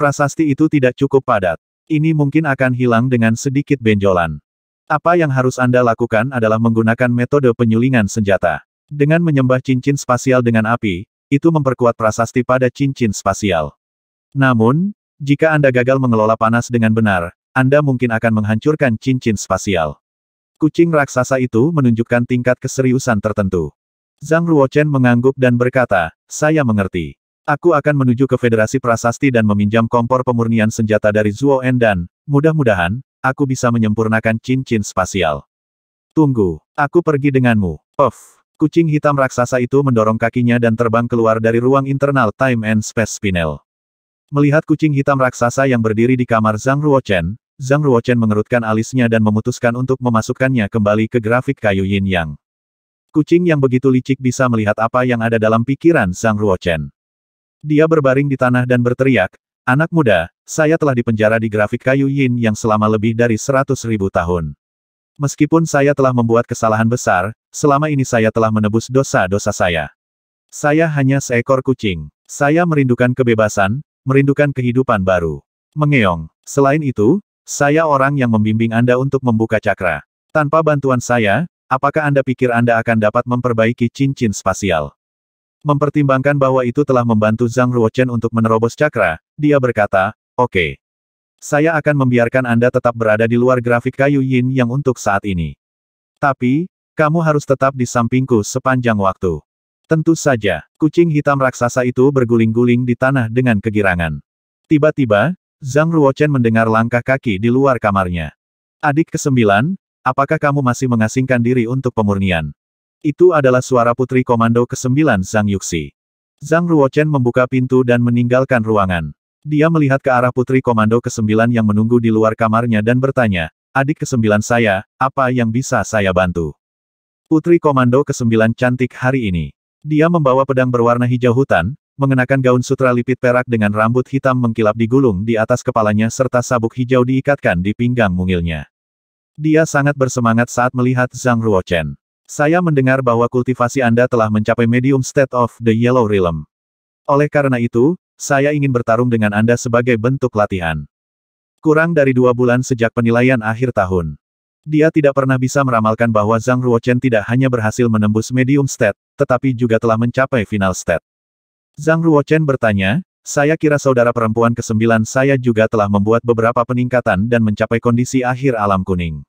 S1: Prasasti itu tidak cukup padat. Ini mungkin akan hilang dengan sedikit benjolan. Apa yang harus Anda lakukan adalah menggunakan metode penyulingan senjata. Dengan menyembah cincin spasial dengan api, itu memperkuat prasasti pada cincin spasial. Namun, jika Anda gagal mengelola panas dengan benar, Anda mungkin akan menghancurkan cincin spasial. Kucing raksasa itu menunjukkan tingkat keseriusan tertentu. Zhang Ruochen mengangguk dan berkata, saya mengerti. Aku akan menuju ke Federasi Prasasti dan meminjam kompor pemurnian senjata dari Zuo En dan, mudah-mudahan, aku bisa menyempurnakan cincin spasial. Tunggu, aku pergi denganmu. Off. Kucing hitam raksasa itu mendorong kakinya dan terbang keluar dari ruang internal Time and Space Spinel. Melihat kucing hitam raksasa yang berdiri di kamar Zhang Ruochen, Zhang Ruochen mengerutkan alisnya dan memutuskan untuk memasukkannya kembali ke grafik kayu yin yang. Kucing yang begitu licik bisa melihat apa yang ada dalam pikiran sang Ruochen. Dia berbaring di tanah dan berteriak, Anak muda, saya telah dipenjara di grafik kayu yin yang selama lebih dari seratus ribu tahun. Meskipun saya telah membuat kesalahan besar, selama ini saya telah menebus dosa-dosa saya. Saya hanya seekor kucing. Saya merindukan kebebasan, merindukan kehidupan baru. Mengeong. Selain itu, saya orang yang membimbing Anda untuk membuka cakra. Tanpa bantuan saya, Apakah Anda pikir Anda akan dapat memperbaiki cincin spasial? Mempertimbangkan bahwa itu telah membantu Zhang Ruochen untuk menerobos cakra, dia berkata, oke. Okay. Saya akan membiarkan Anda tetap berada di luar grafik kayu yin yang untuk saat ini. Tapi, kamu harus tetap di sampingku sepanjang waktu. Tentu saja, kucing hitam raksasa itu berguling-guling di tanah dengan kegirangan. Tiba-tiba, Zhang Ruochen mendengar langkah kaki di luar kamarnya. Adik kesembilan, Apakah kamu masih mengasingkan diri untuk pemurnian? Itu adalah suara putri komando ke-9 Zhang Yuxi. Zhang Ruochen membuka pintu dan meninggalkan ruangan. Dia melihat ke arah putri komando ke-9 yang menunggu di luar kamarnya dan bertanya, adik ke-9 saya, apa yang bisa saya bantu? Putri komando ke-9 cantik hari ini. Dia membawa pedang berwarna hijau hutan, mengenakan gaun sutra lipit perak dengan rambut hitam mengkilap digulung di atas kepalanya serta sabuk hijau diikatkan di pinggang mungilnya. Dia sangat bersemangat saat melihat Zhang Ruochen. Saya mendengar bahwa kultivasi Anda telah mencapai medium state of the Yellow Realm. Oleh karena itu, saya ingin bertarung dengan Anda sebagai bentuk latihan. Kurang dari dua bulan sejak penilaian akhir tahun. Dia tidak pernah bisa meramalkan bahwa Zhang Ruochen tidak hanya berhasil menembus medium state, tetapi juga telah mencapai final state. Zhang Ruochen bertanya, saya kira saudara perempuan kesembilan saya juga telah membuat beberapa peningkatan dan mencapai kondisi akhir alam kuning.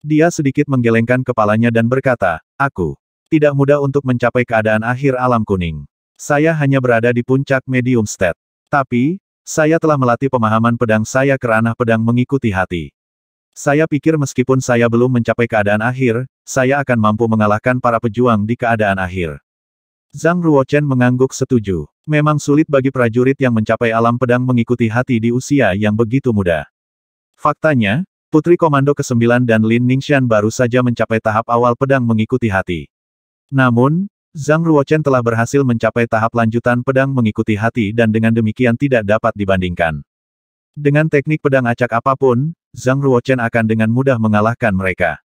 S1: Dia sedikit menggelengkan kepalanya dan berkata, Aku. Tidak mudah untuk mencapai keadaan akhir alam kuning. Saya hanya berada di puncak medium state. Tapi, saya telah melatih pemahaman pedang saya ke ranah pedang mengikuti hati. Saya pikir meskipun saya belum mencapai keadaan akhir, saya akan mampu mengalahkan para pejuang di keadaan akhir. Zhang Ruochen mengangguk setuju. Memang sulit bagi prajurit yang mencapai alam pedang mengikuti hati di usia yang begitu muda. Faktanya, Putri Komando ke-9 dan Lin Ningxian baru saja mencapai tahap awal pedang mengikuti hati. Namun, Zhang Ruochen telah berhasil mencapai tahap lanjutan pedang mengikuti hati dan dengan demikian tidak dapat dibandingkan. Dengan teknik pedang acak apapun, Zhang Ruochen akan dengan mudah mengalahkan mereka.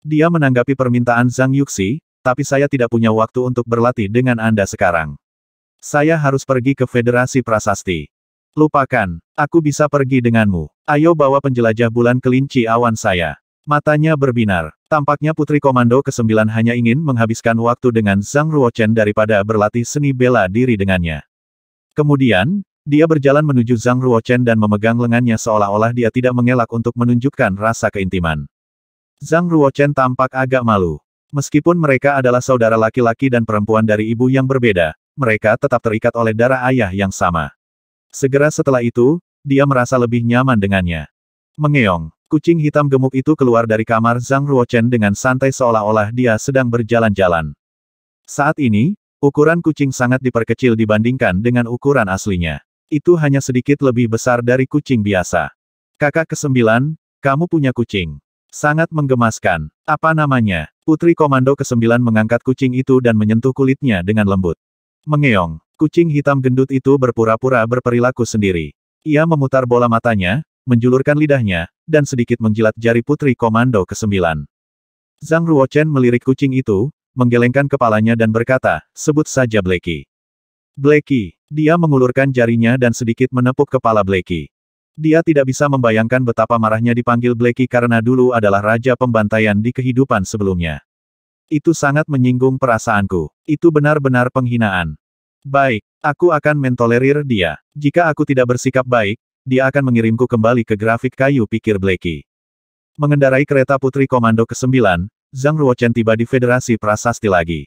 S1: Dia menanggapi permintaan Zhang Yuxi, tapi saya tidak punya waktu untuk berlatih dengan Anda sekarang. Saya harus pergi ke Federasi Prasasti. Lupakan, aku bisa pergi denganmu. Ayo bawa penjelajah bulan kelinci awan saya. Matanya berbinar. Tampaknya Putri Komando ke-9 hanya ingin menghabiskan waktu dengan Zhang Ruochen daripada berlatih seni bela diri dengannya. Kemudian, dia berjalan menuju Zhang Ruochen dan memegang lengannya seolah-olah dia tidak mengelak untuk menunjukkan rasa keintiman. Zhang Ruochen tampak agak malu. Meskipun mereka adalah saudara laki-laki dan perempuan dari ibu yang berbeda, mereka tetap terikat oleh darah ayah yang sama. Segera setelah itu, dia merasa lebih nyaman dengannya. Mengeong, kucing hitam gemuk itu keluar dari kamar Zhang Ruochen dengan santai seolah-olah dia sedang berjalan-jalan. Saat ini, ukuran kucing sangat diperkecil dibandingkan dengan ukuran aslinya. Itu hanya sedikit lebih besar dari kucing biasa. Kakak kesembilan, kamu punya kucing. Sangat menggemaskan. Apa namanya? Putri Komando ke-9 mengangkat kucing itu dan menyentuh kulitnya dengan lembut. Mengeong, kucing hitam gendut itu berpura-pura berperilaku sendiri. Ia memutar bola matanya, menjulurkan lidahnya, dan sedikit menjilat jari Putri Komando ke-9. Zhang Ruochen melirik kucing itu, menggelengkan kepalanya dan berkata, sebut saja Bleki. Bleki, dia mengulurkan jarinya dan sedikit menepuk kepala Bleki. Dia tidak bisa membayangkan betapa marahnya dipanggil Blakey karena dulu adalah raja pembantaian di kehidupan sebelumnya. Itu sangat menyinggung perasaanku. Itu benar-benar penghinaan. Baik, aku akan mentolerir dia. Jika aku tidak bersikap baik, dia akan mengirimku kembali ke grafik kayu pikir Blakey. Mengendarai kereta putri komando ke-9, Zhang Ruochen tiba di Federasi Prasasti lagi.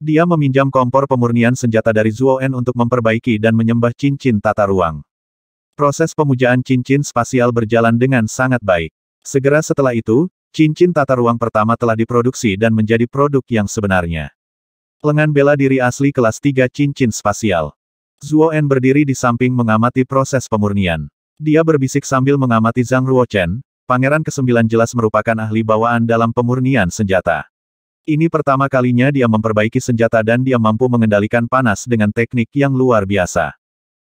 S1: Dia meminjam kompor pemurnian senjata dari En untuk memperbaiki dan menyembah cincin tata ruang. Proses pemujaan cincin spasial berjalan dengan sangat baik. Segera setelah itu, cincin tata ruang pertama telah diproduksi dan menjadi produk yang sebenarnya. Lengan bela diri asli kelas 3 cincin spasial. Zuo En berdiri di samping mengamati proses pemurnian. Dia berbisik sambil mengamati Zhang Ruochen, pangeran ke-9 jelas merupakan ahli bawaan dalam pemurnian senjata. Ini pertama kalinya dia memperbaiki senjata dan dia mampu mengendalikan panas dengan teknik yang luar biasa.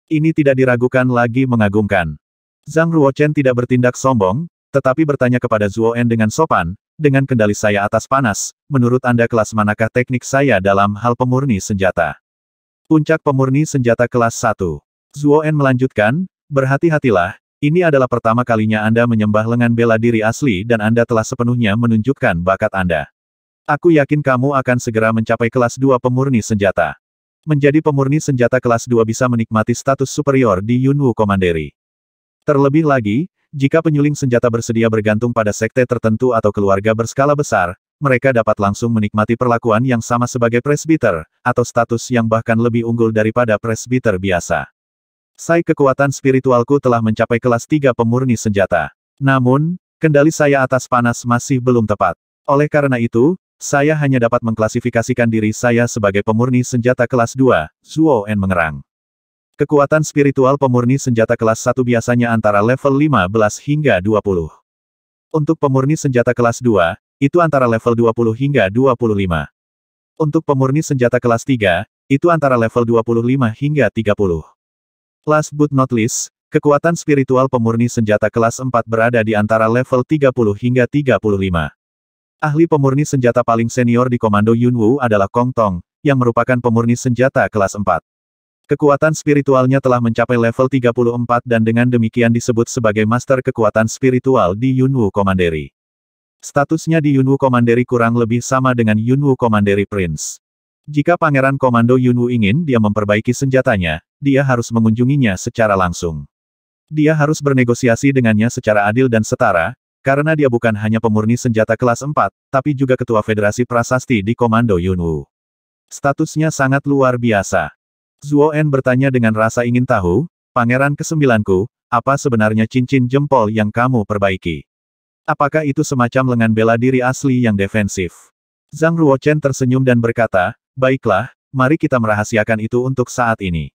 S1: Ini tidak diragukan lagi mengagumkan. Zhang Ruochen tidak bertindak sombong, tetapi bertanya kepada Zhuo En dengan sopan, dengan kendali saya atas panas, menurut Anda kelas manakah teknik saya dalam hal pemurni senjata? Puncak pemurni senjata kelas 1. Zhuo En melanjutkan, berhati-hatilah, ini adalah pertama kalinya Anda menyembah lengan bela diri asli dan Anda telah sepenuhnya menunjukkan bakat Anda. Aku yakin kamu akan segera mencapai kelas 2 pemurni senjata. Menjadi pemurni senjata kelas 2 bisa menikmati status superior di Yunwu Komanderi. Terlebih lagi, jika penyuling senjata bersedia bergantung pada sekte tertentu atau keluarga berskala besar, mereka dapat langsung menikmati perlakuan yang sama sebagai presbiter, atau status yang bahkan lebih unggul daripada presbiter biasa. Sai kekuatan spiritualku telah mencapai kelas 3 pemurni senjata. Namun, kendali saya atas panas masih belum tepat. Oleh karena itu, saya hanya dapat mengklasifikasikan diri saya sebagai pemurni senjata kelas 2, Zuo En mengerang. Kekuatan spiritual pemurni senjata kelas 1 biasanya antara level 15 hingga 20. Untuk pemurni senjata kelas 2, itu antara level 20 hingga 25. Untuk pemurni senjata kelas 3, itu antara level 25 hingga 30. Last but not least, kekuatan spiritual pemurni senjata kelas 4 berada di antara level 30 hingga 35. Ahli pemurni senjata paling senior di Komando Yunwu adalah Kong Tong, yang merupakan pemurni senjata kelas 4. Kekuatan spiritualnya telah mencapai level 34 dan dengan demikian disebut sebagai master kekuatan spiritual di Yunwu Komanderi. Statusnya di Yunwu Komanderi kurang lebih sama dengan Yunwu Komanderi Prince. Jika Pangeran Komando Yunwu ingin dia memperbaiki senjatanya, dia harus mengunjunginya secara langsung. Dia harus bernegosiasi dengannya secara adil dan setara, karena dia bukan hanya pemurni senjata kelas 4, tapi juga ketua Federasi Prasasti di Komando Yunwu. Statusnya sangat luar biasa. Zuo En bertanya dengan rasa ingin tahu, Pangeran kesembilanku, apa sebenarnya cincin jempol yang kamu perbaiki? Apakah itu semacam lengan bela diri asli yang defensif? Zhang Ruochen tersenyum dan berkata, baiklah, mari kita merahasiakan itu untuk saat ini.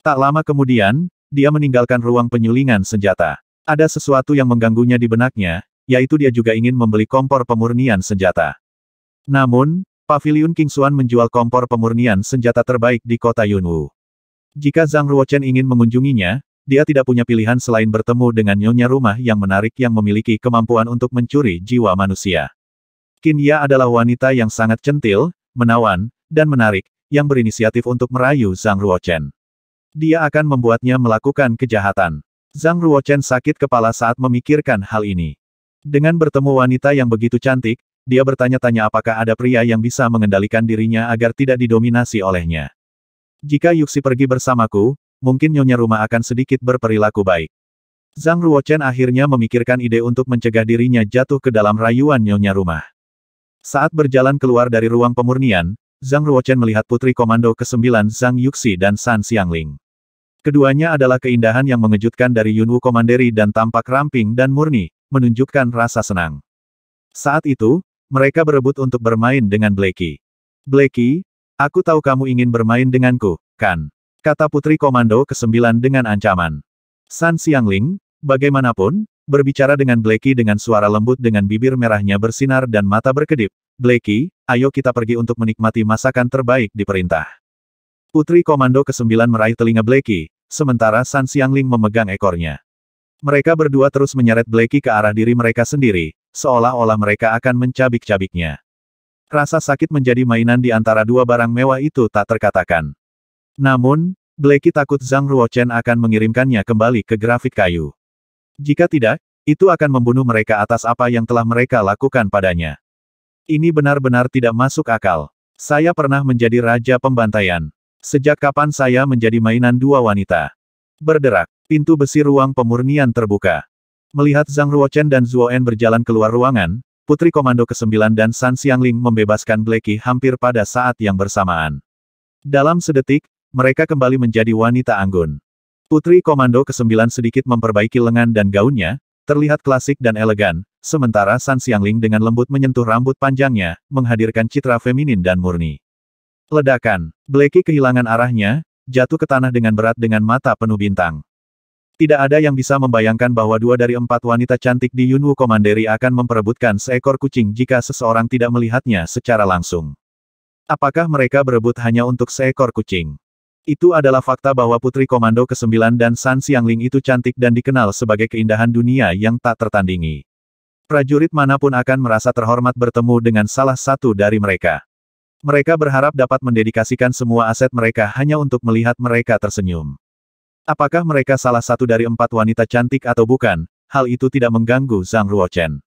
S1: Tak lama kemudian, dia meninggalkan ruang penyulingan senjata. Ada sesuatu yang mengganggunya di benaknya, yaitu dia juga ingin membeli kompor pemurnian senjata. Namun, Pavilion King Xuan menjual kompor pemurnian senjata terbaik di kota Yunwu. Jika Zhang Ruochen ingin mengunjunginya, dia tidak punya pilihan selain bertemu dengan nyonya rumah yang menarik yang memiliki kemampuan untuk mencuri jiwa manusia. Kinya adalah wanita yang sangat centil, menawan, dan menarik, yang berinisiatif untuk merayu Zhang Ruochen. Dia akan membuatnya melakukan kejahatan. Zhang Ruochen sakit kepala saat memikirkan hal ini. Dengan bertemu wanita yang begitu cantik, dia bertanya-tanya apakah ada pria yang bisa mengendalikan dirinya agar tidak didominasi olehnya. Jika Yuxi pergi bersamaku, mungkin nyonya rumah akan sedikit berperilaku baik. Zhang Ruochen akhirnya memikirkan ide untuk mencegah dirinya jatuh ke dalam rayuan nyonya rumah. Saat berjalan keluar dari ruang pemurnian, Zhang Ruochen melihat putri komando ke-9 Zhang Yuxi dan San Xiangling. Keduanya adalah keindahan yang mengejutkan dari Yunwu Komanderi dan tampak ramping dan murni, menunjukkan rasa senang. Saat itu, mereka berebut untuk bermain dengan Blacky. Blacky, aku tahu kamu ingin bermain denganku, kan? Kata Putri Komando ke-9 dengan ancaman. San Xiangling, bagaimanapun, berbicara dengan Blacky dengan suara lembut dengan bibir merahnya bersinar dan mata berkedip. Blacky, ayo kita pergi untuk menikmati masakan terbaik di perintah. Putri Komando ke-9 meraih telinga Blakey, sementara San Xiangling memegang ekornya. Mereka berdua terus menyeret Blakey ke arah diri mereka sendiri, seolah-olah mereka akan mencabik-cabiknya. Rasa sakit menjadi mainan di antara dua barang mewah itu tak terkatakan. Namun, Blakey takut Zhang Ruochen akan mengirimkannya kembali ke grafik kayu. Jika tidak, itu akan membunuh mereka atas apa yang telah mereka lakukan padanya. Ini benar-benar tidak masuk akal. Saya pernah menjadi raja pembantaian. Sejak kapan saya menjadi mainan dua wanita? Berderak. Pintu besi ruang pemurnian terbuka. Melihat Zhang Ruochen dan Zhuo En berjalan keluar ruangan, Putri Komando ke-9 dan San Xiangling membebaskan Blackie hampir pada saat yang bersamaan. Dalam sedetik, mereka kembali menjadi wanita anggun. Putri Komando ke-9 sedikit memperbaiki lengan dan gaunnya, terlihat klasik dan elegan, sementara San Xiangling dengan lembut menyentuh rambut panjangnya, menghadirkan citra feminin dan murni. Ledakan. Blacky kehilangan arahnya, jatuh ke tanah dengan berat dengan mata penuh bintang. Tidak ada yang bisa membayangkan bahwa dua dari empat wanita cantik di Yunwu Komanderi akan memperebutkan seekor kucing jika seseorang tidak melihatnya secara langsung. Apakah mereka berebut hanya untuk seekor kucing? Itu adalah fakta bahwa Putri Komando ke-9 dan San Xiangling itu cantik dan dikenal sebagai keindahan dunia yang tak tertandingi. Prajurit manapun akan merasa terhormat bertemu dengan salah satu dari mereka. Mereka berharap dapat mendedikasikan semua aset mereka hanya untuk melihat mereka tersenyum. Apakah mereka salah satu dari empat wanita cantik atau bukan, hal itu tidak mengganggu Zhang Ruochen.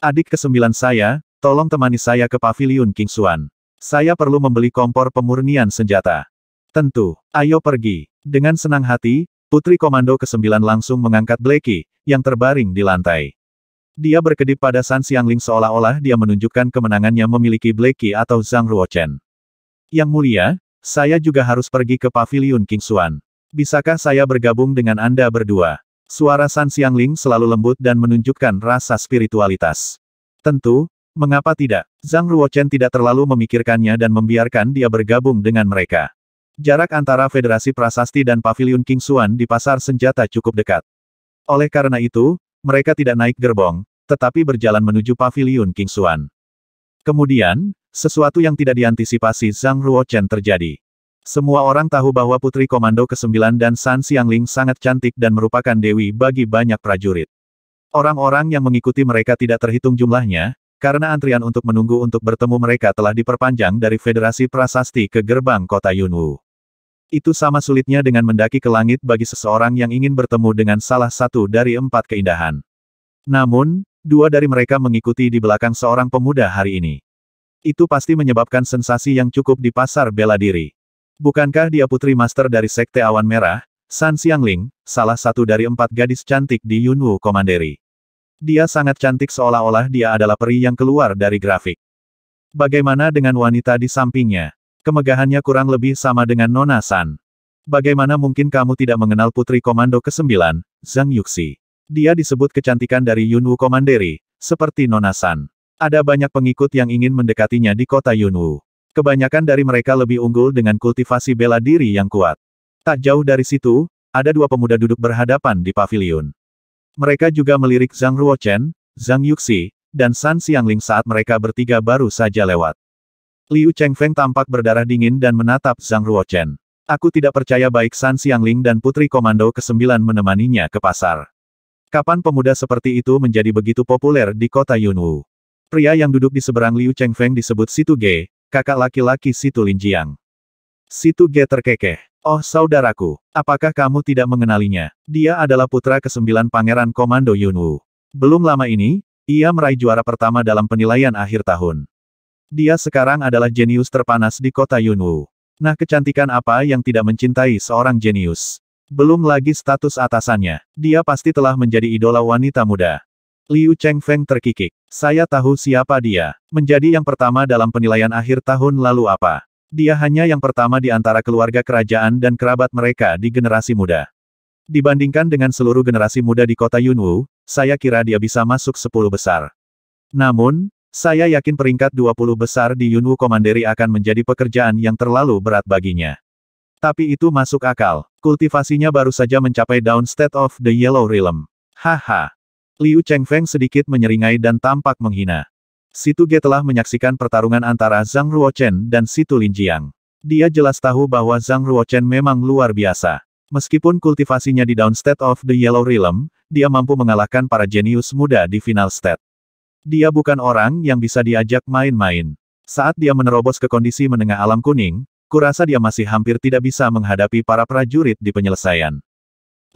S1: Adik kesembilan saya, tolong temani saya ke Paviliun King Xuan. Saya perlu membeli kompor pemurnian senjata. Tentu, ayo pergi. Dengan senang hati, Putri Komando ke-9 langsung mengangkat Blackie, yang terbaring di lantai. Dia berkedip pada San Xiangling seolah-olah dia menunjukkan kemenangannya memiliki Blackie atau Zhang Ruochen. Yang mulia, saya juga harus pergi ke Paviliun Kingsuan. Bisakah saya bergabung dengan Anda berdua? Suara San Xiangling selalu lembut dan menunjukkan rasa spiritualitas. Tentu, mengapa tidak? Zhang Ruochen tidak terlalu memikirkannya dan membiarkan dia bergabung dengan mereka. Jarak antara Federasi Prasasti dan Paviliun Kingsuan di pasar senjata cukup dekat. Oleh karena itu, mereka tidak naik gerbong, tetapi berjalan menuju paviliun King Xuan. Kemudian, sesuatu yang tidak diantisipasi Zhang Ruochen terjadi. Semua orang tahu bahwa Putri Komando ke-9 dan San Xiangling sangat cantik dan merupakan dewi bagi banyak prajurit. Orang-orang yang mengikuti mereka tidak terhitung jumlahnya, karena antrian untuk menunggu untuk bertemu mereka telah diperpanjang dari Federasi Prasasti ke gerbang kota Yunwu. Itu sama sulitnya dengan mendaki ke langit bagi seseorang yang ingin bertemu dengan salah satu dari empat keindahan. Namun, dua dari mereka mengikuti di belakang seorang pemuda hari ini. Itu pasti menyebabkan sensasi yang cukup di pasar bela diri. Bukankah dia putri master dari Sekte Awan Merah, San Xiangling, salah satu dari empat gadis cantik di Yunwu Komanderi. Dia sangat cantik seolah-olah dia adalah peri yang keluar dari grafik. Bagaimana dengan wanita di sampingnya? Kemegahannya kurang lebih sama dengan Nona San. Bagaimana mungkin kamu tidak mengenal putri komando ke-9, Zhang Yuxi? Dia disebut kecantikan dari Yunwu Komanderi, seperti Nona San. Ada banyak pengikut yang ingin mendekatinya di kota Yunwu. Kebanyakan dari mereka lebih unggul dengan kultivasi bela diri yang kuat. Tak jauh dari situ, ada dua pemuda duduk berhadapan di pavilion. Mereka juga melirik Zhang Ruochen, Zhang Yuxi, dan San Xiangling saat mereka bertiga baru saja lewat. Liu Chengfeng tampak berdarah dingin dan menatap Zhang Ruochen. Aku tidak percaya baik San Xiangling dan Putri Komando ke-9 menemaninya ke pasar. Kapan pemuda seperti itu menjadi begitu populer di kota Yunwu? Pria yang duduk di seberang Liu Chengfeng disebut Situ Ge, kakak laki-laki Situ Linjiang. Situ Ge terkekeh. Oh saudaraku, apakah kamu tidak mengenalinya? Dia adalah putra ke-9 Pangeran Komando Yunwu. Belum lama ini, ia meraih juara pertama dalam penilaian akhir tahun. Dia sekarang adalah jenius terpanas di kota Yunwu. Nah kecantikan apa yang tidak mencintai seorang jenius? Belum lagi status atasannya. Dia pasti telah menjadi idola wanita muda. Liu Chengfeng terkikik. Saya tahu siapa dia. Menjadi yang pertama dalam penilaian akhir tahun lalu apa? Dia hanya yang pertama di antara keluarga kerajaan dan kerabat mereka di generasi muda. Dibandingkan dengan seluruh generasi muda di kota Yunwu, saya kira dia bisa masuk sepuluh besar. Namun, saya yakin peringkat 20 besar di Yunwu Komanderi akan menjadi pekerjaan yang terlalu berat baginya. Tapi itu masuk akal. Kultivasinya baru saja mencapai down state of the yellow realm. Haha. Liu Chengfeng sedikit menyeringai dan tampak menghina. Situ Ge telah menyaksikan pertarungan antara Zhang Ruochen dan Situ Linjiang. Dia jelas tahu bahwa Zhang Ruochen memang luar biasa. Meskipun kultivasinya di down state of the yellow realm, dia mampu mengalahkan para jenius muda di final state. Dia bukan orang yang bisa diajak main-main. Saat dia menerobos ke kondisi menengah alam kuning, kurasa dia masih hampir tidak bisa menghadapi para prajurit di penyelesaian.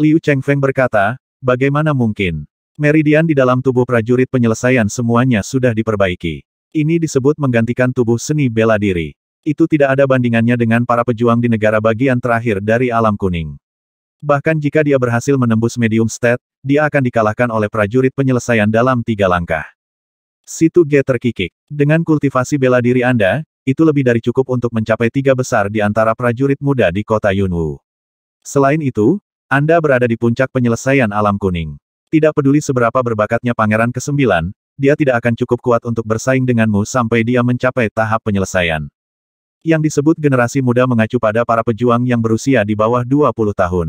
S1: Liu Chengfeng berkata, bagaimana mungkin? Meridian di dalam tubuh prajurit penyelesaian semuanya sudah diperbaiki. Ini disebut menggantikan tubuh seni bela diri. Itu tidak ada bandingannya dengan para pejuang di negara bagian terakhir dari alam kuning. Bahkan jika dia berhasil menembus medium state, dia akan dikalahkan oleh prajurit penyelesaian dalam tiga langkah. Situ G terkikik. Dengan kultivasi bela diri Anda, itu lebih dari cukup untuk mencapai tiga besar di antara prajurit muda di kota Yunwu. Selain itu, Anda berada di puncak penyelesaian alam kuning. Tidak peduli seberapa berbakatnya Pangeran ke-9, dia tidak akan cukup kuat untuk bersaing denganmu sampai dia mencapai tahap penyelesaian. Yang disebut generasi muda mengacu pada para pejuang yang berusia di bawah 20 tahun.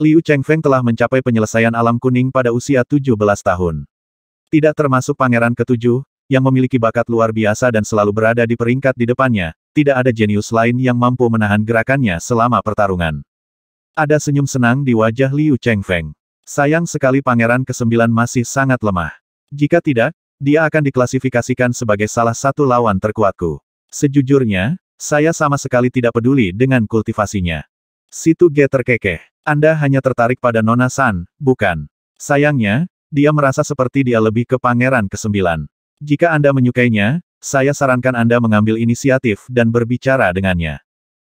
S1: Liu Chengfeng telah mencapai penyelesaian alam kuning pada usia 17 tahun. Tidak termasuk pangeran ketujuh, yang memiliki bakat luar biasa dan selalu berada di peringkat di depannya, tidak ada jenius lain yang mampu menahan gerakannya selama pertarungan. Ada senyum senang di wajah Liu Chengfeng. Sayang sekali pangeran ke-9 masih sangat lemah. Jika tidak, dia akan diklasifikasikan sebagai salah satu lawan terkuatku. Sejujurnya, saya sama sekali tidak peduli dengan kultivasinya. Situ G terkekeh. Anda hanya tertarik pada Nona San, bukan? Sayangnya, dia merasa seperti dia lebih ke pangeran kesembilan. Jika Anda menyukainya, saya sarankan Anda mengambil inisiatif dan berbicara dengannya.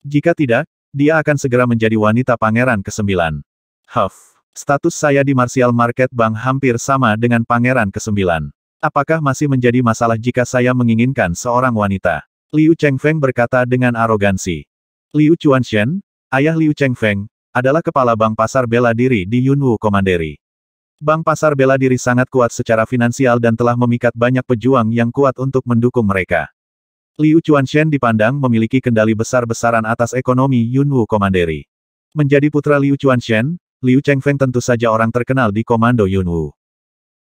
S1: Jika tidak, dia akan segera menjadi wanita pangeran kesembilan. Huff. Status saya di Martial Market Bank hampir sama dengan pangeran kesembilan. Apakah masih menjadi masalah jika saya menginginkan seorang wanita? Liu Chengfeng berkata dengan arogansi. Liu Chuanshen, ayah Liu Chengfeng, adalah kepala bank pasar bela diri di Yunwu Komanderi. Bank pasar bela diri sangat kuat secara finansial dan telah memikat banyak pejuang yang kuat untuk mendukung mereka. Liu Chuanshen dipandang memiliki kendali besar-besaran atas ekonomi Yunwu Komanderi. Menjadi putra Liu Chuanshen, Liu Chengfeng tentu saja orang terkenal di Komando Yunwu.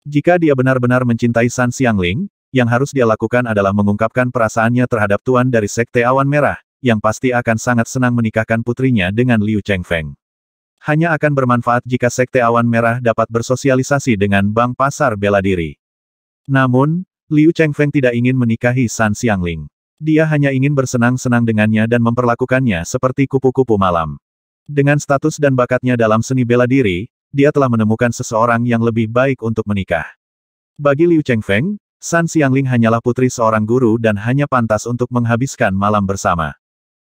S1: Jika dia benar-benar mencintai San Xiangling, yang harus dia lakukan adalah mengungkapkan perasaannya terhadap tuan dari Sekte Awan Merah, yang pasti akan sangat senang menikahkan putrinya dengan Liu Chengfeng hanya akan bermanfaat jika Sekte Awan Merah dapat bersosialisasi dengan Bank Pasar Bela Diri. Namun, Liu Chengfeng tidak ingin menikahi San Xiangling. Dia hanya ingin bersenang-senang dengannya dan memperlakukannya seperti kupu-kupu malam. Dengan status dan bakatnya dalam seni bela diri, dia telah menemukan seseorang yang lebih baik untuk menikah. Bagi Liu Chengfeng, San Xiangling hanyalah putri seorang guru dan hanya pantas untuk menghabiskan malam bersama.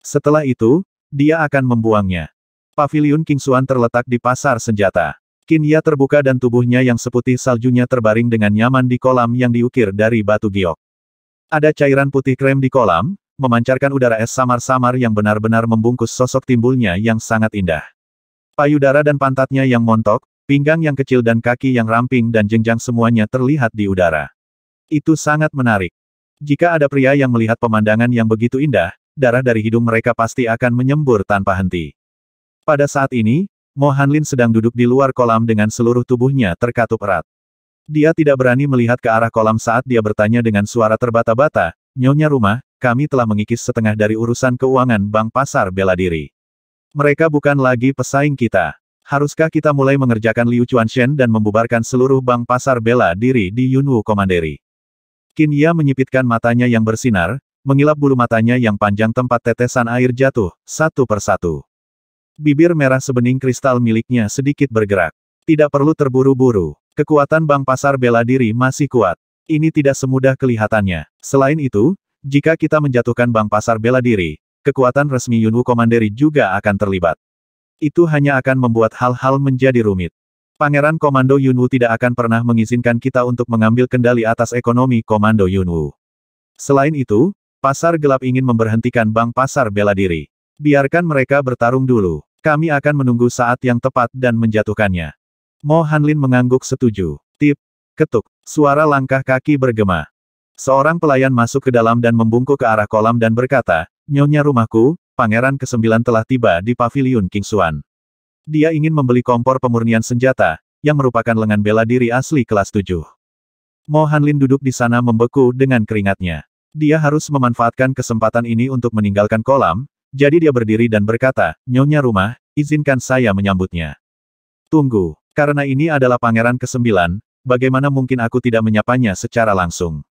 S1: Setelah itu, dia akan membuangnya. Pavilion King Suan terletak di pasar senjata. Kinya terbuka dan tubuhnya yang seputih saljunya terbaring dengan nyaman di kolam yang diukir dari batu giok. Ada cairan putih krem di kolam, memancarkan udara es samar-samar yang benar-benar membungkus sosok timbulnya yang sangat indah. Payudara dan pantatnya yang montok, pinggang yang kecil dan kaki yang ramping dan jenjang semuanya terlihat di udara. Itu sangat menarik. Jika ada pria yang melihat pemandangan yang begitu indah, darah dari hidung mereka pasti akan menyembur tanpa henti. Pada saat ini, Mohanlin sedang duduk di luar kolam dengan seluruh tubuhnya terkatup erat. Dia tidak berani melihat ke arah kolam saat dia bertanya dengan suara terbata-bata, Nyonya rumah, kami telah mengikis setengah dari urusan keuangan Bank Pasar Bela Diri. Mereka bukan lagi pesaing kita. Haruskah kita mulai mengerjakan Liu Chuanshen dan membubarkan seluruh Bank Pasar Bela Diri di Yunwu Komanderi? Qin Ya menyipitkan matanya yang bersinar, mengilap bulu matanya yang panjang tempat tetesan air jatuh, satu persatu. Bibir merah sebening kristal miliknya sedikit bergerak. Tidak perlu terburu-buru. Kekuatan bank pasar bela diri masih kuat. Ini tidak semudah kelihatannya. Selain itu, jika kita menjatuhkan bank pasar bela diri, kekuatan resmi Yunwu Komanderi juga akan terlibat. Itu hanya akan membuat hal-hal menjadi rumit. Pangeran Komando Yunwu tidak akan pernah mengizinkan kita untuk mengambil kendali atas ekonomi Komando Yunwu. Selain itu, pasar gelap ingin memberhentikan bank pasar bela diri. Biarkan mereka bertarung dulu. Kami akan menunggu saat yang tepat dan menjatuhkannya. Mo Hanlin mengangguk setuju. Tip, ketuk, suara langkah kaki bergema. Seorang pelayan masuk ke dalam dan membungkuk ke arah kolam dan berkata, Nyonya rumahku, pangeran kesembilan telah tiba di paviliun King Suan. Dia ingin membeli kompor pemurnian senjata, yang merupakan lengan bela diri asli kelas 7. Mo Hanlin duduk di sana membeku dengan keringatnya. Dia harus memanfaatkan kesempatan ini untuk meninggalkan kolam, jadi dia berdiri dan berkata, Nyonya rumah, izinkan saya menyambutnya. Tunggu, karena ini adalah pangeran ke-9, bagaimana mungkin aku tidak menyapanya secara langsung.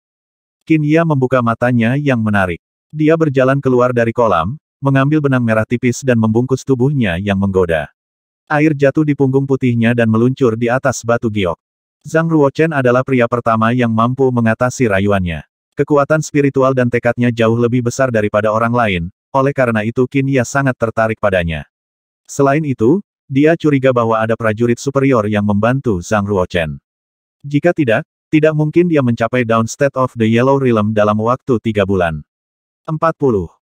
S1: Ya membuka matanya yang menarik. Dia berjalan keluar dari kolam, mengambil benang merah tipis dan membungkus tubuhnya yang menggoda. Air jatuh di punggung putihnya dan meluncur di atas batu giok. Zhang Ruochen adalah pria pertama yang mampu mengatasi rayuannya. Kekuatan spiritual dan tekadnya jauh lebih besar daripada orang lain, oleh karena itu Ya sangat tertarik padanya. Selain itu, dia curiga bahwa ada prajurit superior yang membantu Zhang Ruochen. Jika tidak, tidak mungkin dia mencapai Down State of the Yellow Realm dalam waktu tiga bulan. 40.